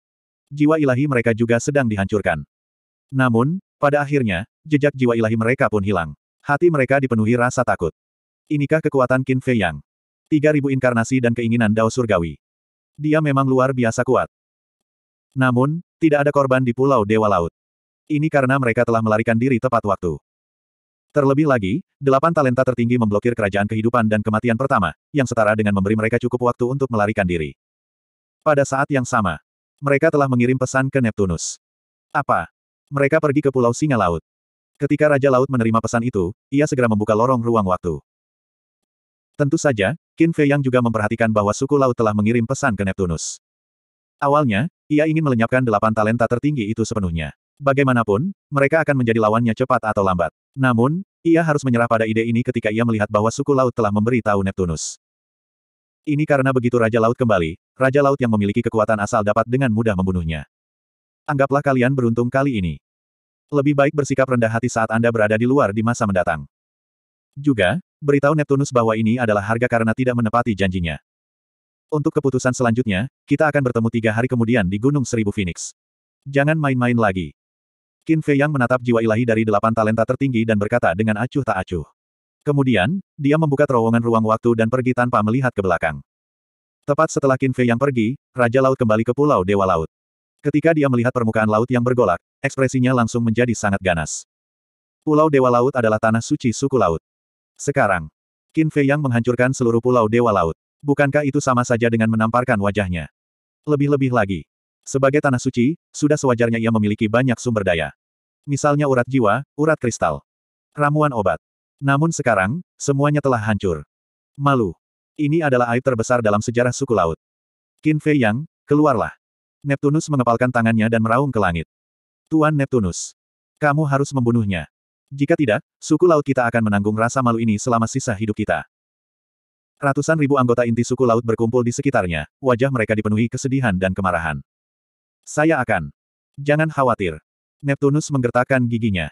Jiwa ilahi mereka juga sedang dihancurkan. Namun, pada akhirnya, jejak jiwa ilahi mereka pun hilang. Hati mereka dipenuhi rasa takut. Inikah kekuatan Qin Fei Yang? 3000 inkarnasi dan keinginan Dao Surgawi. Dia memang luar biasa kuat. Namun, tidak ada korban di Pulau Dewa Laut. Ini karena mereka telah melarikan diri tepat waktu. Terlebih lagi, delapan talenta tertinggi memblokir kerajaan kehidupan dan kematian pertama, yang setara dengan memberi mereka cukup waktu untuk melarikan diri. Pada saat yang sama, mereka telah mengirim pesan ke Neptunus. Apa? Mereka pergi ke Pulau Singa Laut. Ketika Raja Laut menerima pesan itu, ia segera membuka lorong ruang waktu. Tentu saja, Qin Fei Yang juga memperhatikan bahwa suku laut telah mengirim pesan ke Neptunus. Awalnya, ia ingin melenyapkan delapan talenta tertinggi itu sepenuhnya. Bagaimanapun, mereka akan menjadi lawannya cepat atau lambat. Namun, ia harus menyerah pada ide ini ketika ia melihat bahwa suku laut telah memberi tahu Neptunus. Ini karena begitu Raja Laut kembali, Raja Laut yang memiliki kekuatan asal dapat dengan mudah membunuhnya. Anggaplah kalian beruntung kali ini. Lebih baik bersikap rendah hati saat Anda berada di luar di masa mendatang. Juga, beritahu Neptunus bahwa ini adalah harga karena tidak menepati janjinya. Untuk keputusan selanjutnya, kita akan bertemu tiga hari kemudian di Gunung Seribu Phoenix. Jangan main-main lagi. Qin Fei Yang menatap jiwa ilahi dari delapan talenta tertinggi dan berkata dengan acuh tak acuh. Kemudian, dia membuka terowongan ruang waktu dan pergi tanpa melihat ke belakang. Tepat setelah Qin Fei yang pergi, Raja Laut kembali ke Pulau Dewa Laut. Ketika dia melihat permukaan laut yang bergolak, ekspresinya langsung menjadi sangat ganas. Pulau Dewa Laut adalah tanah suci suku laut. Sekarang, Qin Fei yang menghancurkan seluruh Pulau Dewa Laut. Bukankah itu sama saja dengan menamparkan wajahnya? Lebih-lebih lagi. Sebagai tanah suci, sudah sewajarnya ia memiliki banyak sumber daya. Misalnya urat jiwa, urat kristal, ramuan obat, namun sekarang, semuanya telah hancur. Malu. Ini adalah aib terbesar dalam sejarah suku laut. Qin Fei Yang, keluarlah. Neptunus mengepalkan tangannya dan meraung ke langit. Tuan Neptunus. Kamu harus membunuhnya. Jika tidak, suku laut kita akan menanggung rasa malu ini selama sisa hidup kita. Ratusan ribu anggota inti suku laut berkumpul di sekitarnya, wajah mereka dipenuhi kesedihan dan kemarahan. Saya akan. Jangan khawatir. Neptunus menggertakkan giginya.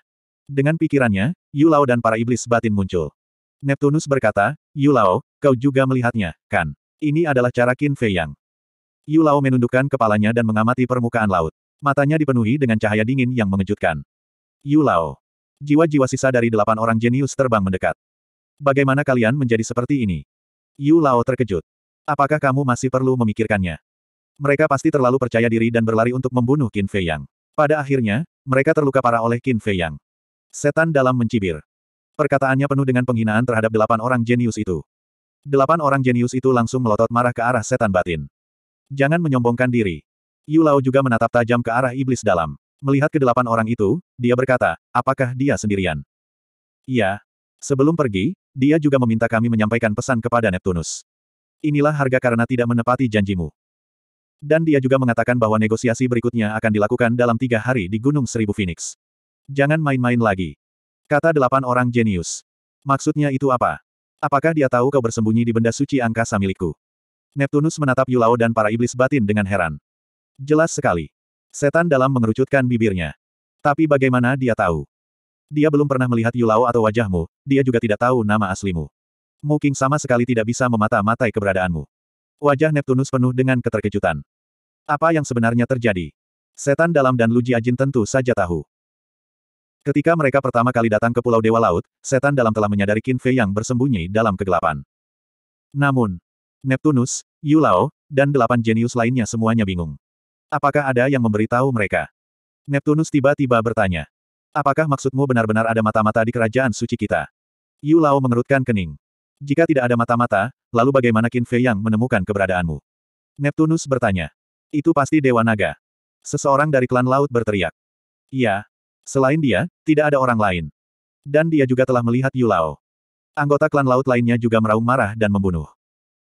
Dengan pikirannya, Yulao dan para iblis batin muncul. Neptunus berkata, Yulao, kau juga melihatnya, kan? Ini adalah cara Qin Fei Yang. Yulao menundukkan kepalanya dan mengamati permukaan laut. Matanya dipenuhi dengan cahaya dingin yang mengejutkan. Yulao. Jiwa-jiwa sisa dari delapan orang jenius terbang mendekat. Bagaimana kalian menjadi seperti ini? Yulao terkejut. Apakah kamu masih perlu memikirkannya? Mereka pasti terlalu percaya diri dan berlari untuk membunuh Qin Fei Yang. Pada akhirnya, mereka terluka parah oleh Qin Fei Yang. Setan dalam mencibir. Perkataannya penuh dengan penghinaan terhadap delapan orang jenius itu. Delapan orang jenius itu langsung melotot marah ke arah setan batin. Jangan menyombongkan diri. Yu Lao juga menatap tajam ke arah iblis dalam. Melihat ke delapan orang itu, dia berkata, apakah dia sendirian? Iya. Sebelum pergi, dia juga meminta kami menyampaikan pesan kepada Neptunus. Inilah harga karena tidak menepati janjimu. Dan dia juga mengatakan bahwa negosiasi berikutnya akan dilakukan dalam tiga hari di Gunung Seribu Phoenix. Jangan main-main lagi. Kata delapan orang jenius. Maksudnya itu apa? Apakah dia tahu kau bersembunyi di benda suci angkasa milikku? Neptunus menatap Yulao dan para iblis batin dengan heran. Jelas sekali. Setan dalam mengerucutkan bibirnya. Tapi bagaimana dia tahu? Dia belum pernah melihat Yulao atau wajahmu, dia juga tidak tahu nama aslimu. Mungkin sama sekali tidak bisa memata-matai keberadaanmu. Wajah Neptunus penuh dengan keterkejutan. Apa yang sebenarnya terjadi? Setan dalam dan Luji Ajin tentu saja tahu. Ketika mereka pertama kali datang ke Pulau Dewa Laut, setan dalam telah menyadari Qin Fei yang bersembunyi dalam kegelapan. Namun, Neptunus, Yu Lao, dan delapan jenius lainnya semuanya bingung. Apakah ada yang memberitahu mereka? Neptunus tiba-tiba bertanya. Apakah maksudmu benar-benar ada mata-mata di kerajaan suci kita? Yu Lao mengerutkan kening. Jika tidak ada mata-mata, lalu bagaimana Qin Fei yang menemukan keberadaanmu? Neptunus bertanya. Itu pasti Dewa Naga. Seseorang dari klan laut berteriak. Iya, Selain dia, tidak ada orang lain. Dan dia juga telah melihat Yulao. Anggota klan laut lainnya juga meraung marah dan membunuh.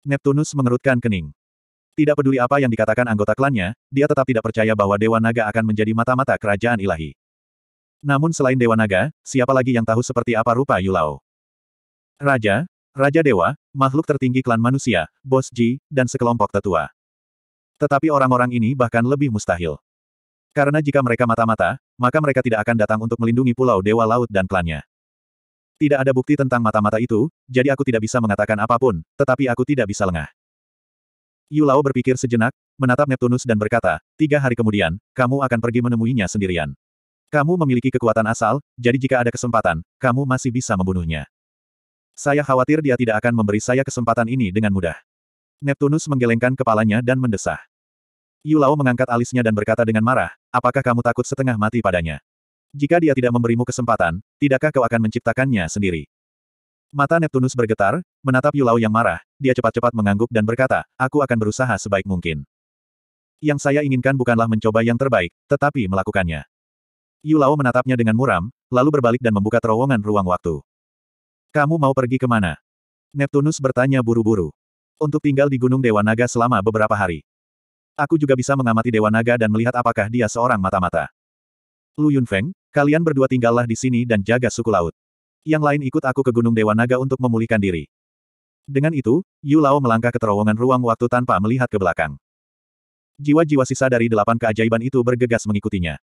Neptunus mengerutkan kening. Tidak peduli apa yang dikatakan anggota klannya, dia tetap tidak percaya bahwa Dewa Naga akan menjadi mata-mata kerajaan ilahi. Namun selain Dewa Naga, siapa lagi yang tahu seperti apa rupa Yulao? Raja, Raja Dewa, makhluk tertinggi klan manusia, Bos Ji, dan sekelompok tetua. Tetapi orang-orang ini bahkan lebih mustahil. Karena jika mereka mata-mata, maka mereka tidak akan datang untuk melindungi pulau Dewa Laut dan klannya. Tidak ada bukti tentang mata-mata itu, jadi aku tidak bisa mengatakan apapun, tetapi aku tidak bisa lengah. Yulao berpikir sejenak, menatap Neptunus dan berkata, tiga hari kemudian, kamu akan pergi menemuinya sendirian. Kamu memiliki kekuatan asal, jadi jika ada kesempatan, kamu masih bisa membunuhnya. Saya khawatir dia tidak akan memberi saya kesempatan ini dengan mudah. Neptunus menggelengkan kepalanya dan mendesah. Yulao mengangkat alisnya dan berkata dengan marah, apakah kamu takut setengah mati padanya? Jika dia tidak memberimu kesempatan, tidakkah kau akan menciptakannya sendiri? Mata Neptunus bergetar, menatap Yulao yang marah, dia cepat-cepat mengangguk dan berkata, aku akan berusaha sebaik mungkin. Yang saya inginkan bukanlah mencoba yang terbaik, tetapi melakukannya. Yulao menatapnya dengan muram, lalu berbalik dan membuka terowongan ruang waktu. Kamu mau pergi kemana? Neptunus bertanya buru-buru. Untuk tinggal di Gunung Dewa Naga selama beberapa hari. Aku juga bisa mengamati Dewa Naga dan melihat apakah dia seorang mata-mata. Lu Yunfeng, kalian berdua tinggallah di sini dan jaga suku laut. Yang lain ikut aku ke Gunung Dewa Naga untuk memulihkan diri. Dengan itu, Yu Lao melangkah ke terowongan ruang waktu tanpa melihat ke belakang. Jiwa-jiwa sisa dari delapan keajaiban itu bergegas mengikutinya.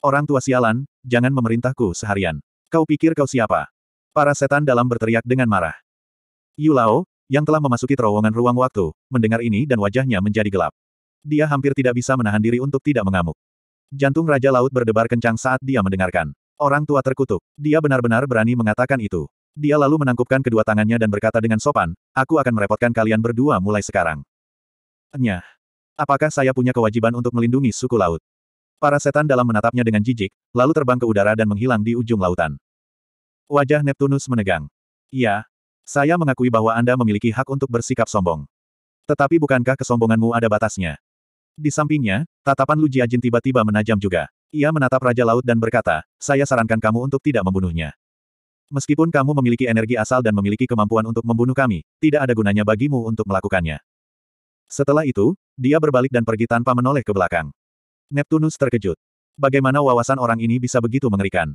Orang tua sialan, jangan memerintahku seharian. Kau pikir kau siapa? Para setan dalam berteriak dengan marah. Yu Lao, yang telah memasuki terowongan ruang waktu, mendengar ini dan wajahnya menjadi gelap dia hampir tidak bisa menahan diri untuk tidak mengamuk. Jantung Raja Laut berdebar kencang saat dia mendengarkan. Orang tua terkutuk. Dia benar-benar berani mengatakan itu. Dia lalu menangkupkan kedua tangannya dan berkata dengan sopan, aku akan merepotkan kalian berdua mulai sekarang. Nyah. Apakah saya punya kewajiban untuk melindungi suku laut? Para setan dalam menatapnya dengan jijik, lalu terbang ke udara dan menghilang di ujung lautan. Wajah Neptunus menegang. Iya. Saya mengakui bahwa Anda memiliki hak untuk bersikap sombong. Tetapi bukankah kesombonganmu ada batasnya? Di sampingnya, tatapan Lu Jiajin tiba-tiba menajam juga. Ia menatap Raja Laut dan berkata, saya sarankan kamu untuk tidak membunuhnya. Meskipun kamu memiliki energi asal dan memiliki kemampuan untuk membunuh kami, tidak ada gunanya bagimu untuk melakukannya. Setelah itu, dia berbalik dan pergi tanpa menoleh ke belakang. Neptunus terkejut. Bagaimana wawasan orang ini bisa begitu mengerikan?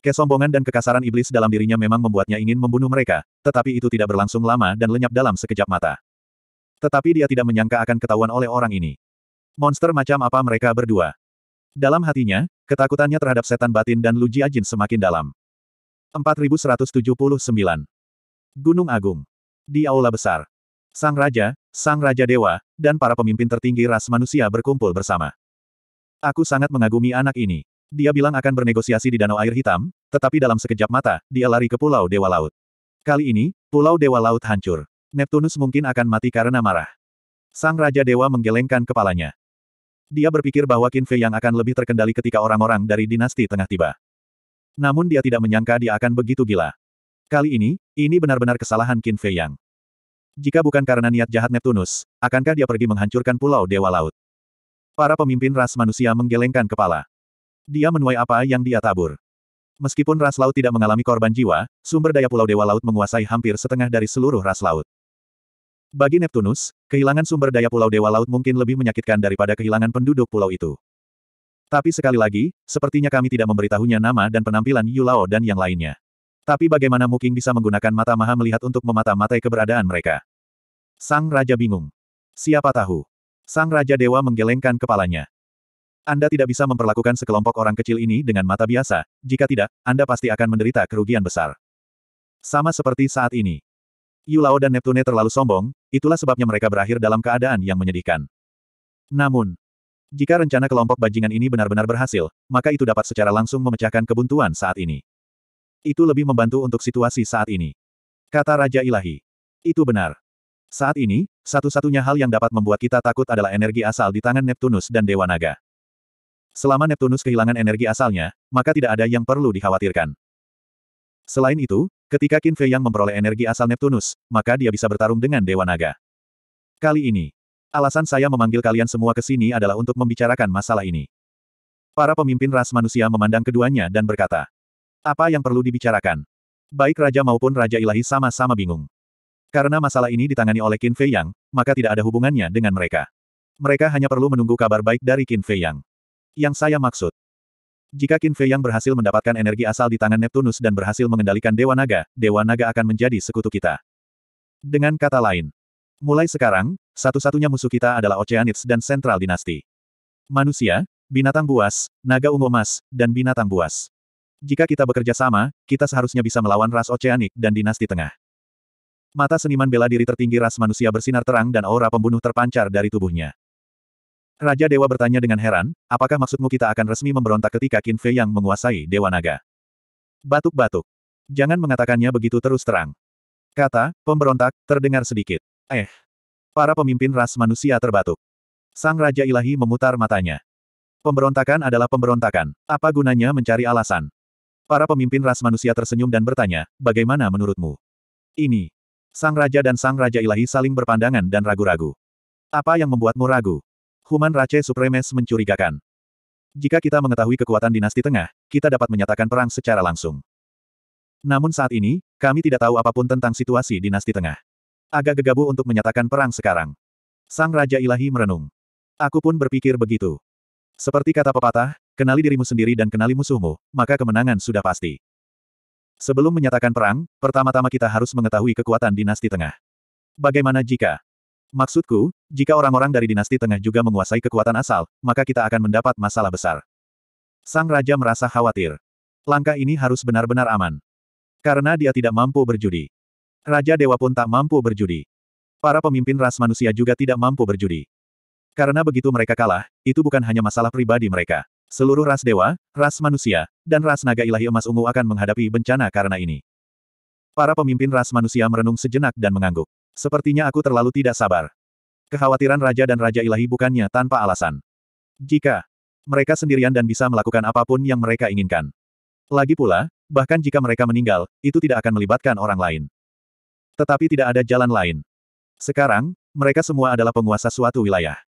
Kesombongan dan kekasaran iblis dalam dirinya memang membuatnya ingin membunuh mereka, tetapi itu tidak berlangsung lama dan lenyap dalam sekejap mata. Tetapi dia tidak menyangka akan ketahuan oleh orang ini. Monster macam apa mereka berdua? Dalam hatinya, ketakutannya terhadap setan batin dan Lu Jiajin semakin dalam. 4179. Gunung Agung. Di Aula Besar. Sang Raja, Sang Raja Dewa, dan para pemimpin tertinggi ras manusia berkumpul bersama. Aku sangat mengagumi anak ini. Dia bilang akan bernegosiasi di Danau Air Hitam, tetapi dalam sekejap mata, dia lari ke Pulau Dewa Laut. Kali ini, Pulau Dewa Laut hancur. Neptunus mungkin akan mati karena marah. Sang Raja Dewa menggelengkan kepalanya. Dia berpikir bahwa Qin Fei yang akan lebih terkendali ketika orang-orang dari dinasti tengah tiba. Namun dia tidak menyangka dia akan begitu gila. Kali ini, ini benar-benar kesalahan Qin Fei yang. Jika bukan karena niat jahat Neptunus, akankah dia pergi menghancurkan pulau Dewa Laut? Para pemimpin ras manusia menggelengkan kepala. Dia menuai apa yang dia tabur. Meskipun ras laut tidak mengalami korban jiwa, sumber daya pulau Dewa Laut menguasai hampir setengah dari seluruh ras laut. Bagi Neptunus, kehilangan sumber daya Pulau Dewa Laut mungkin lebih menyakitkan daripada kehilangan penduduk pulau itu. Tapi sekali lagi, sepertinya kami tidak memberitahunya nama dan penampilan Yulao dan yang lainnya. Tapi bagaimana mungkin bisa menggunakan mata maha melihat untuk memata-matai keberadaan mereka? Sang Raja bingung. Siapa tahu? Sang Raja Dewa menggelengkan kepalanya. Anda tidak bisa memperlakukan sekelompok orang kecil ini dengan mata biasa, jika tidak, Anda pasti akan menderita kerugian besar. Sama seperti saat ini. Yulao dan Neptune terlalu sombong, itulah sebabnya mereka berakhir dalam keadaan yang menyedihkan. Namun, jika rencana kelompok bajingan ini benar-benar berhasil, maka itu dapat secara langsung memecahkan kebuntuan saat ini. Itu lebih membantu untuk situasi saat ini. Kata Raja Ilahi. Itu benar. Saat ini, satu-satunya hal yang dapat membuat kita takut adalah energi asal di tangan Neptunus dan Dewa Naga. Selama Neptunus kehilangan energi asalnya, maka tidak ada yang perlu dikhawatirkan. Selain itu, Ketika Qin Fei Yang memperoleh energi asal Neptunus, maka dia bisa bertarung dengan Dewa Naga. Kali ini, alasan saya memanggil kalian semua ke sini adalah untuk membicarakan masalah ini. Para pemimpin ras manusia memandang keduanya dan berkata, apa yang perlu dibicarakan? Baik Raja maupun Raja Ilahi sama-sama bingung. Karena masalah ini ditangani oleh Qin Fei Yang, maka tidak ada hubungannya dengan mereka. Mereka hanya perlu menunggu kabar baik dari Qin Fei Yang. Yang saya maksud, jika Qin Fei yang berhasil mendapatkan energi asal di tangan Neptunus dan berhasil mengendalikan Dewa Naga, Dewa Naga akan menjadi sekutu kita. Dengan kata lain, mulai sekarang, satu-satunya musuh kita adalah Oceanids dan Sentral Dinasti. Manusia, binatang buas, naga ungu emas, dan binatang buas. Jika kita bekerja sama, kita seharusnya bisa melawan ras Oceanik dan Dinasti Tengah. Mata seniman bela diri tertinggi ras manusia bersinar terang dan aura pembunuh terpancar dari tubuhnya. Raja Dewa bertanya dengan heran, apakah maksudmu kita akan resmi memberontak ketika Qin Fei yang menguasai Dewa Naga? Batuk-batuk. Jangan mengatakannya begitu terus terang. Kata, pemberontak, terdengar sedikit. Eh. Para pemimpin ras manusia terbatuk. Sang Raja Ilahi memutar matanya. Pemberontakan adalah pemberontakan. Apa gunanya mencari alasan? Para pemimpin ras manusia tersenyum dan bertanya, bagaimana menurutmu? Ini. Sang Raja dan Sang Raja Ilahi saling berpandangan dan ragu-ragu. Apa yang membuatmu ragu? Human Race Supremes mencurigakan. Jika kita mengetahui kekuatan dinasti tengah, kita dapat menyatakan perang secara langsung. Namun saat ini, kami tidak tahu apapun tentang situasi dinasti tengah. Agak gegabah untuk menyatakan perang sekarang. Sang Raja Ilahi merenung. Aku pun berpikir begitu. Seperti kata pepatah, kenali dirimu sendiri dan kenali musuhmu, maka kemenangan sudah pasti. Sebelum menyatakan perang, pertama-tama kita harus mengetahui kekuatan dinasti tengah. Bagaimana jika Maksudku, jika orang-orang dari dinasti tengah juga menguasai kekuatan asal, maka kita akan mendapat masalah besar. Sang Raja merasa khawatir. Langkah ini harus benar-benar aman. Karena dia tidak mampu berjudi. Raja Dewa pun tak mampu berjudi. Para pemimpin ras manusia juga tidak mampu berjudi. Karena begitu mereka kalah, itu bukan hanya masalah pribadi mereka. Seluruh ras dewa, ras manusia, dan ras naga ilahi emas ungu akan menghadapi bencana karena ini. Para pemimpin ras manusia merenung sejenak dan mengangguk. Sepertinya aku terlalu tidak sabar. Kekhawatiran raja dan raja ilahi bukannya tanpa alasan. Jika mereka sendirian dan bisa melakukan apapun yang mereka inginkan. Lagi pula, bahkan jika mereka meninggal, itu tidak akan melibatkan orang lain. Tetapi tidak ada jalan lain. Sekarang, mereka semua adalah penguasa suatu wilayah.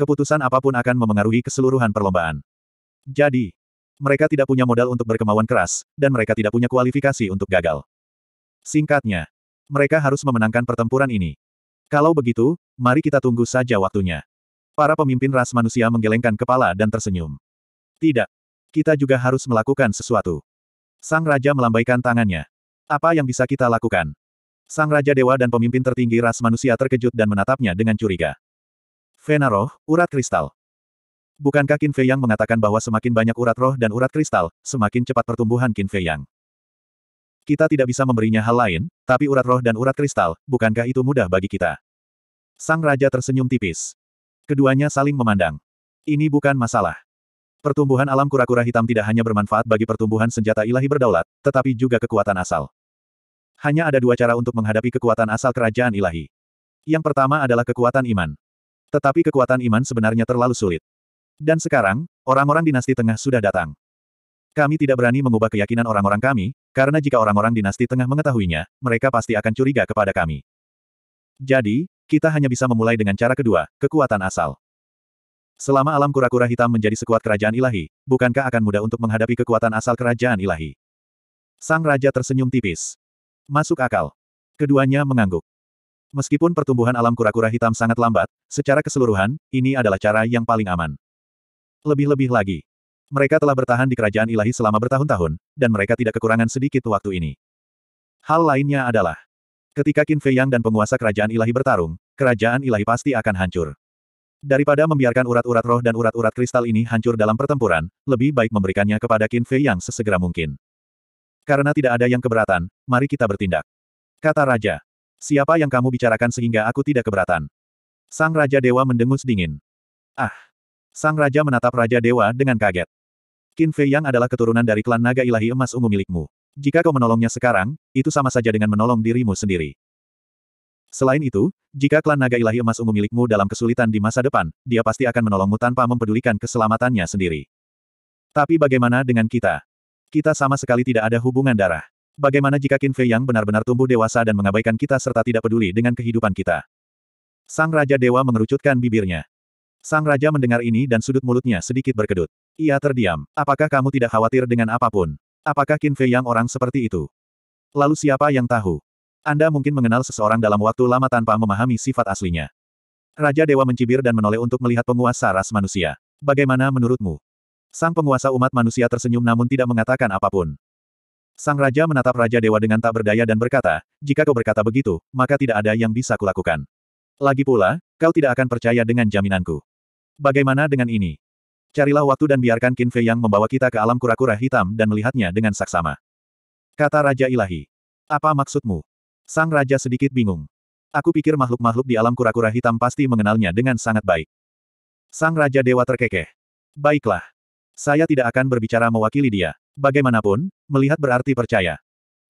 Keputusan apapun akan memengaruhi keseluruhan perlombaan. Jadi, mereka tidak punya modal untuk berkemauan keras, dan mereka tidak punya kualifikasi untuk gagal. Singkatnya, mereka harus memenangkan pertempuran ini. Kalau begitu, mari kita tunggu saja waktunya. Para pemimpin ras manusia menggelengkan kepala dan tersenyum. Tidak. Kita juga harus melakukan sesuatu. Sang Raja melambaikan tangannya. Apa yang bisa kita lakukan? Sang Raja Dewa dan pemimpin tertinggi ras manusia terkejut dan menatapnya dengan curiga. Venaroh, urat kristal. Bukankah Qin Fei Yang mengatakan bahwa semakin banyak urat roh dan urat kristal, semakin cepat pertumbuhan Qin Fei Yang? Kita tidak bisa memberinya hal lain, tapi urat roh dan urat kristal, bukankah itu mudah bagi kita? Sang Raja tersenyum tipis. Keduanya saling memandang. Ini bukan masalah. Pertumbuhan alam kura-kura hitam tidak hanya bermanfaat bagi pertumbuhan senjata ilahi berdaulat, tetapi juga kekuatan asal. Hanya ada dua cara untuk menghadapi kekuatan asal kerajaan ilahi. Yang pertama adalah kekuatan iman. Tetapi kekuatan iman sebenarnya terlalu sulit. Dan sekarang, orang-orang dinasti tengah sudah datang. Kami tidak berani mengubah keyakinan orang-orang kami, karena jika orang-orang dinasti tengah mengetahuinya, mereka pasti akan curiga kepada kami. Jadi, kita hanya bisa memulai dengan cara kedua, kekuatan asal. Selama alam kura-kura hitam menjadi sekuat kerajaan ilahi, bukankah akan mudah untuk menghadapi kekuatan asal kerajaan ilahi? Sang Raja tersenyum tipis. Masuk akal. Keduanya mengangguk. Meskipun pertumbuhan alam kura-kura hitam sangat lambat, secara keseluruhan, ini adalah cara yang paling aman. Lebih-lebih lagi, mereka telah bertahan di kerajaan ilahi selama bertahun-tahun, dan mereka tidak kekurangan sedikit waktu ini. Hal lainnya adalah, ketika Qin Fei Yang dan penguasa kerajaan ilahi bertarung, kerajaan ilahi pasti akan hancur. Daripada membiarkan urat-urat roh dan urat-urat kristal ini hancur dalam pertempuran, lebih baik memberikannya kepada Qin Fei Yang sesegera mungkin. Karena tidak ada yang keberatan, mari kita bertindak. Kata Raja. Siapa yang kamu bicarakan sehingga aku tidak keberatan? Sang Raja Dewa mendengus dingin. Ah! Sang Raja menatap Raja Dewa dengan kaget. Qin Fei Yang adalah keturunan dari klan naga ilahi emas ungu milikmu. Jika kau menolongnya sekarang, itu sama saja dengan menolong dirimu sendiri. Selain itu, jika klan naga ilahi emas ungu milikmu dalam kesulitan di masa depan, dia pasti akan menolongmu tanpa mempedulikan keselamatannya sendiri. Tapi bagaimana dengan kita? Kita sama sekali tidak ada hubungan darah. Bagaimana jika Qin Fei Yang benar-benar tumbuh dewasa dan mengabaikan kita serta tidak peduli dengan kehidupan kita? Sang Raja Dewa mengerucutkan bibirnya. Sang Raja mendengar ini dan sudut mulutnya sedikit berkedut. Ia terdiam. Apakah kamu tidak khawatir dengan apapun? Apakah Qin Fei yang orang seperti itu? Lalu siapa yang tahu? Anda mungkin mengenal seseorang dalam waktu lama tanpa memahami sifat aslinya. Raja Dewa mencibir dan menoleh untuk melihat penguasa ras manusia. Bagaimana menurutmu? Sang penguasa umat manusia tersenyum namun tidak mengatakan apapun. Sang Raja menatap Raja Dewa dengan tak berdaya dan berkata, jika kau berkata begitu, maka tidak ada yang bisa kulakukan. Lagi pula, kau tidak akan percaya dengan jaminanku. Bagaimana dengan ini? Carilah waktu dan biarkan Qin Fei yang membawa kita ke alam kura-kura hitam dan melihatnya dengan saksama. Kata Raja Ilahi. Apa maksudmu? Sang Raja sedikit bingung. Aku pikir makhluk-makhluk di alam kura-kura hitam pasti mengenalnya dengan sangat baik. Sang Raja Dewa terkekeh. Baiklah. Saya tidak akan berbicara mewakili dia. Bagaimanapun, melihat berarti percaya.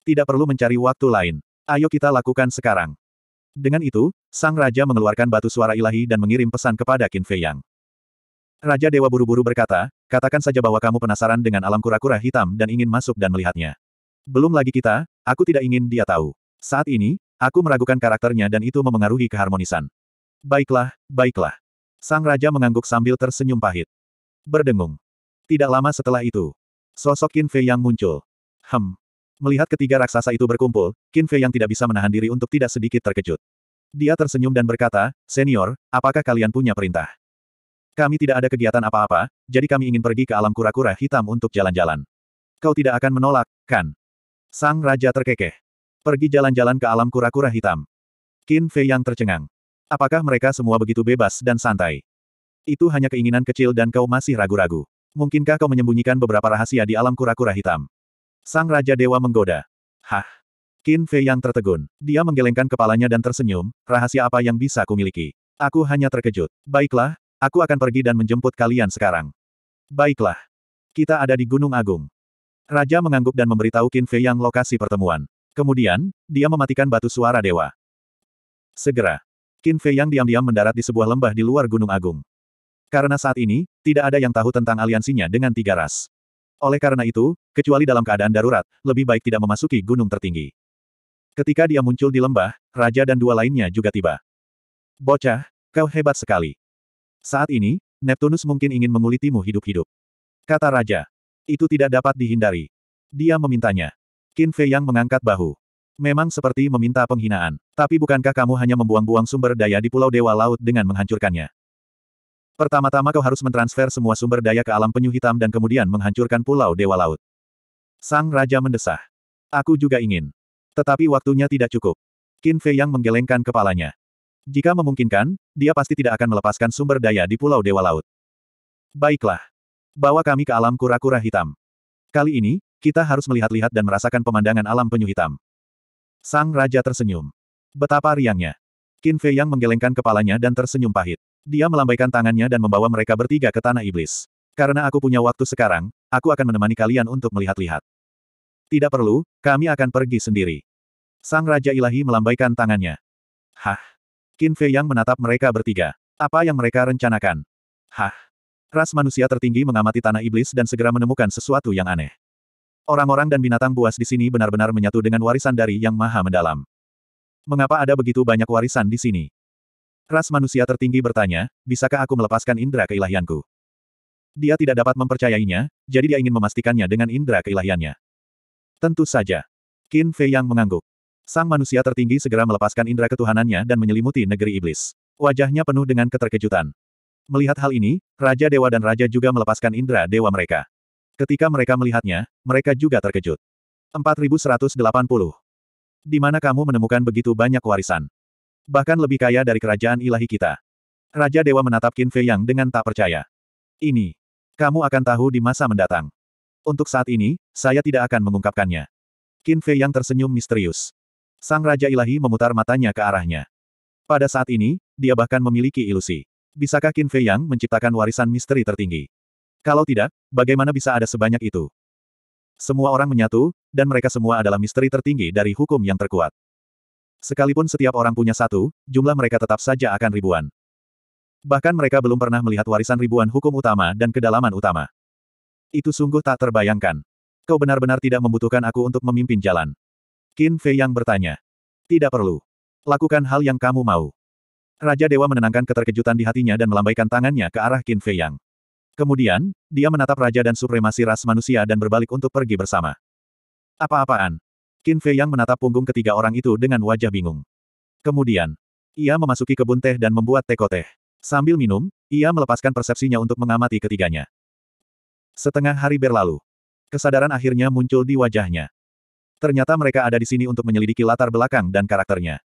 Tidak perlu mencari waktu lain. Ayo kita lakukan sekarang. Dengan itu, Sang Raja mengeluarkan batu suara ilahi dan mengirim pesan kepada Qin Fei Yang. Raja Dewa buru-buru berkata, katakan saja bahwa kamu penasaran dengan alam kura-kura hitam dan ingin masuk dan melihatnya. Belum lagi kita, aku tidak ingin dia tahu. Saat ini, aku meragukan karakternya dan itu memengaruhi keharmonisan. Baiklah, baiklah. Sang Raja mengangguk sambil tersenyum pahit. Berdengung. Tidak lama setelah itu, sosok Qin Fei yang muncul. Hem. Melihat ketiga raksasa itu berkumpul, Qin Fei yang tidak bisa menahan diri untuk tidak sedikit terkejut. Dia tersenyum dan berkata, Senior, apakah kalian punya perintah? Kami tidak ada kegiatan apa-apa, jadi kami ingin pergi ke alam kura-kura hitam untuk jalan-jalan. Kau tidak akan menolak, kan? Sang Raja terkekeh. Pergi jalan-jalan ke alam kura-kura hitam. Qin Fei yang tercengang. Apakah mereka semua begitu bebas dan santai? Itu hanya keinginan kecil dan kau masih ragu-ragu. Mungkinkah kau menyembunyikan beberapa rahasia di alam kura-kura hitam? Sang Raja Dewa menggoda. Hah? Qin Fei yang tertegun. Dia menggelengkan kepalanya dan tersenyum, rahasia apa yang bisa kumiliki? Aku hanya terkejut. Baiklah, Aku akan pergi dan menjemput kalian sekarang. Baiklah. Kita ada di Gunung Agung. Raja mengangguk dan memberitahu Qin Fei Yang lokasi pertemuan. Kemudian, dia mematikan batu suara dewa. Segera. Qin Fei Yang diam-diam mendarat di sebuah lembah di luar Gunung Agung. Karena saat ini, tidak ada yang tahu tentang aliansinya dengan tiga ras. Oleh karena itu, kecuali dalam keadaan darurat, lebih baik tidak memasuki gunung tertinggi. Ketika dia muncul di lembah, raja dan dua lainnya juga tiba. Bocah, kau hebat sekali. Saat ini, Neptunus mungkin ingin mengulitimu hidup-hidup. Kata Raja. Itu tidak dapat dihindari. Dia memintanya. Qin Fei yang mengangkat bahu. Memang seperti meminta penghinaan. Tapi bukankah kamu hanya membuang-buang sumber daya di Pulau Dewa Laut dengan menghancurkannya? Pertama-tama kau harus mentransfer semua sumber daya ke alam penyu hitam dan kemudian menghancurkan Pulau Dewa Laut. Sang Raja mendesah. Aku juga ingin. Tetapi waktunya tidak cukup. Qin Fei yang menggelengkan kepalanya. Jika memungkinkan, dia pasti tidak akan melepaskan sumber daya di Pulau Dewa Laut. Baiklah. Bawa kami ke alam kura-kura hitam. Kali ini, kita harus melihat-lihat dan merasakan pemandangan alam penyu hitam. Sang Raja tersenyum. Betapa riangnya. Qin Fei Yang menggelengkan kepalanya dan tersenyum pahit. Dia melambaikan tangannya dan membawa mereka bertiga ke Tanah Iblis. Karena aku punya waktu sekarang, aku akan menemani kalian untuk melihat-lihat. Tidak perlu, kami akan pergi sendiri. Sang Raja Ilahi melambaikan tangannya. Hah? Qin Fei Yang menatap mereka bertiga. Apa yang mereka rencanakan? Hah? Ras manusia tertinggi mengamati tanah iblis dan segera menemukan sesuatu yang aneh. Orang-orang dan binatang buas di sini benar-benar menyatu dengan warisan dari Yang Maha Mendalam. Mengapa ada begitu banyak warisan di sini? Ras manusia tertinggi bertanya, bisakah aku melepaskan indera keilahianku? Dia tidak dapat mempercayainya, jadi dia ingin memastikannya dengan indera keilahiannya. Tentu saja. Qin Fei Yang mengangguk. Sang manusia tertinggi segera melepaskan indera ketuhanannya dan menyelimuti negeri iblis. Wajahnya penuh dengan keterkejutan. Melihat hal ini, Raja Dewa dan Raja juga melepaskan indera dewa mereka. Ketika mereka melihatnya, mereka juga terkejut. 4180. Di mana kamu menemukan begitu banyak warisan? Bahkan lebih kaya dari kerajaan ilahi kita. Raja Dewa menatap Qin Fei Yang dengan tak percaya. Ini. Kamu akan tahu di masa mendatang. Untuk saat ini, saya tidak akan mengungkapkannya. Qin Fei Yang tersenyum misterius. Sang Raja Ilahi memutar matanya ke arahnya. Pada saat ini, dia bahkan memiliki ilusi. Bisakah Qin Fei Yang menciptakan warisan misteri tertinggi? Kalau tidak, bagaimana bisa ada sebanyak itu? Semua orang menyatu, dan mereka semua adalah misteri tertinggi dari hukum yang terkuat. Sekalipun setiap orang punya satu, jumlah mereka tetap saja akan ribuan. Bahkan mereka belum pernah melihat warisan ribuan hukum utama dan kedalaman utama. Itu sungguh tak terbayangkan. Kau benar-benar tidak membutuhkan aku untuk memimpin jalan. Qin Fei yang bertanya. Tidak perlu. Lakukan hal yang kamu mau. Raja Dewa menenangkan keterkejutan di hatinya dan melambaikan tangannya ke arah Qin Fei Yang. Kemudian, dia menatap Raja dan Supremasi Ras Manusia dan berbalik untuk pergi bersama. Apa-apaan? Qin Fei Yang menatap punggung ketiga orang itu dengan wajah bingung. Kemudian, ia memasuki kebun teh dan membuat teko teh. Sambil minum, ia melepaskan persepsinya untuk mengamati ketiganya. Setengah hari berlalu. Kesadaran akhirnya muncul di wajahnya. Ternyata mereka ada di sini untuk menyelidiki latar belakang dan karakternya.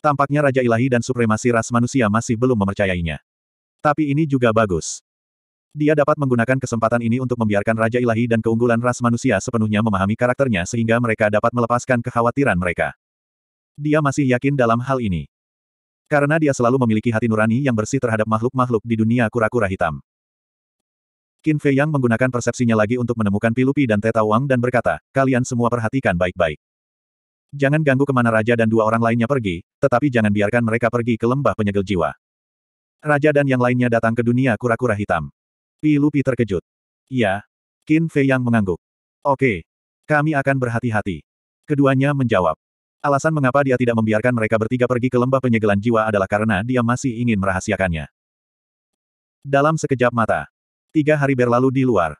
Tampaknya Raja Ilahi dan Supremasi Ras Manusia masih belum mempercayainya. Tapi ini juga bagus. Dia dapat menggunakan kesempatan ini untuk membiarkan Raja Ilahi dan keunggulan ras manusia sepenuhnya memahami karakternya sehingga mereka dapat melepaskan kekhawatiran mereka. Dia masih yakin dalam hal ini. Karena dia selalu memiliki hati nurani yang bersih terhadap makhluk-makhluk di dunia kura-kura hitam. Qin Fei Yang menggunakan persepsinya lagi untuk menemukan Pilupi dan Teta Wang dan berkata, kalian semua perhatikan baik-baik. Jangan ganggu kemana Raja dan dua orang lainnya pergi, tetapi jangan biarkan mereka pergi ke lembah penyegel jiwa. Raja dan yang lainnya datang ke dunia kura-kura hitam. Pilupi terkejut. Ya, Qin Fei Yang mengangguk. Oke. Kami akan berhati-hati. Keduanya menjawab. Alasan mengapa dia tidak membiarkan mereka bertiga pergi ke lembah penyegelan jiwa adalah karena dia masih ingin merahasiakannya. Dalam sekejap mata, Tiga hari berlalu di luar.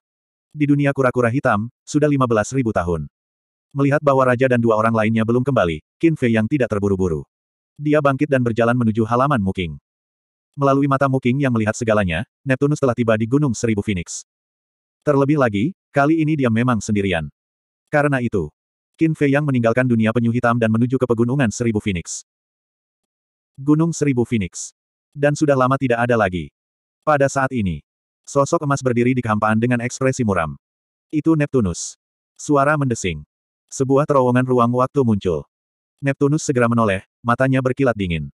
Di dunia kura-kura hitam, sudah 15.000 tahun. Melihat bahwa raja dan dua orang lainnya belum kembali, Qin Fei yang tidak terburu-buru. Dia bangkit dan berjalan menuju halaman Muking. Melalui mata Muking yang melihat segalanya, Neptunus telah tiba di Gunung Seribu Phoenix. Terlebih lagi, kali ini dia memang sendirian. Karena itu, Qin Fei yang meninggalkan dunia penyu hitam dan menuju ke pegunungan Seribu Phoenix. Gunung Seribu Phoenix. Dan sudah lama tidak ada lagi. Pada saat ini, Sosok emas berdiri di kehampaan dengan ekspresi muram. Itu Neptunus. Suara mendesing. Sebuah terowongan ruang waktu muncul. Neptunus segera menoleh, matanya berkilat dingin.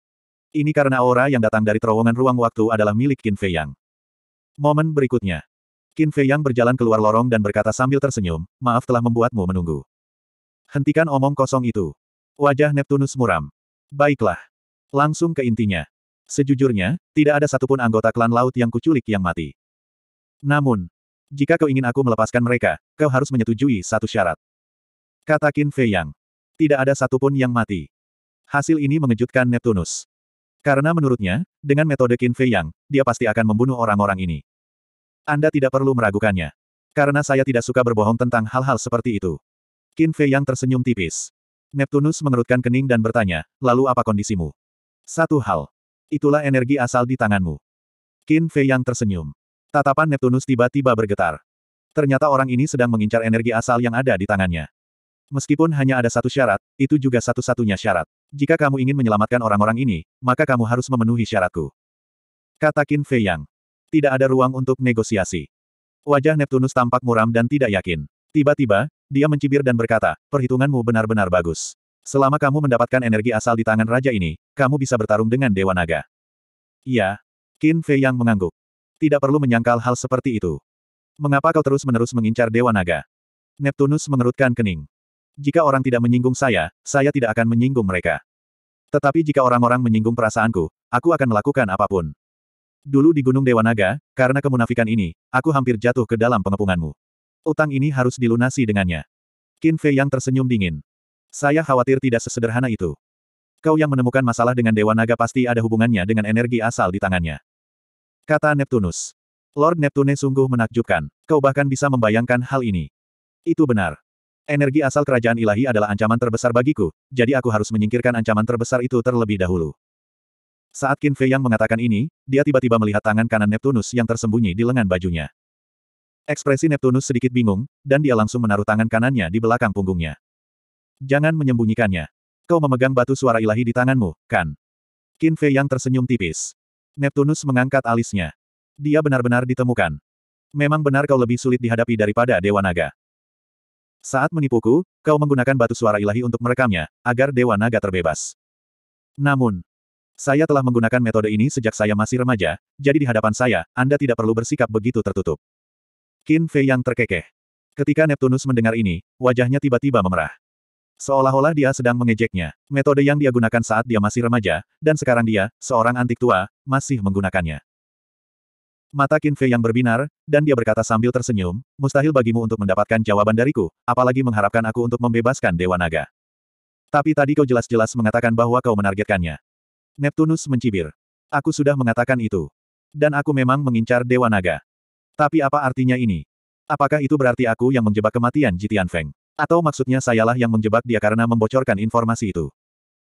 Ini karena aura yang datang dari terowongan ruang waktu adalah milik Qin Fei Yang. Momen berikutnya. Qin Fei Yang berjalan keluar lorong dan berkata sambil tersenyum, maaf telah membuatmu menunggu. Hentikan omong kosong itu. Wajah Neptunus muram. Baiklah. Langsung ke intinya. Sejujurnya, tidak ada satupun anggota klan laut yang kuculik yang mati. Namun, jika kau ingin aku melepaskan mereka, kau harus menyetujui satu syarat. Kata Qin Fei Yang. Tidak ada satupun yang mati. Hasil ini mengejutkan Neptunus. Karena menurutnya, dengan metode Qin Fei Yang, dia pasti akan membunuh orang-orang ini. Anda tidak perlu meragukannya. Karena saya tidak suka berbohong tentang hal-hal seperti itu. Qin Fei Yang tersenyum tipis. Neptunus mengerutkan kening dan bertanya, lalu apa kondisimu? Satu hal. Itulah energi asal di tanganmu. Qin Fei Yang tersenyum. Tatapan Neptunus tiba-tiba bergetar. Ternyata orang ini sedang mengincar energi asal yang ada di tangannya. Meskipun hanya ada satu syarat, itu juga satu-satunya syarat. Jika kamu ingin menyelamatkan orang-orang ini, maka kamu harus memenuhi syaratku. Kata Qin Fei Yang. Tidak ada ruang untuk negosiasi. Wajah Neptunus tampak muram dan tidak yakin. Tiba-tiba, dia mencibir dan berkata, perhitunganmu benar-benar bagus. Selama kamu mendapatkan energi asal di tangan raja ini, kamu bisa bertarung dengan Dewa Naga. Iya. Qin Fei Yang mengangguk. Tidak perlu menyangkal hal seperti itu. Mengapa kau terus-menerus mengincar Dewa Naga? Neptunus mengerutkan kening. Jika orang tidak menyinggung saya, saya tidak akan menyinggung mereka. Tetapi jika orang-orang menyinggung perasaanku, aku akan melakukan apapun. Dulu di Gunung Dewa Naga, karena kemunafikan ini, aku hampir jatuh ke dalam pengepunganmu. Utang ini harus dilunasi dengannya. Qin Fei yang tersenyum dingin. Saya khawatir tidak sesederhana itu. Kau yang menemukan masalah dengan Dewa Naga pasti ada hubungannya dengan energi asal di tangannya. Kata Neptunus. Lord Neptune sungguh menakjubkan. Kau bahkan bisa membayangkan hal ini. Itu benar. Energi asal kerajaan ilahi adalah ancaman terbesar bagiku, jadi aku harus menyingkirkan ancaman terbesar itu terlebih dahulu. Saat Qin Fei yang mengatakan ini, dia tiba-tiba melihat tangan kanan Neptunus yang tersembunyi di lengan bajunya. Ekspresi Neptunus sedikit bingung, dan dia langsung menaruh tangan kanannya di belakang punggungnya. Jangan menyembunyikannya. Kau memegang batu suara ilahi di tanganmu, kan? Qin Fei yang tersenyum tipis. Neptunus mengangkat alisnya. Dia benar-benar ditemukan. Memang benar kau lebih sulit dihadapi daripada Dewa Naga. Saat menipuku, kau menggunakan batu suara ilahi untuk merekamnya, agar Dewa Naga terbebas. Namun, saya telah menggunakan metode ini sejak saya masih remaja, jadi di hadapan saya, Anda tidak perlu bersikap begitu tertutup. Qin Fei yang terkekeh. Ketika Neptunus mendengar ini, wajahnya tiba-tiba memerah. Seolah-olah dia sedang mengejeknya. Metode yang dia gunakan saat dia masih remaja, dan sekarang dia, seorang antik tua, masih menggunakannya. Mata Qin Fei yang berbinar, dan dia berkata sambil tersenyum, mustahil bagimu untuk mendapatkan jawaban dariku, apalagi mengharapkan aku untuk membebaskan Dewa Naga. Tapi tadi kau jelas-jelas mengatakan bahwa kau menargetkannya. Neptunus mencibir. Aku sudah mengatakan itu. Dan aku memang mengincar Dewa Naga. Tapi apa artinya ini? Apakah itu berarti aku yang menjebak kematian Jitian Feng? Atau maksudnya sayalah yang menjebak dia karena membocorkan informasi itu.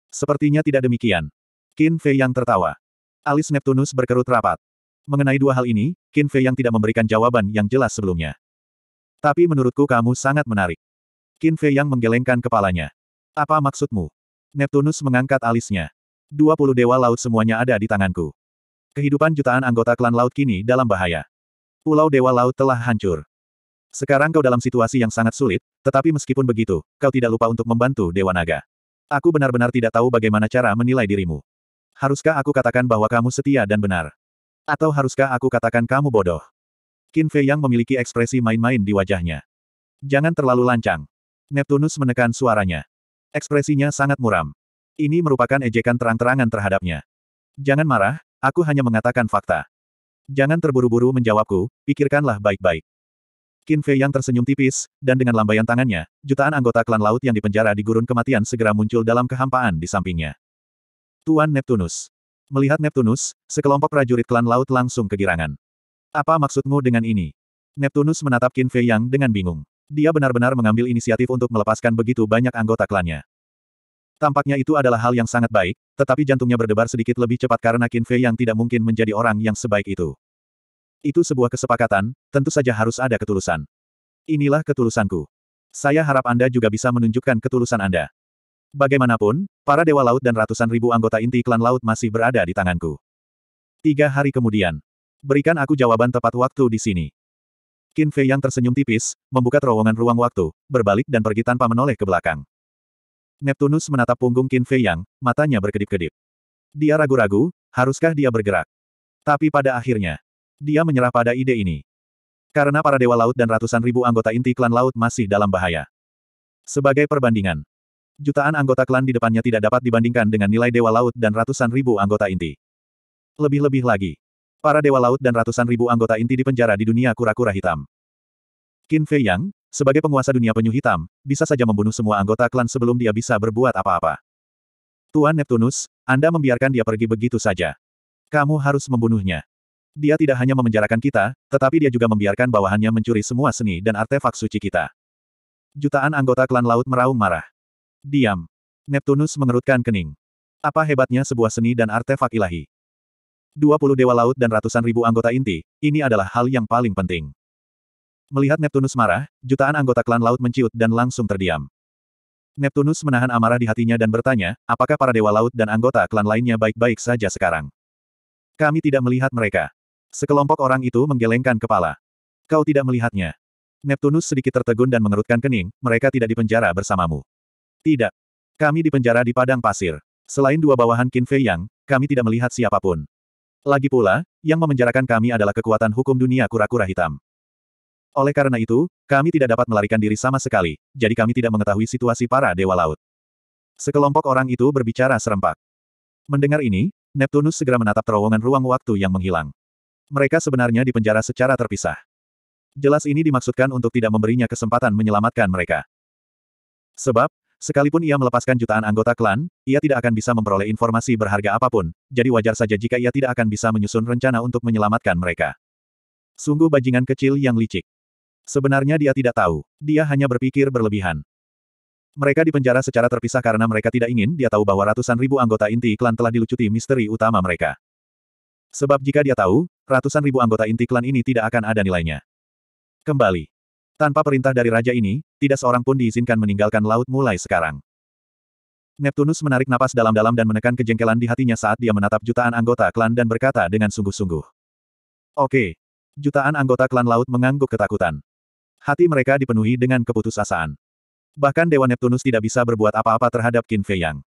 Sepertinya tidak demikian. Qin Fei yang tertawa. Alis Neptunus berkerut rapat. Mengenai dua hal ini, Qin Fei yang tidak memberikan jawaban yang jelas sebelumnya. Tapi menurutku kamu sangat menarik. Qin Fei yang menggelengkan kepalanya. Apa maksudmu? Neptunus mengangkat alisnya. Dua puluh dewa laut semuanya ada di tanganku. Kehidupan jutaan anggota klan laut kini dalam bahaya. Pulau dewa laut telah hancur. Sekarang kau dalam situasi yang sangat sulit, tetapi meskipun begitu, kau tidak lupa untuk membantu Dewa Naga. Aku benar-benar tidak tahu bagaimana cara menilai dirimu. Haruskah aku katakan bahwa kamu setia dan benar? Atau haruskah aku katakan kamu bodoh? Qin Fei yang memiliki ekspresi main-main di wajahnya. Jangan terlalu lancang. Neptunus menekan suaranya. Ekspresinya sangat muram. Ini merupakan ejekan terang-terangan terhadapnya. Jangan marah, aku hanya mengatakan fakta. Jangan terburu-buru menjawabku, pikirkanlah baik-baik. Qin Fei yang tersenyum tipis, dan dengan lambaian tangannya, jutaan anggota klan laut yang dipenjara di gurun kematian segera muncul dalam kehampaan di sampingnya. Tuan Neptunus. Melihat Neptunus, sekelompok prajurit klan laut langsung kegirangan. Apa maksudmu dengan ini? Neptunus menatap Qin Fei Yang dengan bingung. Dia benar-benar mengambil inisiatif untuk melepaskan begitu banyak anggota klannya. Tampaknya itu adalah hal yang sangat baik, tetapi jantungnya berdebar sedikit lebih cepat karena Qin Fei Yang tidak mungkin menjadi orang yang sebaik itu. Itu sebuah kesepakatan, tentu saja harus ada ketulusan. Inilah ketulusanku. Saya harap Anda juga bisa menunjukkan ketulusan Anda. Bagaimanapun, para dewa laut dan ratusan ribu anggota inti klan laut masih berada di tanganku. Tiga hari kemudian. Berikan aku jawaban tepat waktu di sini. Qin Fei yang tersenyum tipis, membuka terowongan ruang waktu, berbalik dan pergi tanpa menoleh ke belakang. Neptunus menatap punggung Qin Fei yang, matanya berkedip-kedip. Dia ragu-ragu, haruskah dia bergerak? Tapi pada akhirnya, dia menyerah pada ide ini. Karena para dewa laut dan ratusan ribu anggota inti klan laut masih dalam bahaya. Sebagai perbandingan, jutaan anggota klan di depannya tidak dapat dibandingkan dengan nilai dewa laut dan ratusan ribu anggota inti. Lebih-lebih lagi, para dewa laut dan ratusan ribu anggota inti dipenjara di dunia kura-kura hitam. Qin Fei Yang, sebagai penguasa dunia penyu hitam, bisa saja membunuh semua anggota klan sebelum dia bisa berbuat apa-apa. Tuan Neptunus, Anda membiarkan dia pergi begitu saja. Kamu harus membunuhnya. Dia tidak hanya memenjarakan kita, tetapi dia juga membiarkan bawahannya mencuri semua seni dan artefak suci kita. Jutaan anggota klan laut meraung marah. Diam. Neptunus mengerutkan kening. Apa hebatnya sebuah seni dan artefak ilahi? 20 dewa laut dan ratusan ribu anggota inti, ini adalah hal yang paling penting. Melihat Neptunus marah, jutaan anggota klan laut menciut dan langsung terdiam. Neptunus menahan amarah di hatinya dan bertanya, apakah para dewa laut dan anggota klan lainnya baik-baik saja sekarang? Kami tidak melihat mereka. Sekelompok orang itu menggelengkan kepala. Kau tidak melihatnya. Neptunus sedikit tertegun dan mengerutkan kening, mereka tidak dipenjara bersamamu. Tidak. Kami dipenjara di padang pasir. Selain dua bawahan Qin Fei Yang, kami tidak melihat siapapun. Lagi pula, yang memenjarakan kami adalah kekuatan hukum dunia kura-kura hitam. Oleh karena itu, kami tidak dapat melarikan diri sama sekali, jadi kami tidak mengetahui situasi para dewa laut. Sekelompok orang itu berbicara serempak. Mendengar ini, Neptunus segera menatap terowongan ruang waktu yang menghilang. Mereka sebenarnya dipenjara secara terpisah. Jelas ini dimaksudkan untuk tidak memberinya kesempatan menyelamatkan mereka. Sebab, sekalipun ia melepaskan jutaan anggota klan, ia tidak akan bisa memperoleh informasi berharga apapun, jadi wajar saja jika ia tidak akan bisa menyusun rencana untuk menyelamatkan mereka. Sungguh bajingan kecil yang licik. Sebenarnya dia tidak tahu, dia hanya berpikir berlebihan. Mereka dipenjara secara terpisah karena mereka tidak ingin dia tahu bahwa ratusan ribu anggota inti klan telah dilucuti misteri utama mereka. Sebab jika dia tahu, ratusan ribu anggota inti klan ini tidak akan ada nilainya. Kembali. Tanpa perintah dari raja ini, tidak seorang pun diizinkan meninggalkan laut mulai sekarang. Neptunus menarik napas dalam-dalam dan menekan kejengkelan di hatinya saat dia menatap jutaan anggota klan dan berkata dengan sungguh-sungguh. Oke. Jutaan anggota klan laut mengangguk ketakutan. Hati mereka dipenuhi dengan keputusasaan. Bahkan Dewa Neptunus tidak bisa berbuat apa-apa terhadap Qin Fei Yang.